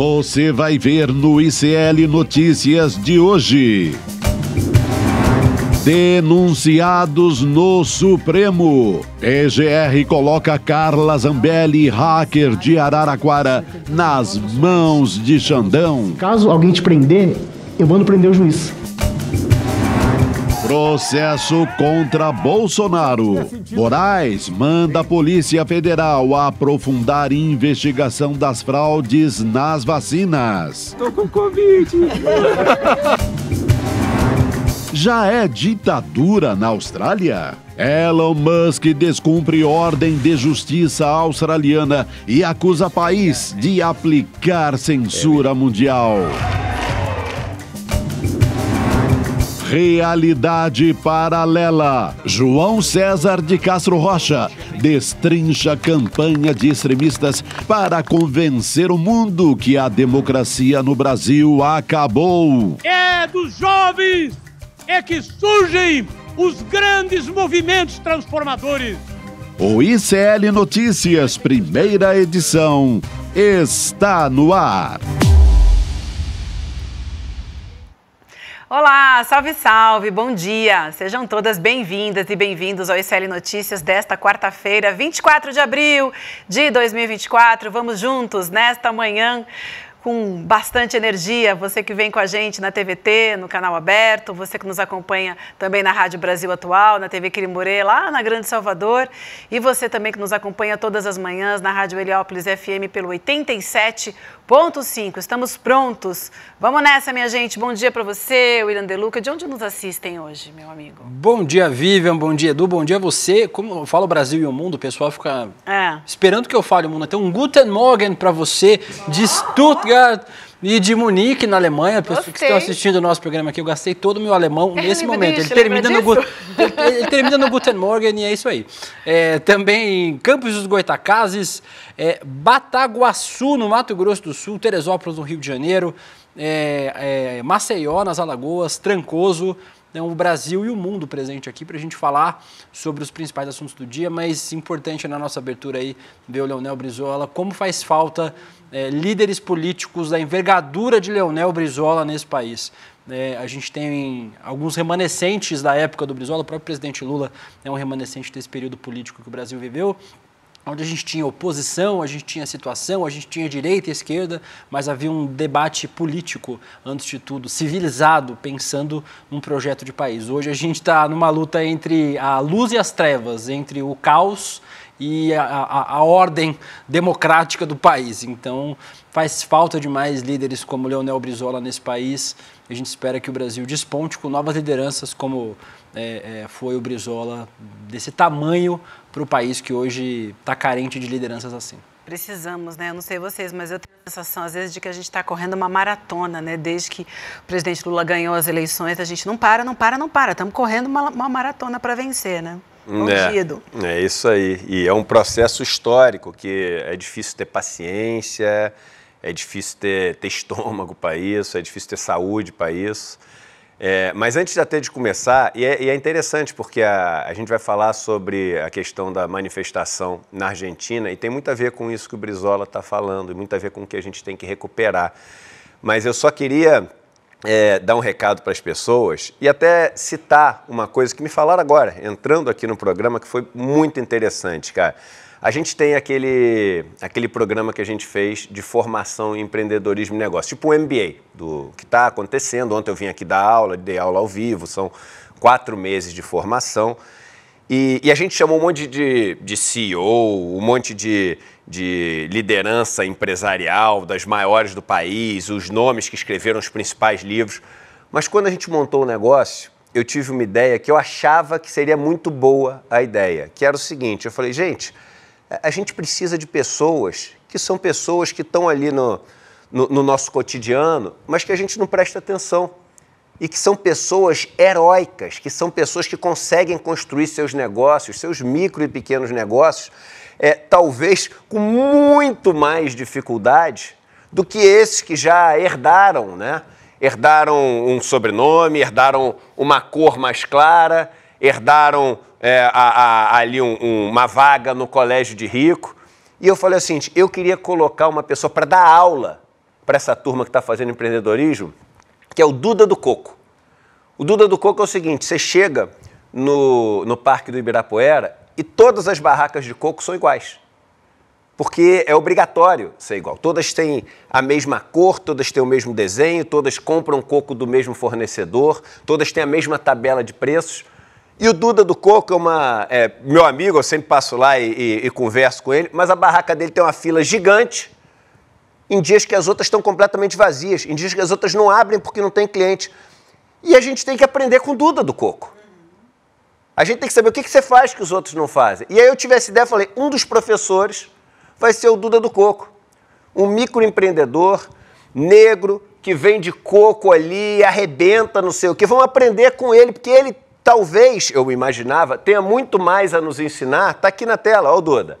Você vai ver no ICL Notícias de hoje. Denunciados no Supremo. EGR coloca Carla Zambelli, hacker de Araraquara, nas mãos de Xandão. Caso alguém te prender, eu mando prender o juiz. Processo contra Bolsonaro. Moraes manda a Polícia Federal aprofundar investigação das fraudes nas vacinas. Tô com Covid. Já é ditadura na Austrália? Elon Musk descumpre ordem de justiça australiana e acusa país de aplicar censura mundial. Realidade Paralela. João César de Castro Rocha destrincha campanha de extremistas para convencer o mundo que a democracia no Brasil acabou. É dos jovens é que surgem os grandes movimentos transformadores. O ICL Notícias, primeira edição, está no ar. Olá, salve, salve, bom dia! Sejam todas bem-vindas e bem-vindos ao ICL Notícias desta quarta-feira, 24 de abril de 2024. Vamos juntos nesta manhã com bastante energia. Você que vem com a gente na TVT, no canal aberto, você que nos acompanha também na Rádio Brasil Atual, na TV Quirimurê, lá na Grande Salvador, e você também que nos acompanha todas as manhãs na Rádio Heliópolis FM pelo 87 Ponto 5, estamos prontos. Vamos nessa, minha gente. Bom dia para você, William Deluca. De onde nos assistem hoje, meu amigo? Bom dia, Vivian. Bom dia, Edu. Bom dia a você. Como eu falo Brasil e o mundo, o pessoal fica é. esperando que eu fale o mundo. até um Guten Morgen para você de Stuttgart. E de Munique, na Alemanha, pessoas que estão assistindo o nosso programa aqui, eu gastei todo o meu alemão é, nesse momento. ele, termina no, ele, termina no Guten Morgen e é isso aí. É, também Campos dos Goitacazes, é, Bataguaçu, no Mato Grosso do Sul, Teresópolis, no Rio de Janeiro, é, é, Maceió, nas Alagoas, Trancoso, né, o Brasil e o mundo presente aqui para a gente falar sobre os principais assuntos do dia, mas importante na nossa abertura aí ver o Leonel Brizola, como faz falta é, líderes políticos da envergadura de Leonel Brizola nesse país. É, a gente tem alguns remanescentes da época do Brizola, o próprio presidente Lula é um remanescente desse período político que o Brasil viveu onde a gente tinha oposição, a gente tinha situação, a gente tinha direita e esquerda, mas havia um debate político, antes de tudo, civilizado, pensando num projeto de país. Hoje a gente está numa luta entre a luz e as trevas, entre o caos e a, a, a ordem democrática do país. Então, faz falta demais líderes como Leonel Brizola nesse país. A gente espera que o Brasil desponte com novas lideranças como é, é, foi o Brizola, desse tamanho para o país que hoje está carente de lideranças assim. Precisamos, né? Eu não sei vocês, mas eu tenho a sensação, às vezes, de que a gente está correndo uma maratona, né? Desde que o presidente Lula ganhou as eleições, a gente não para, não para, não para. Estamos correndo uma, uma maratona para vencer, né? ungido. É, é isso aí. E é um processo histórico que é difícil ter paciência, é difícil ter, ter estômago para isso, é difícil ter saúde para isso. É, mas antes até de começar, e é, e é interessante porque a, a, gente vai falar sobre a questão da manifestação na Argentina e tem muito a ver com isso que o Brizola está falando e muito a ver com o que a gente tem que recuperar. Mas eu só queria é, dar um recado para as pessoas e até citar uma coisa que me falaram agora, entrando aqui no programa, que foi muito interessante, cara. A gente tem aquele, aquele programa que a gente fez de formação em empreendedorismo e negócio, tipo o MBA, do que está acontecendo. Ontem eu vim aqui dar aula, dei aula ao vivo, são quatro meses de formação. E, e a gente chamou um monte de, de CEO, um monte de, de liderança empresarial das maiores do país, os nomes que escreveram os principais livros. Mas quando a gente montou o negócio, eu tive uma ideia que eu achava que seria muito boa a ideia, que era o seguinte: eu falei, gente, a gente precisa de pessoas que são pessoas que estão ali no, no, no nosso cotidiano, mas que a gente não presta atenção e que são pessoas heróicas, que são pessoas que conseguem construir seus negócios, seus micro e pequenos negócios, é, talvez com muito mais dificuldade do que esses que já herdaram, né? Herdaram um sobrenome, herdaram uma cor mais clara, herdaram é, a, a, ali um, um, uma vaga no colégio de rico. E eu falei assim, eu queria colocar uma pessoa para dar aula para essa turma que está fazendo empreendedorismo que é o Duda do Coco. O Duda do Coco é o seguinte: você chega no, no Parque do Ibirapuera e todas as barracas de coco são iguais. Porque é obrigatório ser igual. Todas têm a mesma cor, todas têm o mesmo desenho, todas compram coco do mesmo fornecedor, todas têm a mesma tabela de preços. E o Duda do Coco é, uma, é meu amigo, eu sempre passo lá e, e, e converso com ele, mas a barraca dele tem uma fila gigante em dias que as outras estão completamente vazias, em dias que as outras não abrem porque não tem cliente. E a gente tem que aprender com Duda do Coco. A gente tem que saber o que, você faz que os outros não fazem. E aí eu tive essa ideia, falei, um dos professores vai ser o Duda do Coco, um microempreendedor negro que vende coco ali, arrebenta, não sei o que. Vamos aprender com ele, porque ele talvez, eu imaginava, tenha muito mais a nos ensinar. Está aqui na tela, olha o Duda.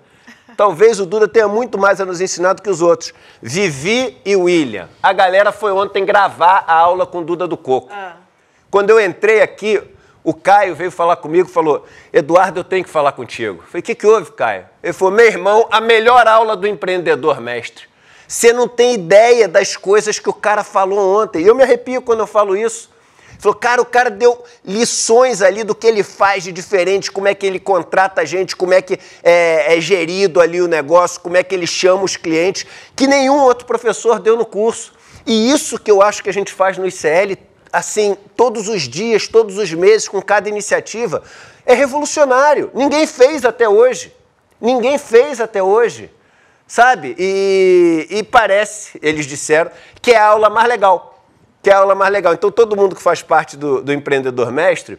Talvez o Duda tenha muito mais a nos ensinar do que os outros. Vivi e William. A galera foi ontem gravar a aula com o Duda do Coco. Ah. Quando eu entrei aqui, o Caio veio falar comigo falou: Eduardo, eu tenho que falar contigo. Eu falei: O que, que houve, Caio? Ele falou: Meu irmão, a melhor aula do empreendedor, mestre. Você não tem ideia das coisas que o cara falou ontem. Eu me arrepio quando eu falo isso Falou, cara, o cara deu lições ali do que ele faz de diferente, como é que ele contrata a gente, como é que é, é gerido ali o negócio, como é que ele chama os clientes, que nenhum outro professor deu no curso. E isso que eu acho que a gente faz no ICL, assim, todos os dias, todos os meses, com cada iniciativa, é revolucionário. Ninguém fez até hoje. Ninguém fez até hoje. Sabe? E, e parece, eles disseram, que é a aula mais legal que é a aula mais legal. Então, todo mundo que faz parte do, do Empreendedor Mestre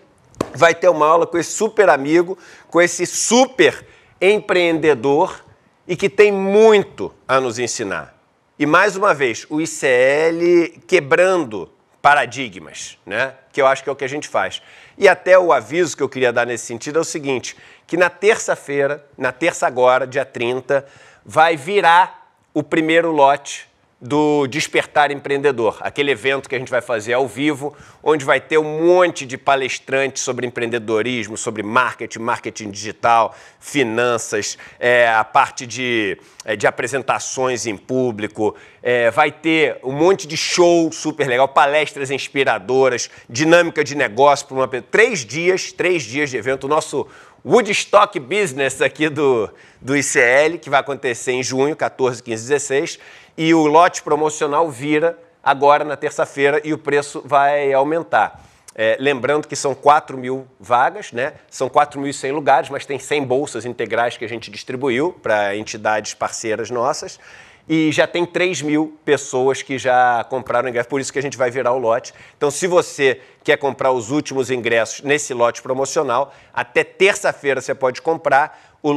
vai ter uma aula com esse super amigo, com esse super empreendedor e que tem muito a nos ensinar. E mais uma vez, o ICL quebrando paradigmas, né? Que eu acho que é o que a gente faz. E até o aviso que eu queria dar nesse sentido é o seguinte, que na terça-feira, na terça agora, dia 30, vai virar o primeiro lote do Despertar Empreendedor, aquele evento que a gente vai fazer ao vivo, onde vai ter um monte de palestrantes sobre empreendedorismo, sobre marketing, marketing digital, finanças, é, a parte de, é, de apresentações em público, é, vai ter um monte de show super legal, palestras inspiradoras, dinâmica de negócio para uma três dias, três dias de evento, o nosso Woodstock Business aqui do, do ICL, que vai acontecer em junho, 14, 15, 16 e o lote promocional vira agora na terça-feira e o preço vai aumentar. É, lembrando que são 4 mil vagas, né? são 4.100 lugares, mas tem 100 bolsas integrais que a gente distribuiu para entidades parceiras nossas. E já tem 3 mil pessoas que já compraram ingresso, por isso que a gente vai virar o lote. Então, se você quer comprar os últimos ingressos nesse lote promocional, até terça-feira você pode comprar. O,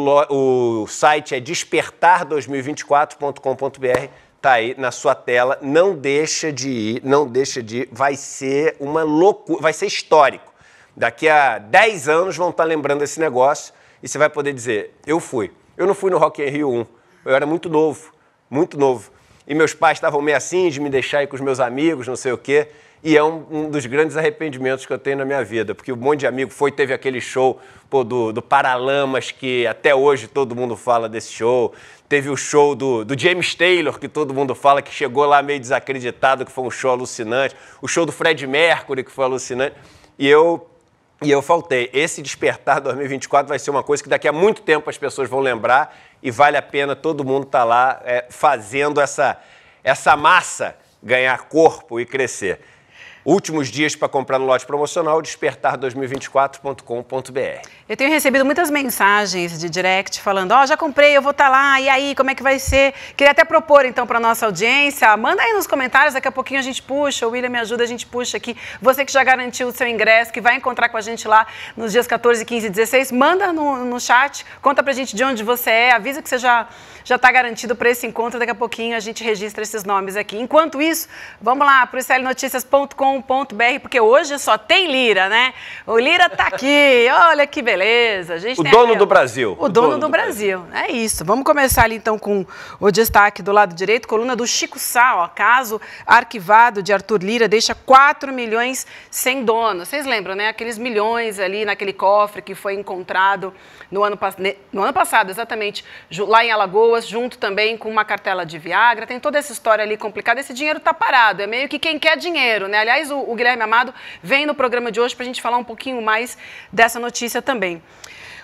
o site é despertar2024.com.br tá aí na sua tela. Não deixa de ir, não deixa de ir. Vai ser uma loucura, vai ser histórico. Daqui a 10 anos vão estar tá lembrando esse negócio e você vai poder dizer: eu fui. Eu não fui no Rock in Rio 1. Eu era muito novo, muito novo. E meus pais estavam meio assim de me deixar aí com os meus amigos, não sei o quê. E é um, um, dos grandes arrependimentos que eu tenho na minha vida, porque um monte de amigo foi, teve aquele show pô, do, do Paralamas, que até hoje todo mundo fala desse show. Teve o show do, do, James Taylor, que todo mundo fala que chegou lá meio desacreditado, que foi um show alucinante. O show do Fred Mercury, que foi alucinante. E eu, e eu faltei. Esse Despertar 2024 vai ser uma coisa que daqui a muito tempo as pessoas vão lembrar e vale a pena todo mundo estar tá lá é, fazendo essa, essa massa ganhar corpo e crescer. Últimos dias para comprar no lote promocional, despertar2024.com.br. Eu tenho recebido muitas mensagens de direct falando: Ó, oh, já comprei, eu vou estar tá lá, e aí, como é que vai ser? Queria até propor, então, para nossa audiência. Manda aí nos comentários, daqui a pouquinho a gente puxa, o William me ajuda, a gente puxa aqui. Você que já garantiu o seu ingresso, que vai encontrar com a gente lá nos dias 14, 15 e 16, manda no, no chat, conta para a gente de onde você é, avisa que você já já está garantido para esse encontro, daqui a pouquinho a gente registra esses nomes aqui. Enquanto isso, vamos lá para o slnoticias.com.br, porque hoje só tem Lira, né? O Lira está aqui, olha que beleza beleza. A gente o dono a... do Brasil. O, o dono, dono, do, do Brasil. Brasil. Né? É isso. Vamos começar ali então com o destaque do lado direito, coluna do Chico Sal. Ó, caso arquivado de Arthur Lira deixa 4 milhões sem dono. Vocês lembram, né? Aqueles milhões ali naquele cofre que foi encontrado no ano, no ano passado, exatamente, lá em Alagoas, junto também com uma cartela de Viagra. Tem toda essa história ali complicada. Esse dinheiro está parado. É meio que quem quer dinheiro, né? Aliás, o, o Guilherme Amado vem no programa de hoje para a gente falar um pouquinho mais dessa notícia também também.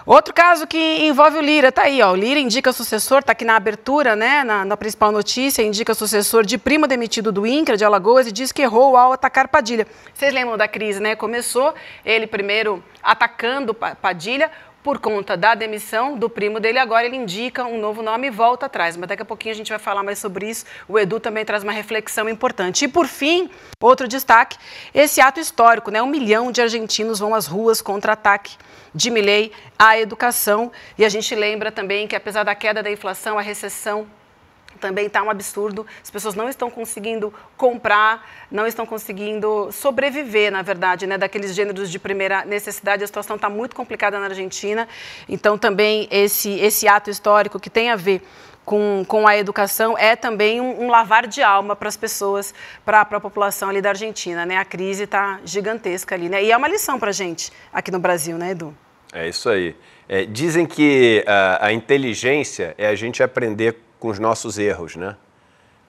Outro caso que envolve o Lira, tá aí, ó. O Lira indica sucessor, tá aqui na abertura, né? Na, na, principal notícia, indica sucessor de primo demitido do INCRA de Alagoas e diz que errou ao atacar Padilha. Vocês lembram da crise, né? Começou ele primeiro atacando Padilha por conta da demissão do primo dele, agora ele indica um novo nome e volta atrás. Mas daqui a pouquinho a gente vai falar mais sobre isso. O Edu também traz uma reflexão importante. E por fim, outro destaque: esse ato histórico, né? Um milhão de argentinos vão às ruas contra ataque de Milley à educação. E a gente lembra também que, apesar da queda da inflação, a recessão também está um absurdo. As pessoas não estão conseguindo comprar, não estão conseguindo sobreviver, na verdade, né, daqueles gêneros de primeira necessidade. A situação está muito complicada na Argentina. Então, também esse, esse ato histórico que tem a ver com, com a educação é também um, um lavar de alma para as pessoas, para a população ali da Argentina. Né? A crise está gigantesca ali. Né? E é uma lição para a gente aqui no Brasil, né, Edu? É isso aí. É, dizem que a, ah, a inteligência é a gente aprender com os nossos erros, né?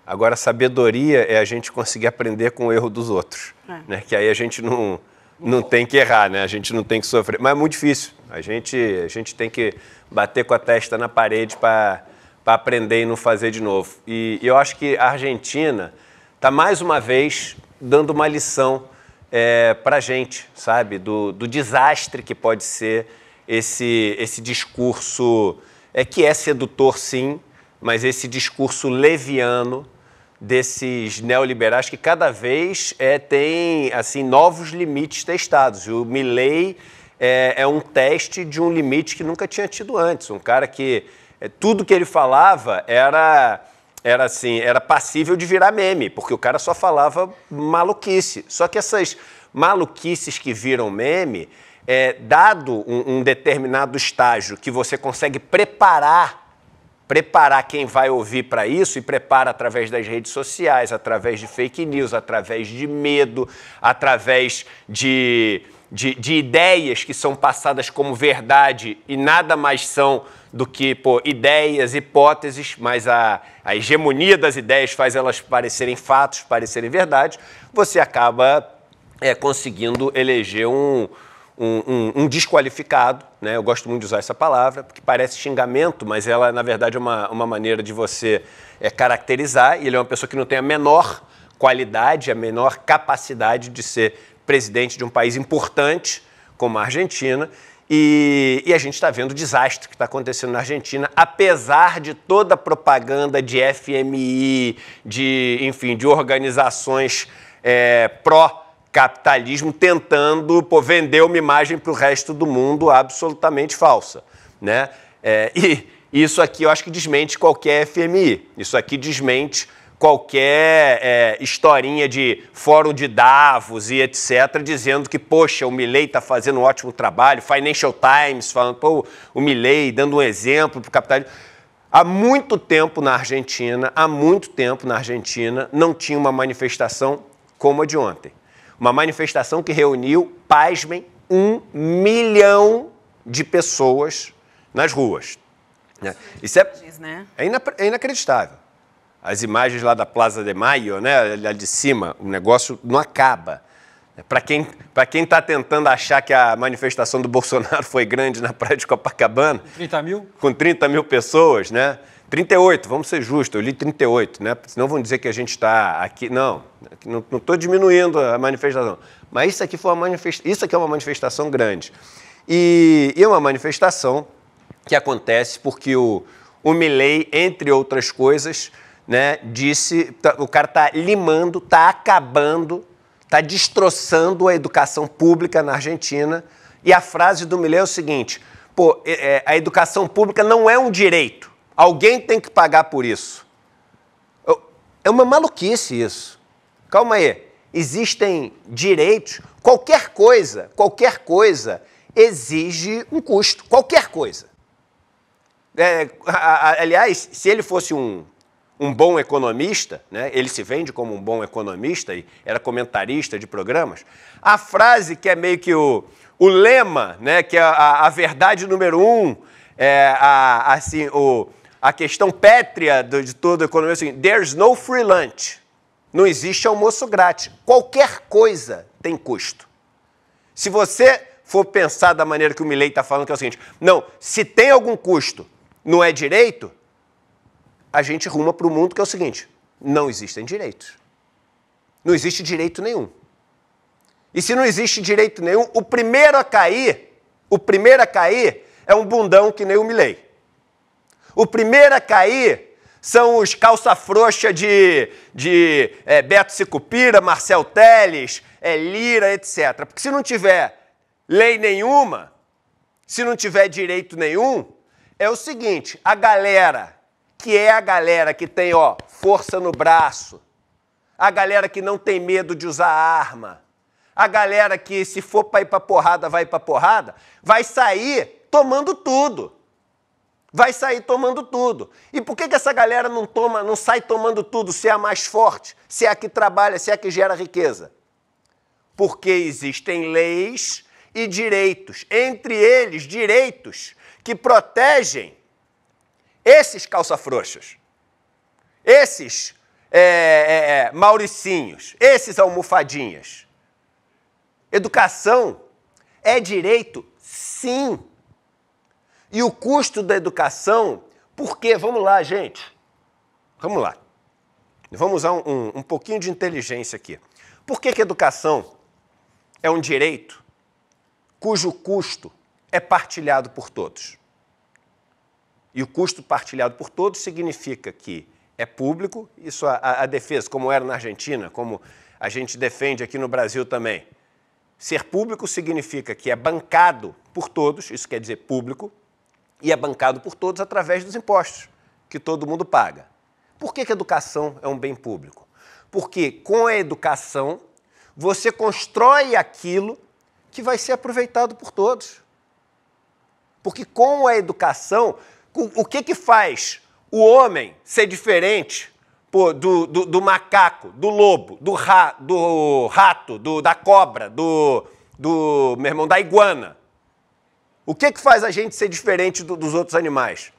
Agora, sabedoria é a gente conseguir aprender com o erro dos outros, é. né? Que aí a gente não, não tem que errar, né? A gente não tem que sofrer. Mas é muito difícil. A gente, a gente tem que bater com a testa na parede para aprender e não fazer de novo. E, e eu acho que a Argentina está mais uma vez dando uma lição é, para a gente, sabe? Do, do desastre que pode ser esse, esse discurso, é que é sedutor, sim, mas esse discurso leviano desses neoliberais que cada vez é, tem assim novos limites testados. O Milley é, é, um teste de um limite que nunca tinha tido antes. Um cara que é, tudo que ele falava era era assim era passível de virar meme, porque o cara só falava maluquice. Só que essas maluquices que viram meme, é, dado um, um determinado estágio que você consegue preparar preparar quem vai ouvir para isso e prepara através das redes sociais, através de fake news, através de medo, através de, de, de, ideias que são passadas como verdade e nada mais são do que pô, ideias, hipóteses, mas a, a hegemonia das ideias faz elas parecerem fatos, parecerem verdade, você acaba é, conseguindo eleger um, um, um, um, desqualificado, né? eu gosto muito de usar essa palavra, porque parece xingamento, mas ela, na verdade, é uma, uma maneira de você é, caracterizar, e ele é uma pessoa que não tem a menor qualidade, a menor capacidade de ser presidente de um país importante como a Argentina, e, e, a gente está vendo o desastre que está acontecendo na Argentina, apesar de toda a propaganda de FMI, de, enfim, de organizações é, pró capitalismo tentando pô, vender uma imagem para o resto do mundo absolutamente falsa. Né? É, e isso aqui eu acho que desmente qualquer FMI, isso aqui desmente qualquer é, historinha de fórum de Davos e etc., dizendo que, poxa, o Milley está fazendo um ótimo trabalho, Financial Times falando, pô, o Milley dando um exemplo para o capitalismo. Há muito tempo na Argentina, há muito tempo na Argentina, não tinha uma manifestação como a de ontem. Uma manifestação que reuniu, pasmem, um milhão de pessoas nas ruas. Né? Isso é, né? é, é inacreditável. As imagens lá da Plaza de Maio, né, lá de cima, o negócio não acaba. É, para quem para quem está tentando achar que a manifestação do Bolsonaro foi grande na praia de Copacabana, 30 mil, com 30 mil pessoas, né? 38, vamos ser justos, eu li 38, né? Senão vão dizer que a gente está aqui. Não, não estou diminuindo a manifestação. Mas isso aqui, foi uma manifesta... isso aqui é uma manifestação grande. E, e é uma manifestação que acontece porque o, o Milley, entre outras coisas, né, disse. Tá, o cara está limando, está acabando, está destroçando a educação pública na Argentina. E a frase do Milley é o seguinte: pô, é, é a educação pública não é um direito Alguém tem que pagar por isso. É uma maluquice isso. Calma aí. Existem direitos, qualquer coisa, qualquer coisa exige um custo, qualquer coisa. É, aliás, se ele fosse um, um bom economista, né, ele se vende como um bom economista e era comentarista de programas, a frase que é meio que o, o lema, né, que é a, a verdade número um, é, a, assim, o, a questão pétrea de toda a economia é o seguinte: there's no free lunch. Não existe almoço grátis. Qualquer coisa tem custo. Se você for pensar da maneira que o Milley está falando, que é o seguinte: não, se tem algum custo, não é direito, a gente ruma para o mundo que é o seguinte: não existem direitos. Não existe direito nenhum. E se não existe direito nenhum, o primeiro a cair, o primeiro a cair é um bundão que nem o Milley. O primeiro a cair são os calça frouxa de, de é, Beto Sicupira, Marcel Teles, é, Lira, etc. Porque se não tiver lei nenhuma, se não tiver direito nenhum, é o seguinte, a galera que é a galera que tem, ó, força no braço, a galera que não tem medo de usar arma, a galera que se for para ir para porrada, vai para porrada, vai sair tomando tudo vai sair tomando tudo. E por que, que essa galera não toma, não sai tomando tudo se é a mais forte, se é a que trabalha, se é a que gera riqueza? Porque existem leis e direitos, entre eles direitos que protegem esses calça-frouxas, esses é, é, é mauricinhos, esses almofadinhas. Educação é direito, sim. E o custo da educação, porque, vamos lá, gente, vamos lá. Vamos usar um, um, um pouquinho de inteligência aqui. Por que, que educação é um direito cujo custo é partilhado por todos? E o custo partilhado por todos significa que é público, isso a, a, a, defesa, como era na Argentina, como a gente defende aqui no Brasil também. Ser público significa que é bancado por todos, isso quer dizer público, e é bancado por todos através dos impostos que todo mundo paga. Por que, que a educação é um bem público? Porque com a educação você constrói aquilo que vai ser aproveitado por todos. Porque com a educação, o que, que faz o homem ser diferente pô, do, do, do, macaco, do lobo, do, ra, do rato, do, da cobra, do, do meu irmão, da iguana? O que, é que faz a gente ser diferente do, dos outros animais?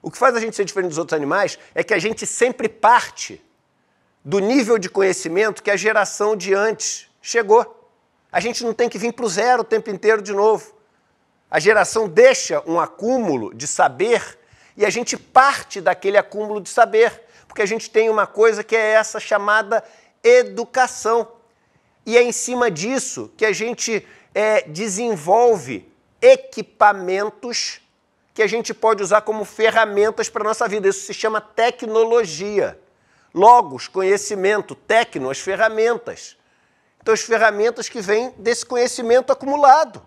O que faz a gente ser diferente dos outros animais é que a gente sempre parte do nível de conhecimento que a geração de antes chegou. A gente não tem que vir para o zero o tempo inteiro de novo. A geração deixa um acúmulo de saber e a gente parte daquele acúmulo de saber, porque a gente tem uma coisa que é essa chamada educação. E é em cima disso que a gente é, desenvolve equipamentos que a gente pode usar como ferramentas para a nossa vida. Isso se chama tecnologia. Logos, conhecimento, tecno, as ferramentas. Então, as ferramentas que vêm desse conhecimento acumulado.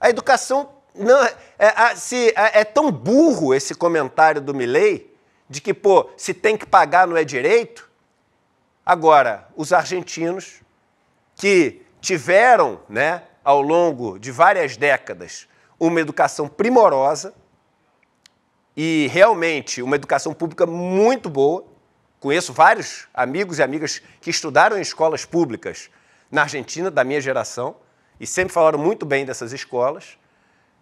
A educação. Não, é, é, se, é, é tão burro esse comentário do Milley de que, pô, se tem que pagar não é direito. Agora, os argentinos que tiveram né, ao longo de várias décadas uma educação primorosa e realmente uma educação pública muito boa. Conheço vários amigos e amigas que estudaram em escolas públicas na Argentina, da minha geração, e sempre falaram muito bem dessas escolas.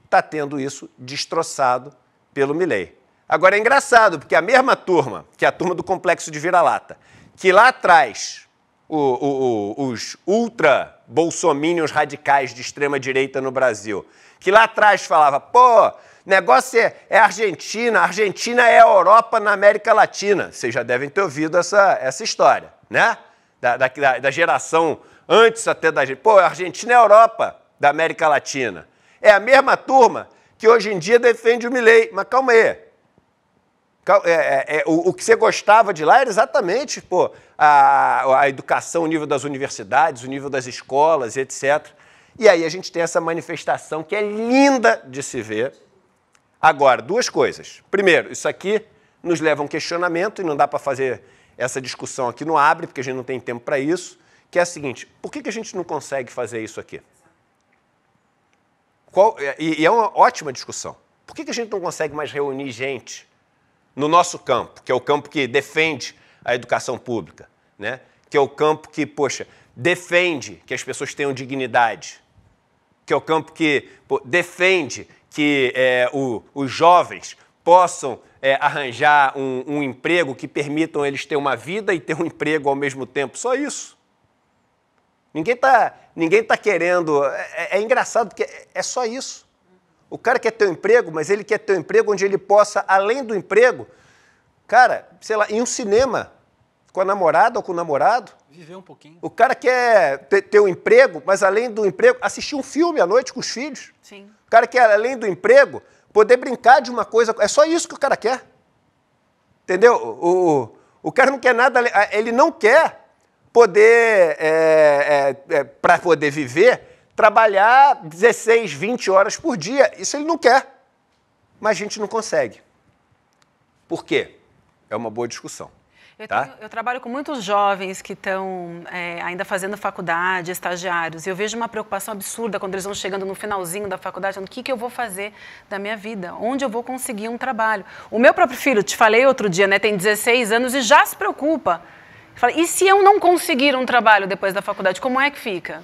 Está tendo isso destroçado pelo Milley. Agora é engraçado, porque a mesma turma, que é a turma do complexo de vira-lata, que lá atrás o, o, o, os ultra bolsomínios radicais de extrema direita no Brasil, que lá atrás falava, pô, negócio é, é Argentina, Argentina é a Europa na América Latina. Vocês já devem ter ouvido essa, essa história, né? Da, da, da geração antes até da gente. Pô, Argentina é a Europa da América Latina. É a mesma turma que hoje em dia defende o Milei. Mas calma aí, é, é, é, o, o, que você gostava de lá era exatamente pô, a, a educação, o nível das universidades, o nível das escolas, etc. E aí a gente tem essa manifestação que é linda de se ver. Agora, duas coisas. Primeiro, isso aqui nos leva a um questionamento, e não dá para fazer essa discussão aqui no Abre, porque a gente não tem tempo para isso, que é a seguinte, por que, que a gente não consegue fazer isso aqui? Qual, é, e, e, é uma ótima discussão. Por que, que a gente não consegue mais reunir gente no nosso campo, que é o campo que defende a educação pública, né? que é o campo que, poxa, defende que as pessoas tenham dignidade, que é o campo que pô, defende que é, o, os jovens possam é, arranjar um, um emprego que permitam eles ter uma vida e ter um emprego ao mesmo tempo, só isso. Ninguém está ninguém tá querendo. É, é, é engraçado porque é, é só isso. O cara quer ter um emprego, mas ele quer ter um emprego onde ele possa, além do emprego, cara, sei lá, em um cinema, com a namorada ou com o namorado. Viver um pouquinho. O cara quer ter, ter um emprego, mas além do emprego, assistir um filme à noite com os filhos. Sim. O cara quer, além do emprego, poder brincar de uma coisa. É só isso que o cara quer. Entendeu? O, o, o cara não quer nada, ele não quer poder, é, é, é, para poder viver, trabalhar 16, 20 horas por dia. Isso ele não quer, mas a gente não consegue. Por quê? É uma boa discussão. Eu, tá? tenho, eu trabalho com muitos jovens que estão é, ainda fazendo faculdade, estagiários, e eu vejo uma preocupação absurda quando eles vão chegando no finalzinho da faculdade, falando, o que, que eu vou fazer da minha vida? Onde eu vou conseguir um trabalho? O meu próprio filho, te falei outro dia, né, tem 16 anos e já se preocupa. Fala, e se eu não conseguir um trabalho depois da faculdade, como é que fica?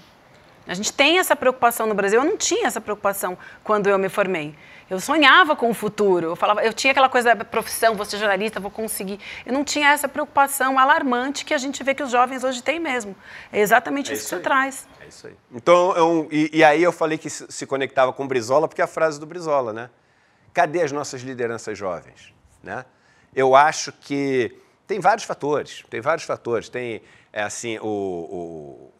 A gente tem essa preocupação no Brasil. Eu não tinha essa preocupação quando eu me formei. Eu sonhava com o futuro. Eu falava, eu tinha aquela coisa da profissão, vou ser jornalista, vou conseguir. Eu não tinha essa preocupação alarmante que a gente vê que os jovens hoje têm mesmo. É exatamente é isso, isso, que você traz. É isso aí. Então, eu, é e, e, aí eu falei que se conectava com o Brizola, porque é a frase do Brizola, né? Cadê as nossas lideranças jovens? Né? Eu acho que tem vários fatores, tem vários fatores. Tem, é assim, o, o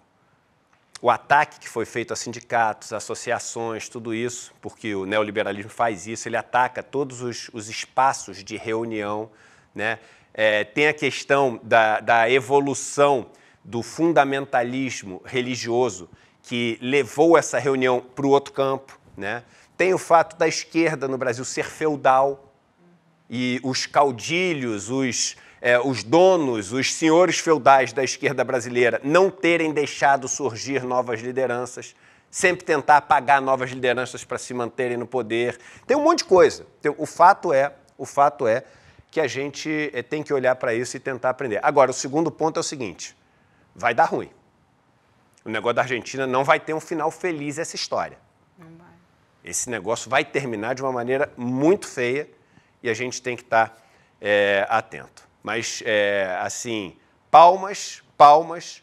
o ataque que foi feito a sindicatos, associações, tudo isso, porque o neoliberalismo faz isso, ele ataca todos os, os espaços de reunião. Né? É, tem a questão da, da evolução do fundamentalismo religioso que levou essa reunião para o outro campo. Né? Tem o fato da esquerda no Brasil ser feudal e os caudilhos, os é, os donos, os senhores feudais da esquerda brasileira não terem deixado surgir novas lideranças, sempre tentar apagar novas lideranças para se manterem no poder. Tem um monte de coisa. O fato é, o fato é que a gente eh, tem que olhar para isso e tentar aprender. Agora, o segundo ponto é o seguinte: vai dar ruim. O negócio da Argentina não vai ter um final feliz essa história. Esse negócio vai terminar de uma maneira muito feia e a gente tem que tá, estar eh, é, atento. Mas, é, assim, palmas, palmas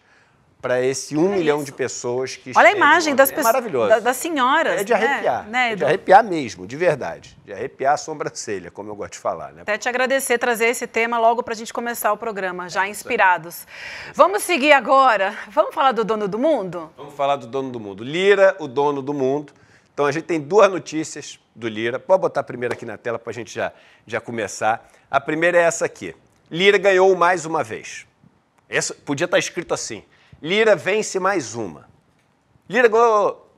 para esse um é milhão de pessoas que Olha a imagem das É Da, das senhoras. É de né? arrepiar. Né? É de arrepiar mesmo, de verdade. De arrepiar a sobrancelha, como eu gosto de falar. Né? Até te agradecer trazer esse tema logo para a gente começar o programa, já é, inspirados. Vamos seguir agora. Vamos falar do dono do mundo? Vamos falar do dono do mundo. Lira, o dono do mundo. Então a gente tem duas notícias do Lira. Pode botar a primeira aqui na tela para a gente já, já começar. A primeira é essa aqui. Lira ganhou mais uma vez. Essa, podia estar tá escrito assim: Lira vence mais uma. Lira ganhou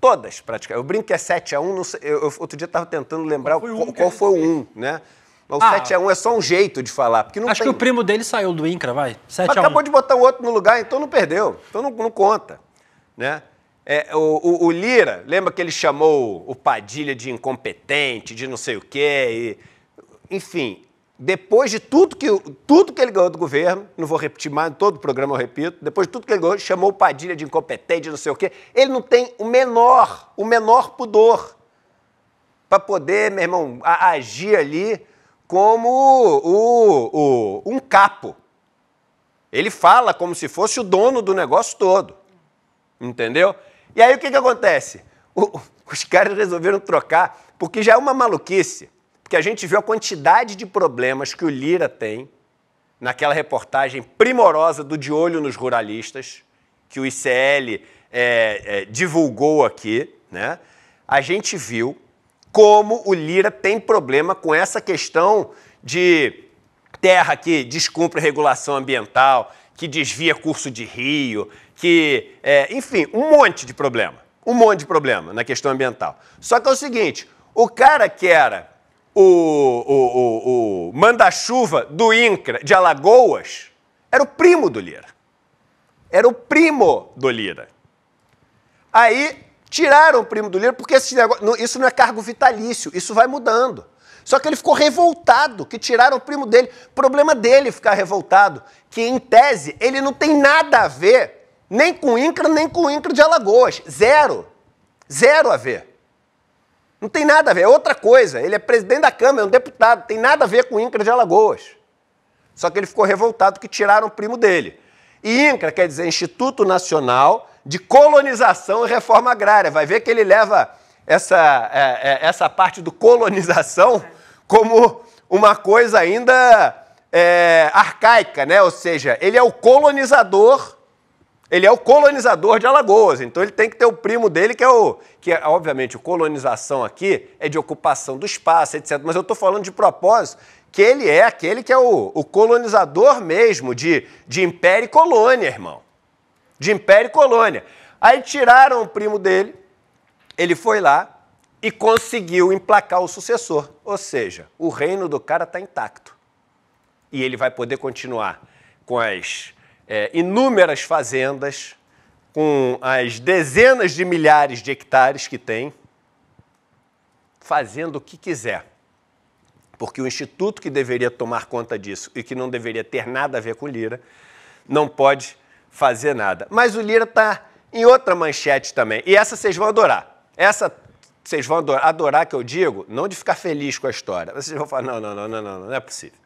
todas, praticamente. Eu brinco que é 7 a 1 não sei, eu, eu, outro dia estava tentando lembrar qual foi o 1, um, qual foi um, um né? Mas ah, o 7 a 1 é só um jeito de falar. Porque não acho tem... que o primo dele saiu do INCRA, vai. 7 Acabou de botar o outro no lugar, então não perdeu. Então não, não conta. Né? É, o, o, o, Lira, lembra que ele chamou o Padilha de incompetente, de não sei o quê? E, enfim, depois de tudo que, tudo que ele ganhou do governo, não vou repetir mais, todo o programa eu repito, depois de tudo que ele ganhou, chamou o Padilha de incompetente, não sei o quê. Ele não tem o menor, o menor pudor para poder, meu irmão, a, agir ali como o, o, um capo. Ele fala como se fosse o dono do negócio todo. Entendeu? E aí o que, que acontece? O, os caras resolveram trocar, porque já é uma maluquice porque a gente viu a quantidade de problemas que o Lira tem naquela reportagem primorosa do De Olho nos Ruralistas, que o ICL é, é, divulgou aqui, né? a gente viu como o Lira tem problema com essa questão de terra que descumpre regulação ambiental, que desvia curso de rio, que, é, enfim, um monte de problema. Um monte de problema na questão ambiental. Só que é o seguinte: o cara que era o, o, o, o manda-chuva do INCRA de Alagoas era o primo do Lira. Era o primo do Lira. Aí tiraram o primo do Lira porque negócio, isso não é cargo vitalício, isso vai mudando. Só que ele ficou revoltado que tiraram o primo dele. Problema dele ficar revoltado, que em tese ele não tem nada a ver nem com o INCRA, nem com o INCRA de Alagoas. Zero. Zero a ver. Não tem nada a ver, é outra coisa. Ele é presidente da Câmara, é um deputado, tem nada a ver com INCRA de Alagoas. Só que ele ficou revoltado que tiraram o primo dele. E INCRA quer dizer Instituto Nacional de Colonização e Reforma Agrária. Vai ver que ele leva essa, é, é, essa parte do colonização como uma coisa ainda é, arcaica, né? Ou seja, ele é o colonizador ele é o colonizador de Alagoas, então ele tem que ter o primo dele, que é o. que é, obviamente, colonização aqui é de ocupação do espaço, etc. Mas eu estou falando de propósito que ele é aquele que é o, o colonizador mesmo de, de império e colônia, irmão. De império e colônia. Aí tiraram o primo dele, ele foi lá e conseguiu emplacar o sucessor. Ou seja, o reino do cara está intacto. E ele vai poder continuar com as é, inúmeras fazendas com as dezenas de milhares de hectares que tem, fazendo o que quiser. Porque o instituto que deveria tomar conta disso e que não deveria ter nada a ver com Lira, não pode fazer nada. Mas o Lira está em outra manchete também. E essa vocês vão adorar. Essa vocês vão adorar, adorar que eu digo, não de ficar feliz com a história. Vocês vão falar: não, não, não, não, não, não é possível.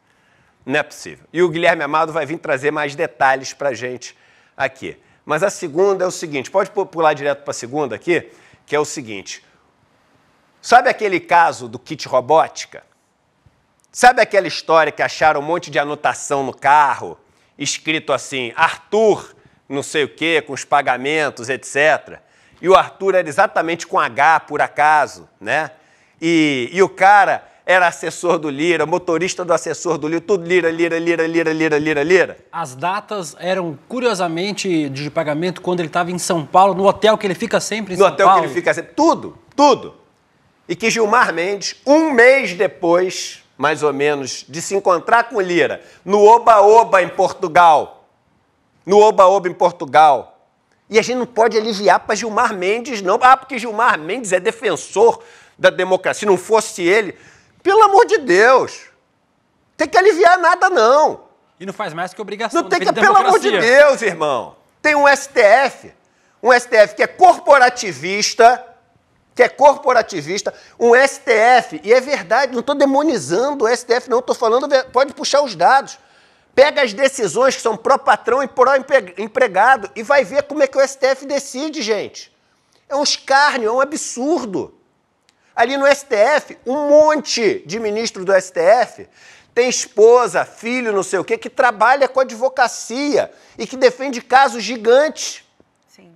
Não é possível. E o Guilherme Amado vai vir trazer mais detalhes para a gente aqui. Mas a segunda é o seguinte: pode pular direto para a segunda aqui, que é o seguinte. Sabe aquele caso do kit robótica? Sabe aquela história que acharam um monte de anotação no carro, escrito assim, Arthur, não sei o quê, com os pagamentos, etc. E o Arthur era exatamente com H, por acaso, né? E, e o cara era assessor do Lira, motorista do assessor do Lira, tudo Lira, Lira, Lira, Lira, Lira, Lira, Lira. As datas eram, curiosamente, de pagamento quando ele estava em São Paulo, no hotel que ele fica sempre em no São Paulo. No hotel que ele fica sempre. Tudo, tudo. E que Gilmar Mendes, um mês depois, mais ou menos, de se encontrar com Lira, no Oba-Oba em Portugal. No Oba-Oba em Portugal. E a gente não pode aliviar para Gilmar Mendes, não. Ah, porque Gilmar Mendes é defensor da democracia. Se não fosse ele, pelo amor de Deus. Tem que aliviar nada, não. E não faz mais que obrigação. Não tem que, pelo amor de Deus, irmão. Tem um STF. Um STF que é corporativista, que é corporativista, um STF, e é verdade, não estou demonizando o STF, não, estou falando, é, pode puxar os dados. Pega as decisões que são pró-patrão e pró-empregado e vai ver como é que o STF decide, gente. É um escárnio, é um absurdo ali no STF, um monte de ministro do STF tem esposa, filho, não sei o quê, que trabalha com advocacia e que defende casos gigantes. Sim.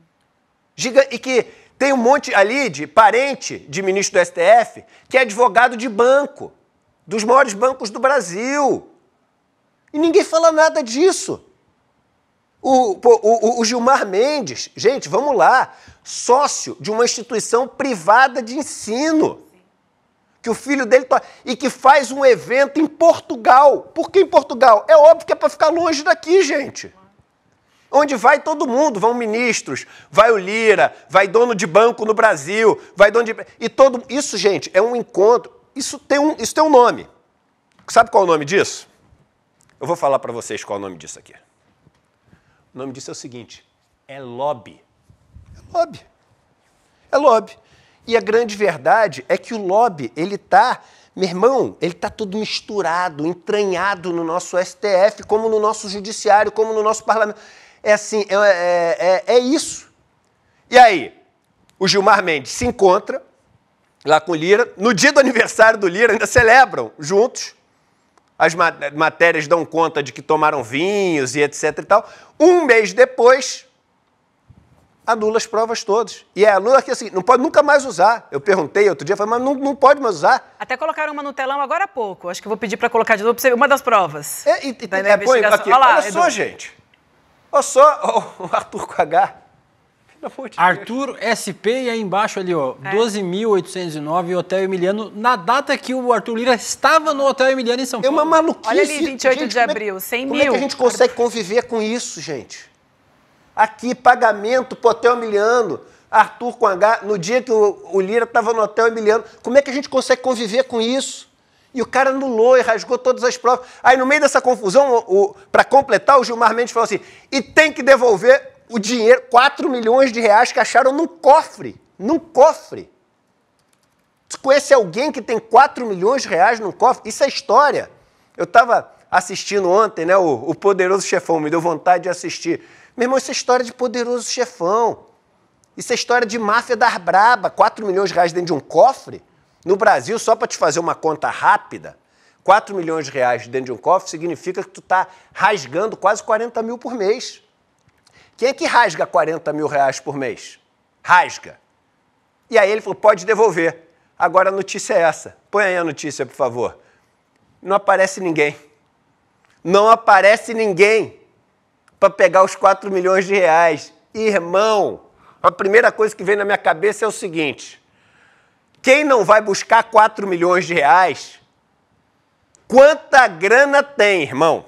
Giga e que tem um monte ali de parente de ministro do STF que é advogado de banco, dos maiores bancos do Brasil. E ninguém fala nada disso. O, o, o Gilmar Mendes, gente, vamos lá sócio de uma instituição privada de ensino. Que o filho dele. To... E que faz um evento em Portugal. Por que em Portugal? É óbvio que é para ficar longe daqui, gente. Onde vai todo mundo, vão ministros, vai o Lira, vai dono de banco no Brasil, vai dono de. E todo. Isso, gente, é um encontro. Isso tem um, isso tem um nome. Sabe qual é o nome disso? Eu vou falar para vocês qual é o nome disso aqui. O nome disso é o seguinte: é lobby. Lobby. É lobby. E a grande verdade é que o lobby, ele está, meu irmão, ele está todo misturado, entranhado no nosso STF, como no nosso judiciário, como no nosso parlamento. É assim, é, é, é, é isso. E aí, o Gilmar Mendes se encontra lá com o Lira. No dia do aniversário do Lira, ainda celebram juntos. As matérias dão conta de que tomaram vinhos e etc e tal. Um mês depois, anula as provas todas. E é anula que assim, não pode nunca mais usar. Eu perguntei outro dia, falei, mas não, não pode mais usar. Até colocaram uma no telão agora há pouco. Acho que vou pedir para colocar de novo para você uma das provas. É, e, da, é, põe, aqui, olha, lá, olha só, gente. Olha só o Arthur com H. De Arthur Deus. SP e aí embaixo ali, ó, é. 12.809 Hotel Emiliano, na data que o Arthur Lira estava no Hotel Emiliano em São Paulo. É uma maluquice. Olha ali, 28 gente, de é abril, 100 como mil. Como é que a gente consegue conviver com isso, gente? Aqui, pagamento pro Hotel Emiliano. Arthur com H, no dia que o, o Lira estava no Hotel Emiliano. Como é que a gente consegue conviver com isso? E o cara anulou e rasgou todas as provas. Aí, no meio dessa confusão, para completar, o Gilmar Mendes falou assim: e tem que devolver o dinheiro, 4 milhões de reais que acharam num cofre. Num cofre. Você conhece alguém que tem 4 milhões de reais num cofre? Isso é história. Eu estava assistindo ontem, né? O, o Poderoso Chefão, me deu vontade de assistir. Meu irmão, isso é história de poderoso chefão. Isso é história de máfia das braba. 4 milhões de reais dentro de um cofre? No Brasil, só para te fazer uma conta rápida, 4 milhões de reais dentro de um cofre significa que tu está rasgando quase 40 mil por mês. Quem é que rasga 40 mil reais por mês? Rasga. E aí ele falou, pode devolver. Agora a notícia é essa. Põe aí a notícia, por favor. Não aparece ninguém. Não aparece ninguém para pegar os 4 milhões de reais. Irmão, a primeira coisa que vem na minha cabeça é o seguinte: quem não vai buscar 4 milhões de reais, quanta grana tem, irmão?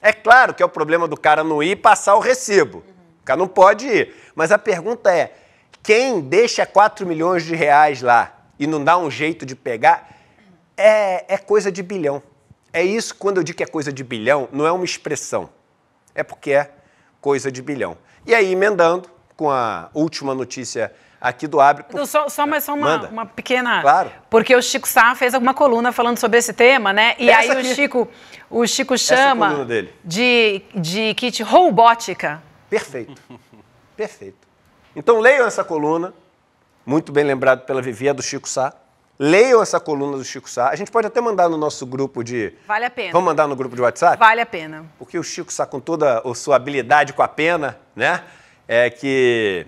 É claro que é o problema do cara não ir passar o recibo. O cara não pode ir. Mas a pergunta é: quem deixa 4 milhões de reais lá e não dá um jeito de pegar, é, é coisa de bilhão. É isso quando eu digo que é coisa de bilhão, não é uma expressão é porque é coisa de bilhão. E aí, emendando com a última notícia aqui do Abre. Por... Só, só, ah, mas só uma, uma, pequena. Claro. Porque o Chico Sá fez alguma coluna falando sobre esse tema, né? E Essa aí aqui. o Chico, o Chico chama é de de kit robótica. Perfeito. Perfeito. Então leiam essa coluna, muito bem lembrado pela Vivi, é do Chico Sá. Leiam essa coluna do Chico Sá. A gente pode até mandar no nosso grupo de. Vale a pena. Vamos mandar no grupo de WhatsApp? Vale a pena. Porque o Chico Sá, com toda a sua habilidade com a pena, né? É que.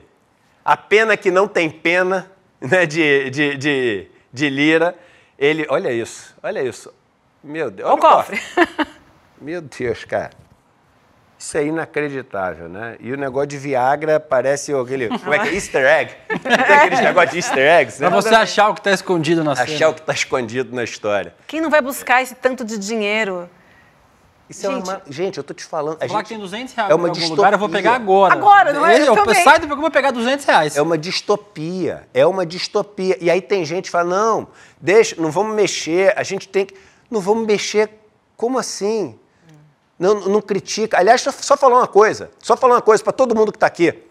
A pena que não tem pena, né? De, de, de, de lira. Ele. Olha isso, olha isso. Meu Deus. Olha o, o cofre. cofre. Meu Deus, cara. Isso é inacreditável, né? E o negócio de Viagra parece aquele. Como é que é? Easter egg. Tem aqueles negócios de easter eggs, né? Pra você achar o que está escondido na achar cena. Achar o que está escondido na história. Quem não vai buscar esse tanto de dinheiro? Isso gente, é uma... gente, eu tô te falando. Falar que tem 200 reais é uma distopia. Lugar, eu vou pegar agora. Agora, não é? Eu, Sai do programa vou pegar 200 reais. É uma distopia. É uma distopia. E aí tem gente que fala: não, deixa, não vamos mexer, a gente tem que. Não vamos mexer. Como assim? não, não critica. Aliás, só falar uma coisa, só falar uma coisa para todo mundo que está aqui.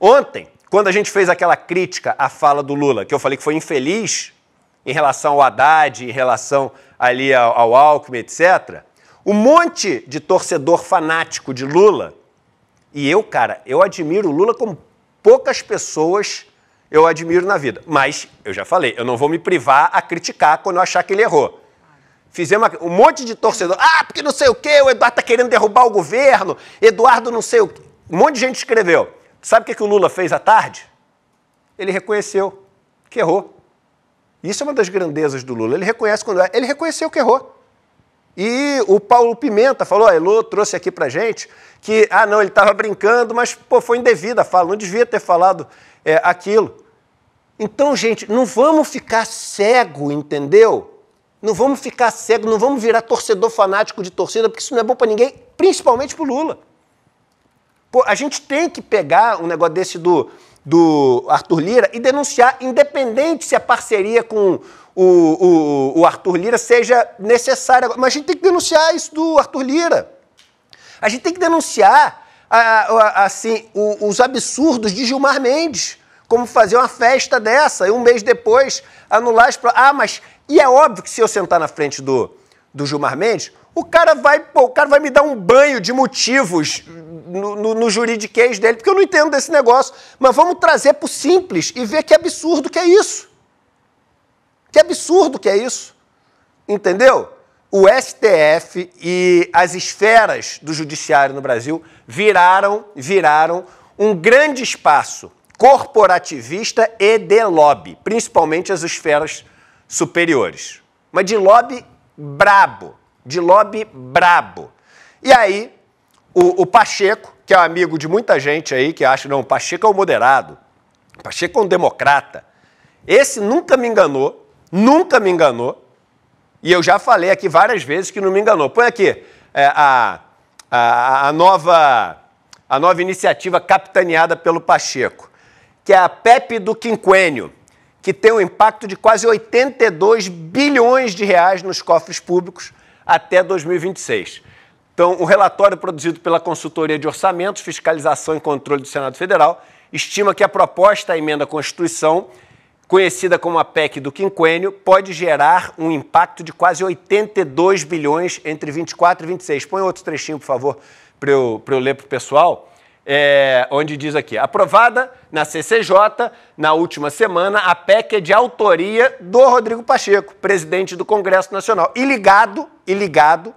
Ontem, quando a gente fez aquela crítica à fala do Lula, que eu falei que foi infeliz em relação ao Haddad, em relação ali ao, ao Alckmin, etc., um monte de torcedor fanático de Lula, e eu, cara, eu admiro o Lula como poucas pessoas eu admiro na vida. Mas, eu já falei, eu não vou me privar a criticar quando eu achar que ele errou. Fizemos um monte de torcedor. Ah, porque não sei o quê, o Eduardo está querendo derrubar o governo, Eduardo não sei o quê. Um monte de gente escreveu. Sabe o que, que o Lula fez à tarde? Ele reconheceu que errou. Isso é uma das grandezas do Lula. Ele reconhece quando é, ele reconheceu que errou. E o Paulo Pimenta falou, "Ah, Elô trouxe aqui pra gente que, ah, não, ele estava brincando, mas pô, foi indevida a fala, não devia ter falado é, aquilo. Então, gente, não vamos ficar cego, entendeu? Não vamos ficar cego, não vamos virar torcedor fanático de torcida, porque isso não é bom para ninguém, principalmente para o Lula. Pô, a gente tem que pegar um negócio desse do, do Arthur Lira e denunciar, independente se a parceria com o, o, o Arthur Lira seja necessária. Mas a gente tem que denunciar isso do Arthur Lira. A gente tem que denunciar a, a, assim, o, os absurdos de Gilmar Mendes. Como fazer uma festa dessa e um mês depois anular as. Ah, mas e é óbvio que se eu sentar na frente do, do Gilmar Mendes, o cara vai, pô, o cara vai me dar um banho de motivos no, no, no juridiquês dele, porque eu não entendo desse negócio. Mas vamos trazer para o simples e ver que absurdo que é isso. Que absurdo que é isso. Entendeu? O STF e as esferas do judiciário no Brasil viraram, viraram um grande espaço corporativista e de lobby, principalmente as esferas superiores. Mas de lobby brabo, de lobby brabo. E aí, o, o Pacheco, que é um amigo de muita gente aí, que acha, não, o Pacheco é o moderado, o Pacheco é um democrata. Esse nunca me enganou, nunca me enganou, e eu já falei aqui várias vezes que não me enganou. Põe aqui é, a, a, a, nova, a nova iniciativa capitaneada pelo Pacheco, que é a PEP do quinquênio que tem um impacto de quase 82 bilhões de reais nos cofres públicos até 2026. Então, o relatório produzido pela Consultoria de Orçamentos, Fiscalização e Controle do Senado Federal estima que a proposta à emenda à Constituição, conhecida como a PEC do quinquênio, pode gerar um impacto de quase 82 bilhões entre 24 e 26. Põe outro trechinho, por favor, para eu, eu ler para o pessoal é, onde diz aqui: aprovada na CCJ na última semana, a PEC é de autoria do Rodrigo Pacheco, presidente do Congresso Nacional, e ligado, e ligado,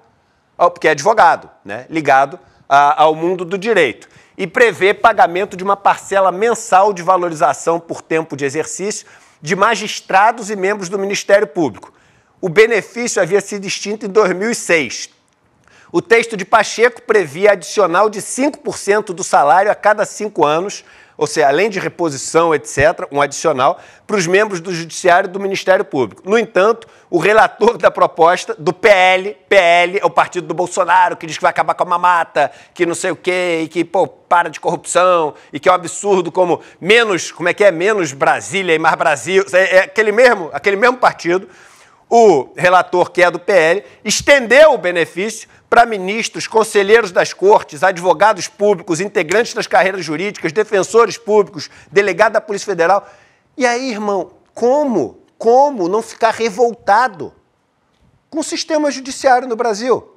ao, porque é advogado, né? Ligado a, ao mundo do direito. E prevê pagamento de uma parcela mensal de valorização por tempo de exercício de magistrados e membros do Ministério Público. O benefício havia sido extinto em 2006 o texto de Pacheco previa adicional de 5% do salário a cada cinco anos, ou seja, além de reposição, etc., um adicional, para os membros do Judiciário e do Ministério Público. No entanto, o relator da proposta, do PL, PL é o partido do Bolsonaro, que diz que vai acabar com a mamata, que não sei o quê, e que, pô, para de corrupção, e que é um absurdo como menos, como é que é, menos Brasília e mais Brasil, é, é aquele mesmo, aquele mesmo partido, o relator que é do PL, estendeu o benefício para ministros, conselheiros das cortes, advogados públicos, integrantes das carreiras jurídicas, defensores públicos, delegado da Polícia Federal. E aí, irmão, como? Como não ficar revoltado com o sistema judiciário no Brasil?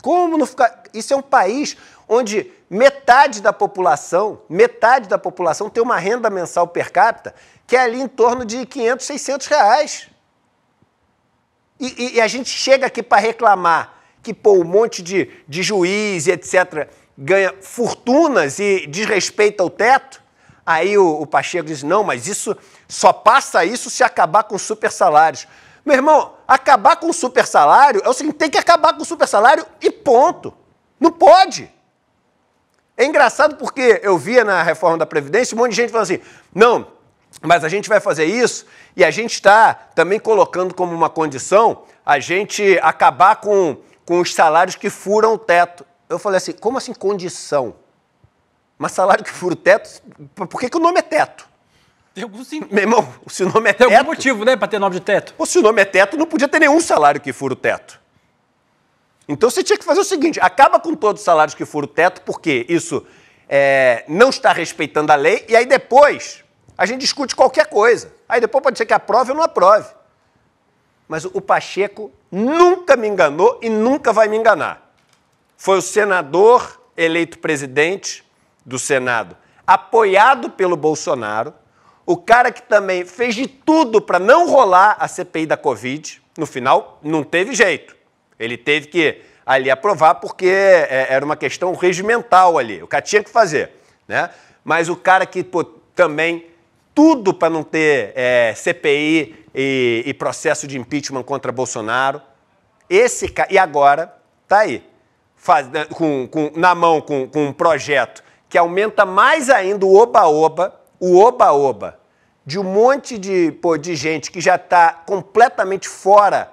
Como não ficar. Isso é um país onde metade da população, metade da população tem uma renda mensal per capita que é ali em torno de 500, 600 reais. e, e, e a gente chega aqui para reclamar que pô, um monte de, de juiz e etc. ganha fortunas e desrespeita o teto? Aí o, o Pacheco diz: não, mas isso só passa isso se acabar com super salários. Meu irmão, acabar com super salário é o seguinte: tem que acabar com super salário e ponto. Não pode. É engraçado porque eu via na reforma da Previdência um monte de gente falando assim: não, mas a gente vai fazer isso e a gente está também colocando como uma condição a gente acabar com com os salários que furam o teto. Eu falei assim, como assim condição? Mas salário que fura o teto, por que, que o nome é teto? Tem algum Meu irmão, se o nome é Tem teto... Tem algum motivo, né, para ter nome de teto? se o nome é teto, não podia ter nenhum salário que fura o teto. Então você tinha que fazer o seguinte, acaba com todos os salários que furam o teto, porque isso é, não está respeitando a lei, e aí depois a gente discute qualquer coisa. Aí depois pode ser que aprove ou não aprove. Mas o Pacheco nunca me enganou e nunca vai me enganar. Foi o senador eleito presidente do Senado, apoiado pelo Bolsonaro, o cara que também fez de tudo para não rolar a CPI da Covid. No final, não teve jeito. Ele teve que ali aprovar porque é, era uma questão regimental ali. O cara tinha que fazer, né? Mas o cara que pô, também tudo para não ter é, CPI e, e, processo de impeachment contra Bolsonaro. Esse E agora, tá aí, faz, né, com, com, na mão com, com um projeto que aumenta mais ainda o oba-oba, o oba-oba, de um monte de, pô, de gente que já está completamente fora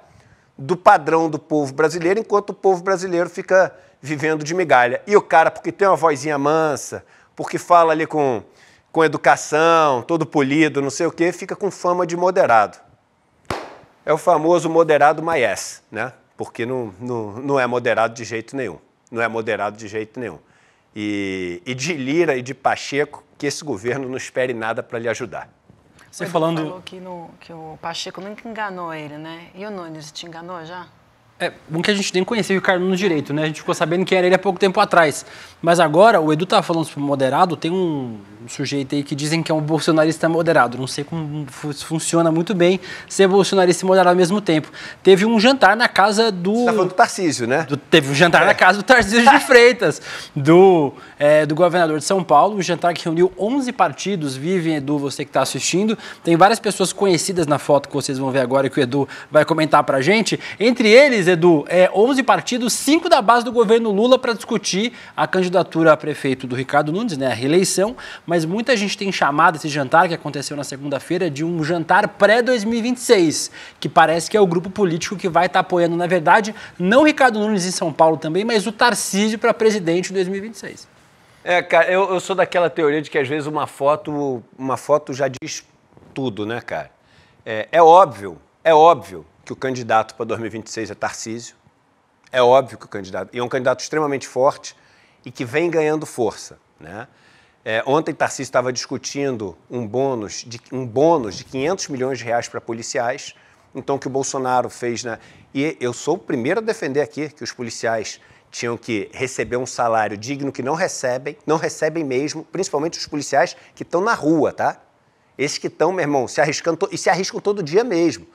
do padrão do povo brasileiro, enquanto o povo brasileiro fica vivendo de migalha. E o cara, porque tem uma vozinha mansa, porque fala ali com com educação, todo polido, não sei o quê, fica com fama de moderado. É o famoso moderado maies, né? porque não, não, não é moderado de jeito nenhum. Não é moderado de jeito nenhum. E, e de Lira e de Pacheco, que esse governo não espere nada para lhe ajudar. Você falando... falou que, no, que o Pacheco nunca enganou ele, né? E o Nunes te enganou já? É, bom que a gente nem conhecia o Ricardo no direito, né? A gente ficou sabendo que era ele há pouco tempo atrás. Mas agora, o Edu tá falando sobre moderado, tem um, um sujeito aí que dizem que é um bolsonarista moderado. Não sei como funciona muito bem ser bolsonarista e moderado ao mesmo tempo. Teve um jantar na casa do. Você tá falando do Tarcísio, né? Do, teve um jantar é. na casa do Tarcísio de Freitas, do, é, do governador de São Paulo. Um jantar que reuniu 11 partidos. vive Edu, você que está assistindo. Tem várias pessoas conhecidas na foto que vocês vão ver agora e que o Edu vai comentar pra gente. Entre eles, Edu, é, 11 partidos, 5 da base do governo Lula para discutir a candidatura a prefeito do Ricardo Nunes, né? A reeleição. Mas mas muita gente tem chamado esse jantar que aconteceu na segunda-feira de um jantar pré-2026, que parece que é o grupo político que vai estar tá apoiando, na verdade, não Ricardo Nunes em São Paulo também, mas o Tarcísio para presidente em 2026. É, cara, eu, eu sou daquela teoria de que às vezes uma foto, uma foto já diz tudo, né, cara? É, é óbvio, é óbvio que o candidato para 2026 é Tarcísio. É óbvio que o candidato. E é um candidato extremamente forte e que vem ganhando força. Né? É, ontem, Tarcísio estava discutindo um bônus de, um bônus de 500 milhões de reais para policiais, então que o Bolsonaro fez. Né? E eu sou o primeiro a defender aqui que os policiais tinham que receber um salário digno que não recebem, não recebem mesmo, principalmente os policiais que estão na rua, tá? Esses que estão, meu irmão, se arriscando e se arriscam todo dia mesmo.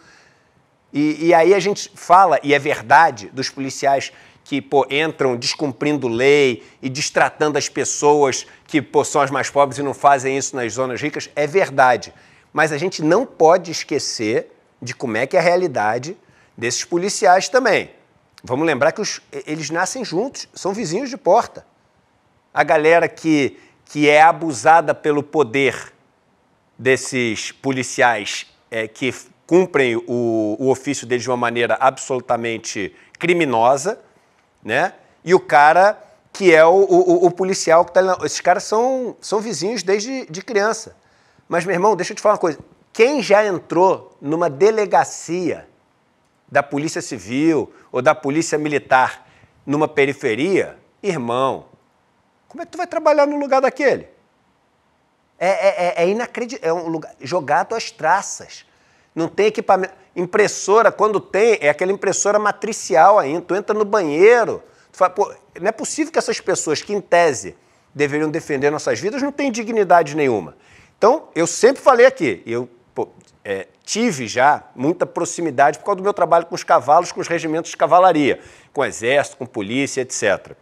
E, e, aí a gente fala, e é verdade, dos policiais que pô, entram descumprindo lei e distratando as pessoas que pô, são as mais pobres e não fazem isso nas zonas ricas, é verdade. Mas a gente não pode esquecer de como é que é a realidade desses policiais também. Vamos lembrar que os, eles nascem juntos, são vizinhos de porta. A galera que, que é abusada pelo poder desses policiais é, que cumprem o, o ofício deles de uma maneira absolutamente criminosa, né? E o cara que é o, o, o policial que está ali. Esses caras são, são vizinhos desde de criança. Mas, meu irmão, deixa eu te falar uma coisa. Quem já entrou numa delegacia da Polícia Civil ou da Polícia Militar numa periferia, irmão, como é que tu vai trabalhar no lugar daquele? É, é, é, é inacreditável. É um lugar jogado às traças. Não tem equipamento. Impressora, quando tem, é aquela impressora matricial ainda. Tu entra no banheiro, tu fala, pô, não é possível que essas pessoas que, em tese, deveriam defender nossas vidas, não têm dignidade nenhuma. Então, eu sempre falei aqui, eu pô, é, tive já muita proximidade por causa do meu trabalho com os cavalos, com os regimentos de cavalaria, com exército, com polícia, etc.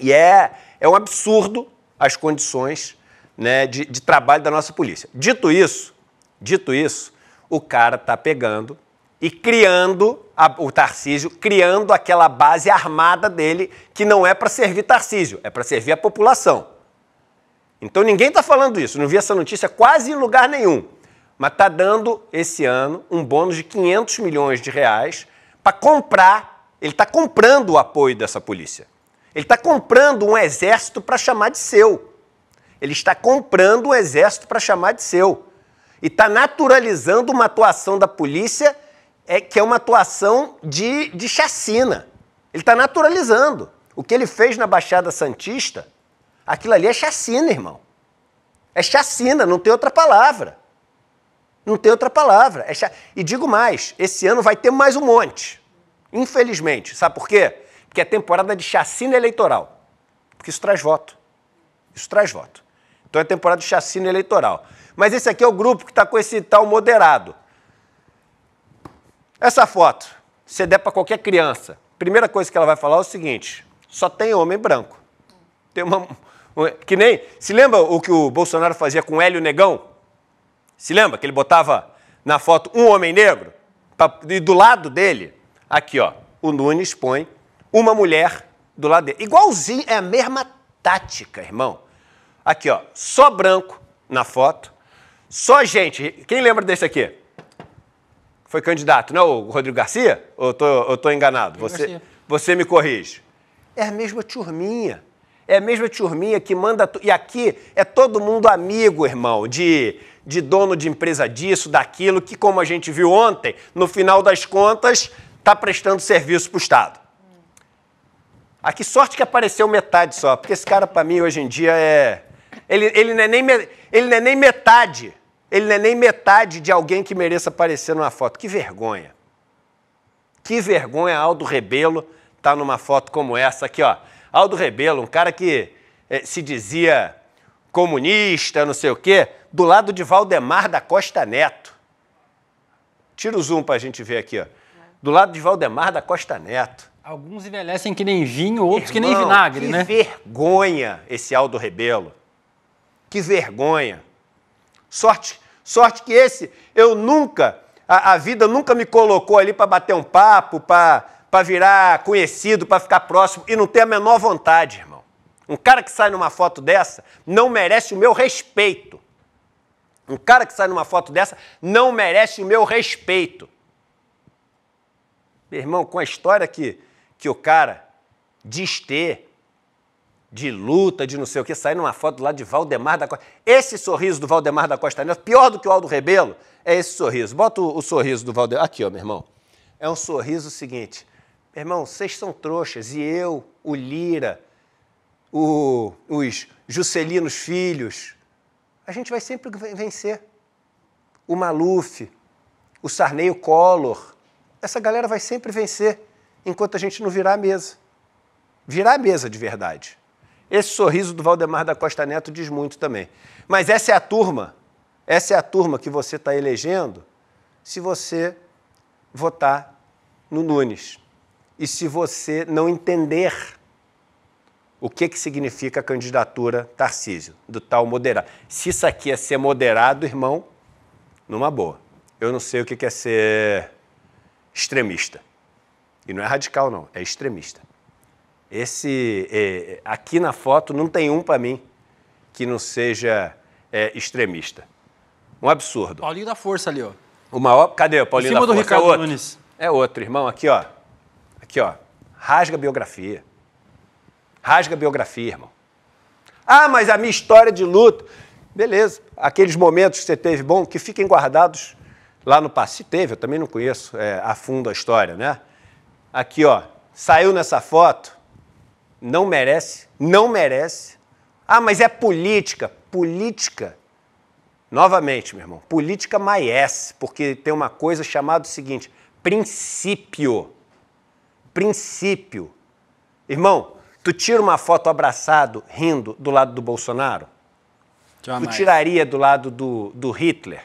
E é, é um absurdo as condições né, de, de trabalho da nossa polícia. Dito isso, dito isso, o cara tá pegando e criando a, o Tarcísio, criando aquela base armada dele que não é para servir Tarcísio, é para servir a população. Então ninguém está falando isso, não vi essa notícia quase em lugar nenhum. Mas está dando esse ano um bônus de 500 milhões de reais para comprar, ele está comprando o apoio dessa polícia. Ele está comprando um exército para chamar de seu. Ele está comprando um exército para chamar de seu. E está naturalizando uma atuação da polícia é que é uma atuação de, de chacina. Ele está naturalizando. O que ele fez na Baixada Santista, aquilo ali é chacina, irmão. É chacina, não tem outra palavra. Não tem outra palavra. É e digo mais: esse ano vai ter mais um monte. Infelizmente. Sabe por quê? Porque é temporada de chacina eleitoral. Porque isso traz voto. Isso traz voto. Então é temporada de chacina eleitoral. Mas esse aqui é o grupo que está com esse tal moderado. Essa foto, se der para qualquer criança, primeira coisa que ela vai falar é o seguinte: só tem homem branco. Tem uma. Que nem. Se lembra o que o Bolsonaro fazia com Hélio Negão? Se lembra que ele botava na foto um homem negro? Pra, e do lado dele, aqui, ó, o Nunes põe uma mulher do lado dele. Igualzinho, é a mesma tática, irmão. Aqui, ó, só branco na foto, só gente. Quem lembra desse aqui? foi candidato, não é o Rodrigo Garcia? Ou eu tô, eu tô enganado? você, você me corrige. É a mesma turminha. É a mesma turminha que manda. E aqui é todo mundo amigo, irmão, de, de dono de empresa disso, daquilo, que, como a gente viu ontem, no final das contas, está prestando serviço para o Estado. Aqui, que sorte que apareceu metade só, porque esse cara, para mim, hoje em dia, é. Ele, ele, não é nem, ele não é nem metade ele não é nem metade de alguém que mereça aparecer numa foto. Que vergonha. Que vergonha Aldo Rebelo estar tá numa foto como essa aqui, ó. Aldo Rebelo, um cara que é, se dizia comunista, não sei o quê, do lado de Valdemar da Costa Neto. Tira o zoom para a gente ver aqui, ó. Do lado de Valdemar da Costa Neto. Alguns envelhecem que nem vinho, outros Irmão, que nem vinagre, que né? Que vergonha esse Aldo Rebelo. Que vergonha. Sorte, Sorte que esse, eu nunca, a, a vida nunca me colocou ali para bater um papo, para virar conhecido, para ficar próximo, e não ter a menor vontade, irmão. Um cara que sai numa foto dessa não merece o meu respeito. Um cara que sai numa foto dessa não merece o meu respeito. Meu irmão, com a história que, que o cara diz ter, de luta, de não sei o que, sair numa foto lá de Valdemar da Costa. Esse sorriso do Valdemar da Costa Neto, pior do que o Aldo Rebelo, é esse sorriso. Bota o, o sorriso do Valdemar. Aqui, ó, meu irmão. É um sorriso seguinte. Meu irmão, vocês são trouxas. E eu, o Lira, o, os Juscelinos Filhos, a gente vai sempre vencer. O Maluf, o Sarney o Collor, essa galera vai sempre vencer enquanto a gente não virar a mesa. Virar a mesa de verdade. Esse sorriso do Valdemar da Costa Neto diz muito também. Mas essa é a turma, essa é a turma que você está elegendo se você votar no Nunes. E se você não entender o que, que significa a candidatura Tarcísio, do tal moderado. Se isso aqui é ser moderado, irmão, numa boa. Eu não sei o que é ser extremista. E não é radical, não, é extremista esse é, aqui na foto não tem um para mim que não seja é, extremista. Um absurdo. Paulinho da Força ali, ó. O maior, cadê o Paulinho da Força? Em cima do é Ricardo é outro. Nunes. É outro, irmão. Aqui, ó. Aqui, ó. Rasga a biografia. Rasga a biografia, irmão. Ah, mas a minha história de luta. Beleza. Aqueles momentos que você teve bom, que fiquem guardados lá no passado. Se teve, eu também não conheço é, a fundo a história, né? Aqui, ó. Saiu nessa foto não merece, não merece. Ah, mas é política. Política, novamente, meu irmão, política maes, porque tem uma coisa chamada o seguinte: princípio. Princípio. Irmão, tu tira uma foto abraçado, rindo, do lado do Bolsonaro? Jamais. Tu tiraria do lado do, do Hitler?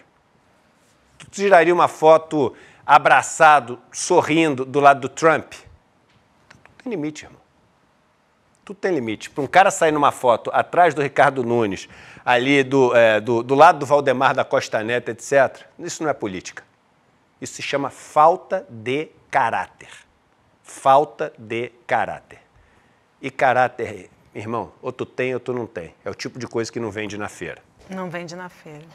Tu tiraria uma foto abraçado, sorrindo, do lado do Trump? Não tem limite, irmão tudo tem limite. Para um cara sair numa foto atrás do Ricardo Nunes, ali do, é, do, do lado do Valdemar da Costa Neto, etc., isso não é política. Isso se chama falta de caráter. Falta de caráter. E caráter, irmão, ou tu tem ou tu não tem. É o tipo de coisa que não vende na feira. Não vende na feira.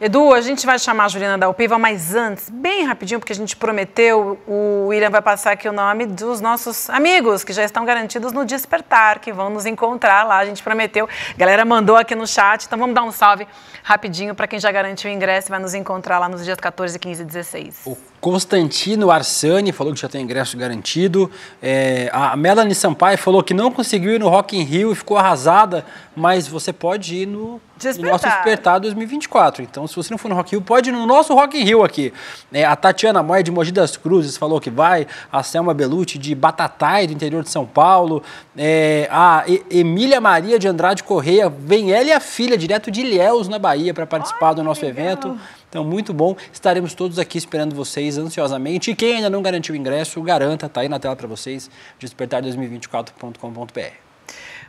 Edu, a gente vai chamar a Juliana Dalpiva, mas antes, bem rapidinho, porque a gente prometeu, o William vai passar aqui o nome dos nossos amigos, que já estão garantidos no Despertar, que vão nos encontrar lá, a gente prometeu. A galera mandou aqui no chat, então vamos dar um salve rapidinho para quem já garantiu o ingresso e vai nos encontrar lá nos dias 14, 15 e 16. O Constantino Arsani falou que já tem ingresso garantido. É, a Melanie Sampaio falou que não conseguiu ir no Rock in Rio e ficou arrasada, mas você pode ir no, no nosso Despertar 2024. Então, se você não for no Rock in Rio, pode ir no nosso Rock in Rio aqui. É, a Tatiana Moya de Mogi das Cruzes falou que vai. A Selma Belucci de Batatai, do interior de São Paulo. É, a e Emília Maria de Andrade Correia. Vem ela e a filha, direto de Ilhéus, na Bahia, para participar Ai, do nosso evento. Então, muito bom. Estaremos todos aqui esperando vocês ansiosamente. E quem ainda não garantiu o ingresso, garanta, tá aí na tela para vocês, despertar2024.com.br.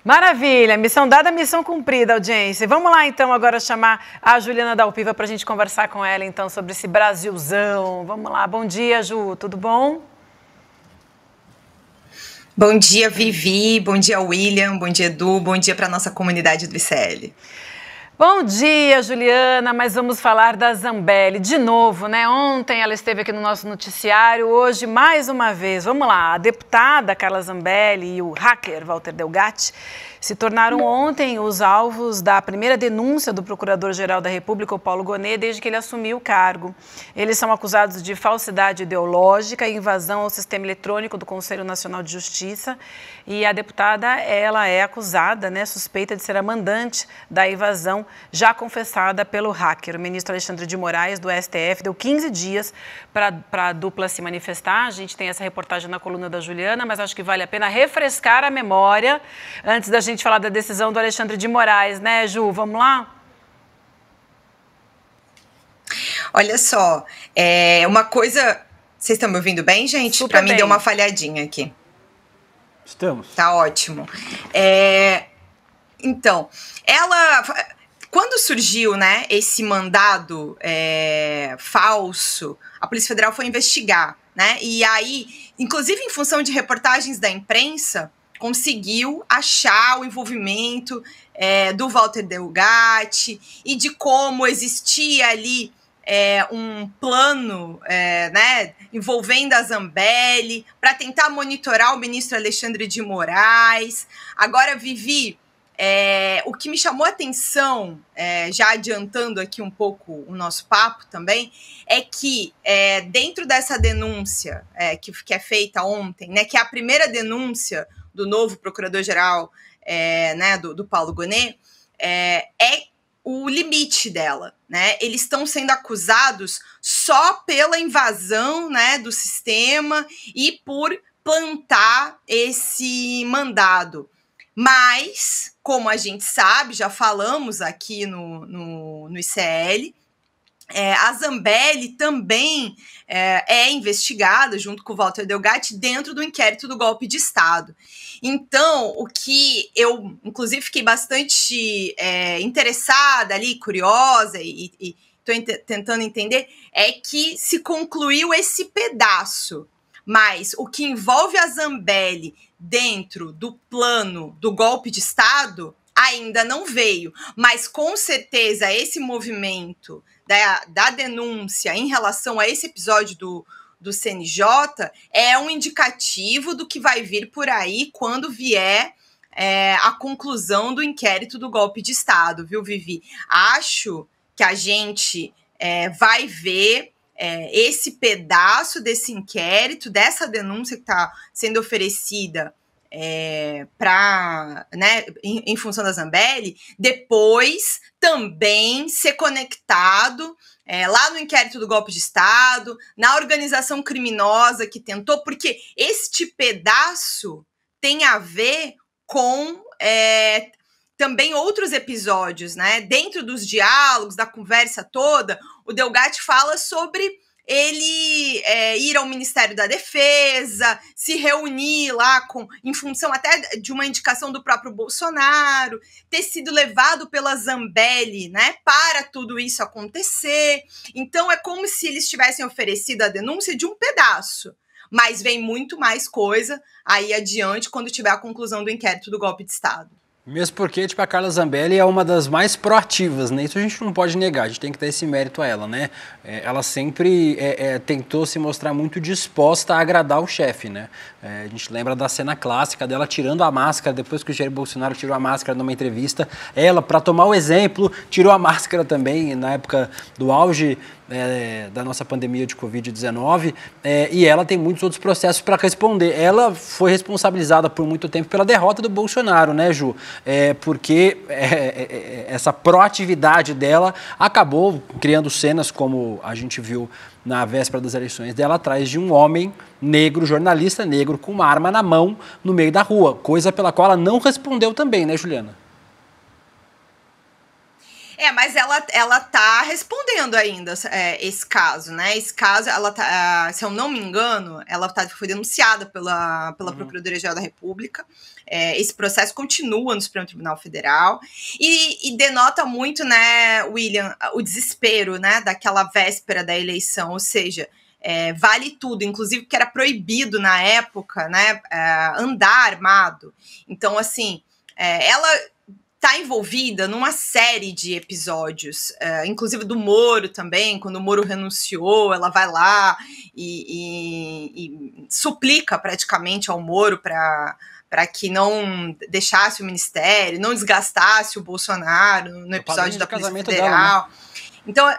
Maravilha, missão dada, missão cumprida, audiência. Vamos lá então agora chamar a Juliana Dalpiva para a gente conversar com ela então sobre esse Brasilzão. Vamos lá, bom dia, Ju, tudo bom? Bom dia, Vivi, bom dia, William, bom dia, Edu, bom dia para a nossa comunidade do ICL. Bom dia, Juliana. Mas vamos falar da Zambelli de novo, né? Ontem ela esteve aqui no nosso noticiário, hoje mais uma vez. Vamos lá, a deputada Carla Zambelli e o hacker Walter Delgatti se tornaram ontem os alvos da primeira denúncia do Procurador-Geral da República, o Paulo Gonet, desde que ele assumiu o cargo. Eles são acusados de falsidade ideológica e invasão ao sistema eletrônico do Conselho Nacional de Justiça. E a deputada, ela é acusada, né, suspeita de ser a mandante da invasão já confessada pelo hacker. O ministro Alexandre de Moraes, do STF, deu 15 dias para a dupla se manifestar. A gente tem essa reportagem na coluna da Juliana, mas acho que vale a pena refrescar a memória antes da gente falar da decisão do Alexandre de Moraes, né, Ju? Vamos lá? Olha só, é uma coisa. Vocês estão me ouvindo bem, gente? Para mim deu uma falhadinha aqui. Estamos. Tá ótimo. É... Então, ela. Quando surgiu né, esse mandado é, falso, a Polícia Federal foi investigar. Né? E aí, inclusive em função de reportagens da imprensa, conseguiu achar o envolvimento é, do Walter Delgatti e de como existia ali é, um plano é, né, envolvendo a Zambelli para tentar monitorar o ministro Alexandre de Moraes. Agora, Vivi, é, o que me chamou a atenção, é, já adiantando aqui um pouco o nosso papo também, é que é, dentro dessa denúncia é, que, que é feita ontem, né, que é a primeira denúncia do novo procurador-geral, é, né, do, do Paulo Gonet, é, é o limite dela, né? Eles estão sendo acusados só pela invasão, né, do sistema e por plantar esse mandado. Mas, como a gente sabe, já falamos aqui no, no, no ICL, é, a Zambelli também é, é, investigada, junto com o Walter Delgatti, dentro do inquérito do golpe de Estado. Então, o que eu, inclusive, fiquei bastante é, interessada ali, curiosa e, estou ent tentando entender, é que se concluiu esse pedaço. Mas o que envolve a Zambelli dentro do plano do golpe de Estado ainda não veio. Mas com certeza esse movimento da, da denúncia em relação a esse episódio do do CNJ é um indicativo do que vai vir por aí quando vier é, a conclusão do inquérito do golpe de Estado, viu, Vivi? Acho que a gente é, vai ver é, esse pedaço desse inquérito, dessa denúncia que está sendo oferecida é, para né, em, em, função da Zambelli, depois também ser conectado é, lá no inquérito do golpe de Estado, na organização criminosa que tentou, porque este pedaço tem a ver com é, também outros episódios, né? Dentro dos diálogos, da conversa toda, o Delgatti fala sobre ele é, ir ao Ministério da Defesa, se reunir lá com, em função até de uma indicação do próprio Bolsonaro, ter sido levado pela Zambelli, né, para tudo isso acontecer. Então é como se eles tivessem oferecido a denúncia de um pedaço. Mas vem muito mais coisa aí adiante quando tiver a conclusão do inquérito do golpe de Estado. Mesmo porque, tipo, a Carla Zambelli é uma das mais proativas, né? Isso a gente não pode negar, a gente tem que dar esse mérito a ela, né? é, ela sempre é, é, tentou se mostrar muito disposta a agradar o chefe, né? É, a gente lembra da cena clássica dela tirando a máscara, depois que o Jair Bolsonaro tirou a máscara numa entrevista, ela, para tomar o exemplo, tirou a máscara também na época do auge é, da nossa pandemia de Covid-19 é, e ela tem muitos outros processos para responder. Ela foi responsabilizada por muito tempo pela derrota do Bolsonaro, né, Ju? É, porque é, essa proatividade dela acabou criando cenas como a gente viu na véspera das eleições dela, atrás de um homem negro, jornalista negro, com uma arma na mão no meio da rua, coisa pela qual ela não respondeu também, né, Juliana? É, mas ela, ela tá respondendo ainda é, esse caso, né? Esse caso, ela tá, ah, se eu não me engano, ela tá, foi denunciada pela, pela uhum. Procuradoria-Geral da República. É, esse processo continua no Supremo Tribunal Federal e, e, denota muito, né, William, o desespero, né, daquela véspera da eleição, ou seja, é, vale tudo, inclusive que era proibido na época, né, é, andar armado. Então, assim, é, ela tá envolvida numa série de episódios, uh, inclusive do Moro também, quando o Moro renunciou, ela vai lá e, e, e suplica praticamente ao Moro para para que não deixasse o ministério, não desgastasse o Bolsonaro no é episódio da Polícia Federal. Dela, né? Então,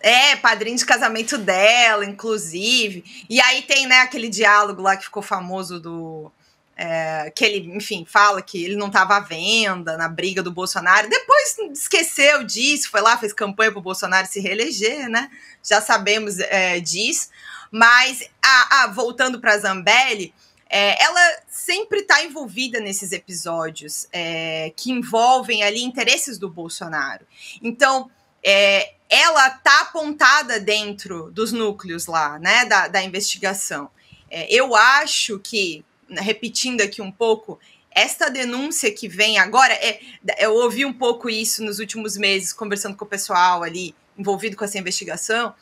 é, padrinho de casamento dela, inclusive. E aí tem, né, aquele diálogo lá que ficou famoso do é, que ele, enfim, fala que ele não estava à venda na briga do Bolsonaro. Depois esqueceu disso, foi lá, fez campanha para o Bolsonaro se reeleger, né? Já sabemos é, disso. Mas, a, a, voltando para a Zambelli, é, ela sempre está envolvida nesses episódios é, que envolvem ali interesses do Bolsonaro. Então, é, ela está apontada dentro dos núcleos lá, né, da, da investigação. É, eu acho que repetindo aqui um pouco, esta denúncia que vem agora, é, eu ouvi um pouco isso nos últimos meses, conversando com o pessoal ali envolvido com essa investigação,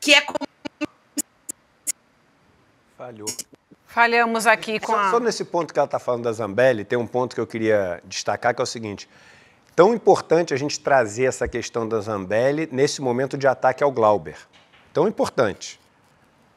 que é como. Falhou. Falhamos aqui com a. Só, só nesse ponto que ela está falando da Zambelli, tem um ponto que eu queria destacar, que é o seguinte: tão importante a gente trazer essa questão da Zambelli nesse momento de ataque ao Glauber. Tão importante.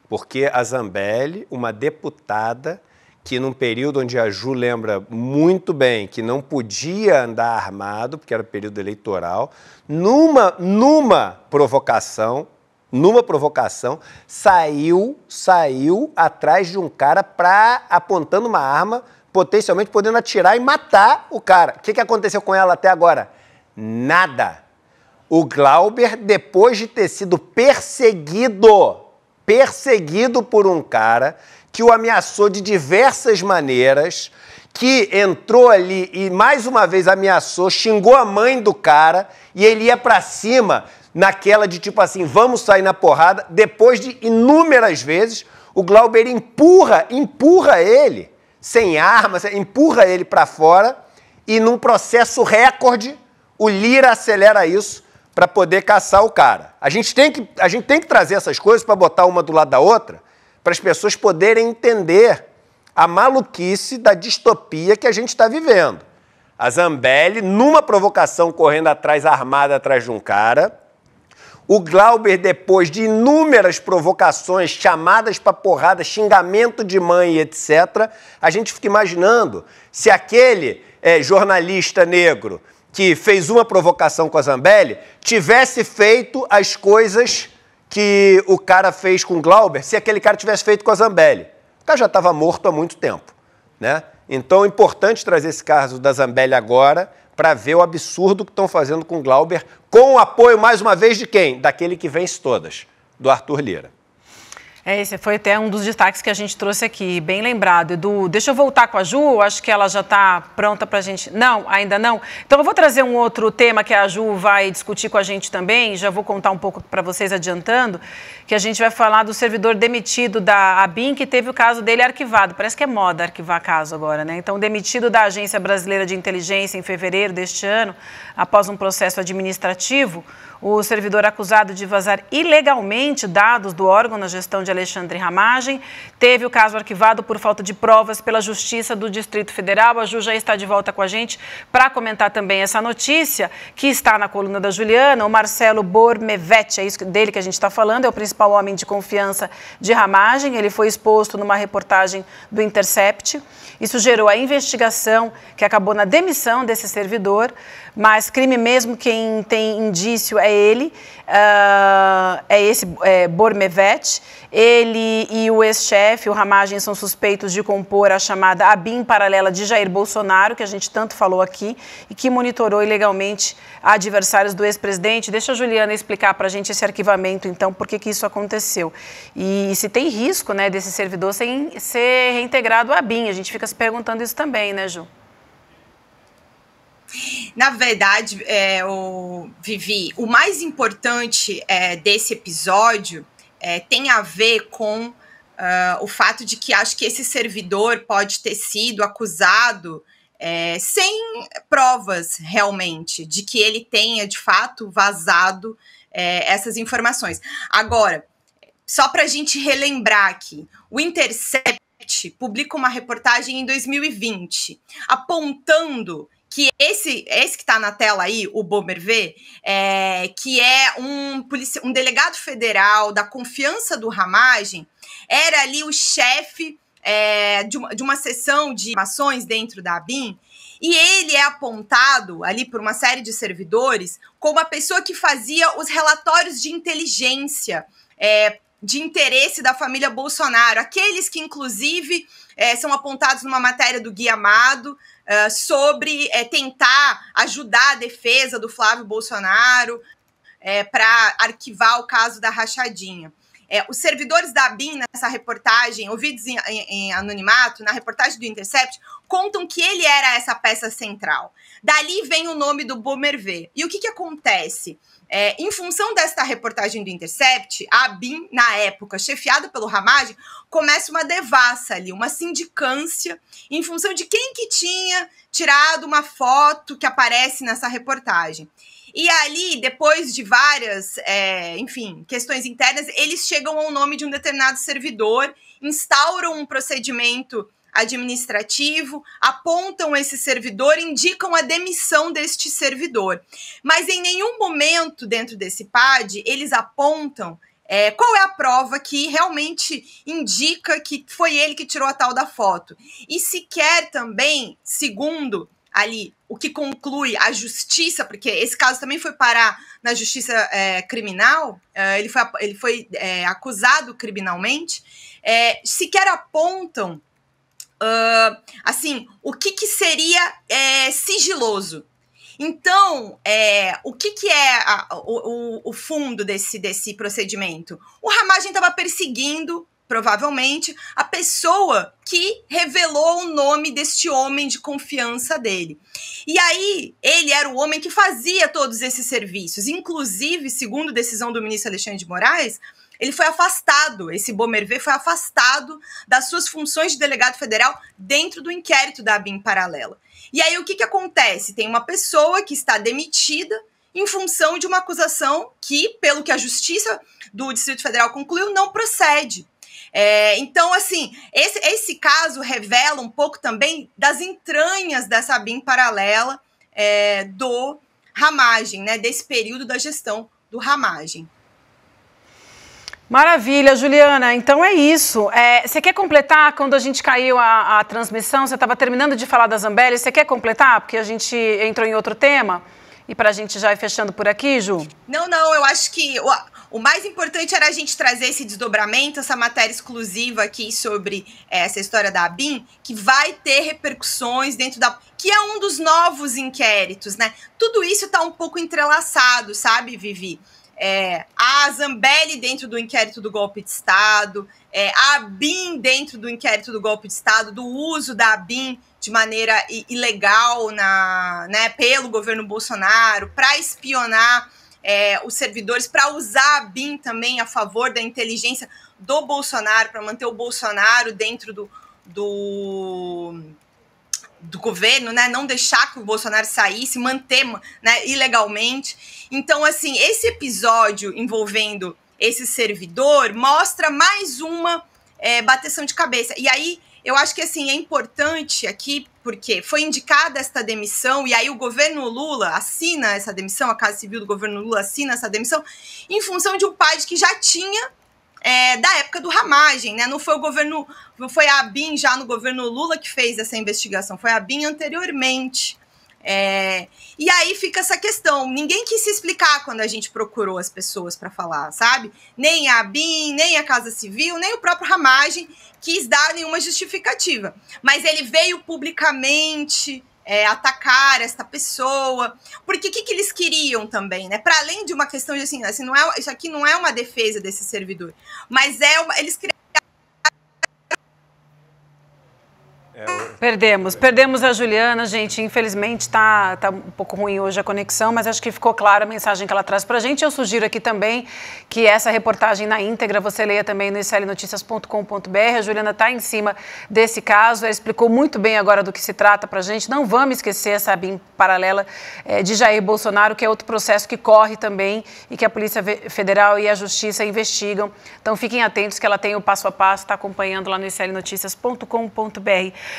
Porque a Zambelli, uma deputada que num período onde a Ju lembra muito bem que não podia andar armado, porque era período eleitoral, numa, numa provocação, numa provocação, saiu, saiu atrás de um cara pra, apontando uma arma, potencialmente podendo atirar e matar o cara. O que, que aconteceu com ela até agora? Nada. O Glauber, depois de ter sido perseguido, perseguido por um cara que o ameaçou de diversas maneiras, que entrou ali e mais uma vez ameaçou, xingou a mãe do cara e ele ia para cima naquela de tipo assim, vamos sair na porrada, depois de inúmeras vezes o Glauber empurra, empurra ele sem arma, empurra ele para fora e num processo recorde o Lira acelera isso para poder caçar o cara. A gente tem que, a gente tem que trazer essas coisas para botar uma do lado da outra para as pessoas poderem entender a maluquice da distopia que a gente está vivendo. A Zambelli, numa provocação correndo atrás, armada atrás de um cara. O Glauber, depois de inúmeras provocações, chamadas para porrada, xingamento de mãe, etc., a gente fica imaginando se aquele é, jornalista negro que fez uma provocação com a Zambelli tivesse feito as coisas que o cara fez com Glauber se aquele cara tivesse feito com a Zambelli. O cara já estava morto há muito tempo. Né? Então é importante trazer esse caso da Zambelli agora para ver o absurdo que estão fazendo com o Glauber, com o apoio, mais uma vez, de quem? Daquele que vence todas, do Arthur Lira. É, esse foi até um dos destaques que a gente trouxe aqui, bem lembrado. Edu, deixa eu voltar com a Ju, acho que ela já está pronta para a gente. Não, ainda não. Então eu vou trazer um outro tema que a Ju vai discutir com a gente também, já vou contar um pouco para vocês adiantando, que a gente vai falar do servidor demitido da ABIN, que teve o caso dele arquivado. Parece que é moda arquivar caso agora, né? Então, demitido da Agência Brasileira de Inteligência em fevereiro deste ano, após um processo administrativo, o servidor acusado de vazar ilegalmente dados do órgão na gestão de Alexandre Ramagem teve o caso arquivado por falta de provas pela Justiça do Distrito Federal. A Ju já está de volta com a gente para comentar também essa notícia, que está na coluna da Juliana. O Marcelo Bormevetti, é isso dele que a gente está falando, é o principal homem de confiança de Ramagem. Ele foi exposto numa reportagem do Intercept. Isso gerou a investigação que acabou na demissão desse servidor, mas crime mesmo quem tem indício é ele uh, é esse é, Bormevet. Ele e o ex-chefe, o Ramagem, são suspeitos de compor a chamada ABIM paralela de Jair Bolsonaro, que a gente tanto falou aqui, e que monitorou ilegalmente adversários do ex-presidente. Deixa a Juliana explicar para a gente esse arquivamento, então, por que, que isso aconteceu. E se tem risco né, desse servidor sem ser reintegrado à ABIM. A gente fica se perguntando isso também, né, Ju? Na verdade, é, o, Vivi, o mais importante é, desse episódio é, tem a ver com uh, o fato de que acho que esse servidor pode ter sido acusado é, sem provas realmente de que ele tenha de fato vazado é, essas informações. Agora, só para a gente relembrar aqui, o Intercept publica uma reportagem em 2020 apontando que esse, esse que está na tela aí, o Bomer V, é, que é um, um delegado federal da confiança do Ramagem, era ali o chefe é, de, uma, de uma sessão de mações dentro da ABIN, e ele é apontado ali por uma série de servidores como a pessoa que fazia os relatórios de inteligência é, de interesse da família Bolsonaro, aqueles que, inclusive, é, são apontados numa matéria do Guia Amado, ah, sobre é, tentar ajudar a defesa do Flávio Bolsonaro é, para arquivar o caso da rachadinha. É, os servidores da BIM nessa reportagem, ouvidos em, em, em, anonimato, na reportagem do Intercept, contam que ele era essa peça central. Dali vem o nome do V. E o que, que acontece? É, em função desta reportagem do Intercept, a BIM, na época, chefiada pelo Hamad, começa uma devassa ali, uma sindicância, em função de quem que tinha tirado uma foto que aparece nessa reportagem. E ali, depois de várias, é, enfim, questões internas, eles chegam ao nome de um determinado servidor, instauram um procedimento administrativo, apontam esse servidor, indicam a demissão deste servidor. Mas em nenhum momento dentro desse PAD eles apontam é, qual é a prova que realmente indica que foi ele que tirou a tal da foto. E sequer também, segundo ali o que conclui a justiça, porque esse caso também foi parar na justiça é, criminal, é, ele foi, ele foi é, acusado criminalmente, é, sequer apontam uh, assim, o que, que seria é, sigiloso. Então, é, o que, que é a, o, o, fundo desse, desse procedimento? O Ramagem estava perseguindo, provavelmente, a pessoa que revelou o nome deste homem de confiança dele. E aí, ele era o homem que fazia todos esses serviços. Inclusive, segundo decisão do ministro Alexandre de Moraes, ele foi afastado, esse Bomervé foi afastado das suas funções de delegado federal dentro do inquérito da Bim paralela. E aí o que, que acontece? Tem uma pessoa que está demitida em função de uma acusação que, pelo que a Justiça do Distrito Federal concluiu, não procede. É, então, assim, esse, esse caso revela um pouco também das entranhas dessa BIM paralela é, do Ramagem, né, desse período da gestão do Ramagem. Maravilha, Juliana. Então é isso. É, você quer completar quando a gente caiu a, a transmissão? Você estava terminando de falar da Zambelli. Você quer completar? Porque a gente entrou em outro tema. E para a gente já ir fechando por aqui, Ju? Não, não. Eu acho que o, o mais importante era a gente trazer esse desdobramento, essa matéria exclusiva aqui sobre é, essa história da ABIN, que vai ter repercussões dentro da. que é um dos novos inquéritos, né? Tudo isso está um pouco entrelaçado, sabe, Vivi? é, a Zambelli dentro do inquérito do golpe de Estado, é, a ABIN dentro do inquérito do golpe de Estado, do uso da ABIN de maneira ilegal na, né, pelo governo Bolsonaro para espionar é, os servidores, para usar a BIM também a favor da inteligência do Bolsonaro, para manter o Bolsonaro dentro do, do, do governo, né, não deixar que o Bolsonaro saísse, manter, né, ilegalmente. Então, assim, esse episódio envolvendo esse servidor mostra mais uma é, bateção de cabeça. E aí, eu acho que, assim, é importante aqui, porque foi indicada esta demissão, e aí o governo Lula assina essa demissão, a Casa Civil do governo Lula assina essa demissão, em função de um pai que já tinha é, da época do Ramagem, né? Não foi o governo, foi a ABIN já no governo Lula que fez essa investigação, foi a ABIN anteriormente. É, e aí fica essa questão: ninguém quis se explicar quando a gente procurou as pessoas para falar, sabe? Nem a BIM, nem a Casa Civil, nem o próprio Ramagem quis dar nenhuma justificativa. Mas ele veio publicamente é, atacar esta pessoa. Porque o que, que, eles queriam também, né? Para além de uma questão de assim, assim não é, isso aqui não é uma defesa desse servidor, mas é uma, eles criaram É perdemos, perdemos a Juliana, gente. Infelizmente está tá um pouco ruim hoje a conexão, mas acho que ficou clara a mensagem que ela traz para a gente. Eu sugiro aqui também que essa reportagem na íntegra você leia também no slnoticias.com.br. A Juliana está em cima desse caso, ela explicou muito bem agora do que se trata para a gente. Não vamos esquecer essa BIM paralela eh, de Jair Bolsonaro, que é outro processo que corre também e que a Polícia Federal e a Justiça investigam. Então fiquem atentos que ela tem o passo a passo, está acompanhando lá no slnoticias.com.br.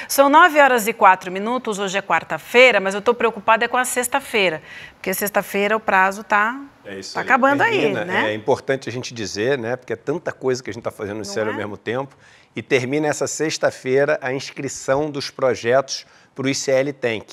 São 9 horas e 4 minutos, hoje é quarta-feira, mas eu estou preocupada é com a sexta-feira, porque sexta-feira o prazo está é tá acabando termina, aí, né? É, é importante a gente dizer, né? Porque é tanta coisa que a gente está fazendo no é? ao mesmo tempo. E termina essa sexta-feira a inscrição dos projetos para o ICL Tank,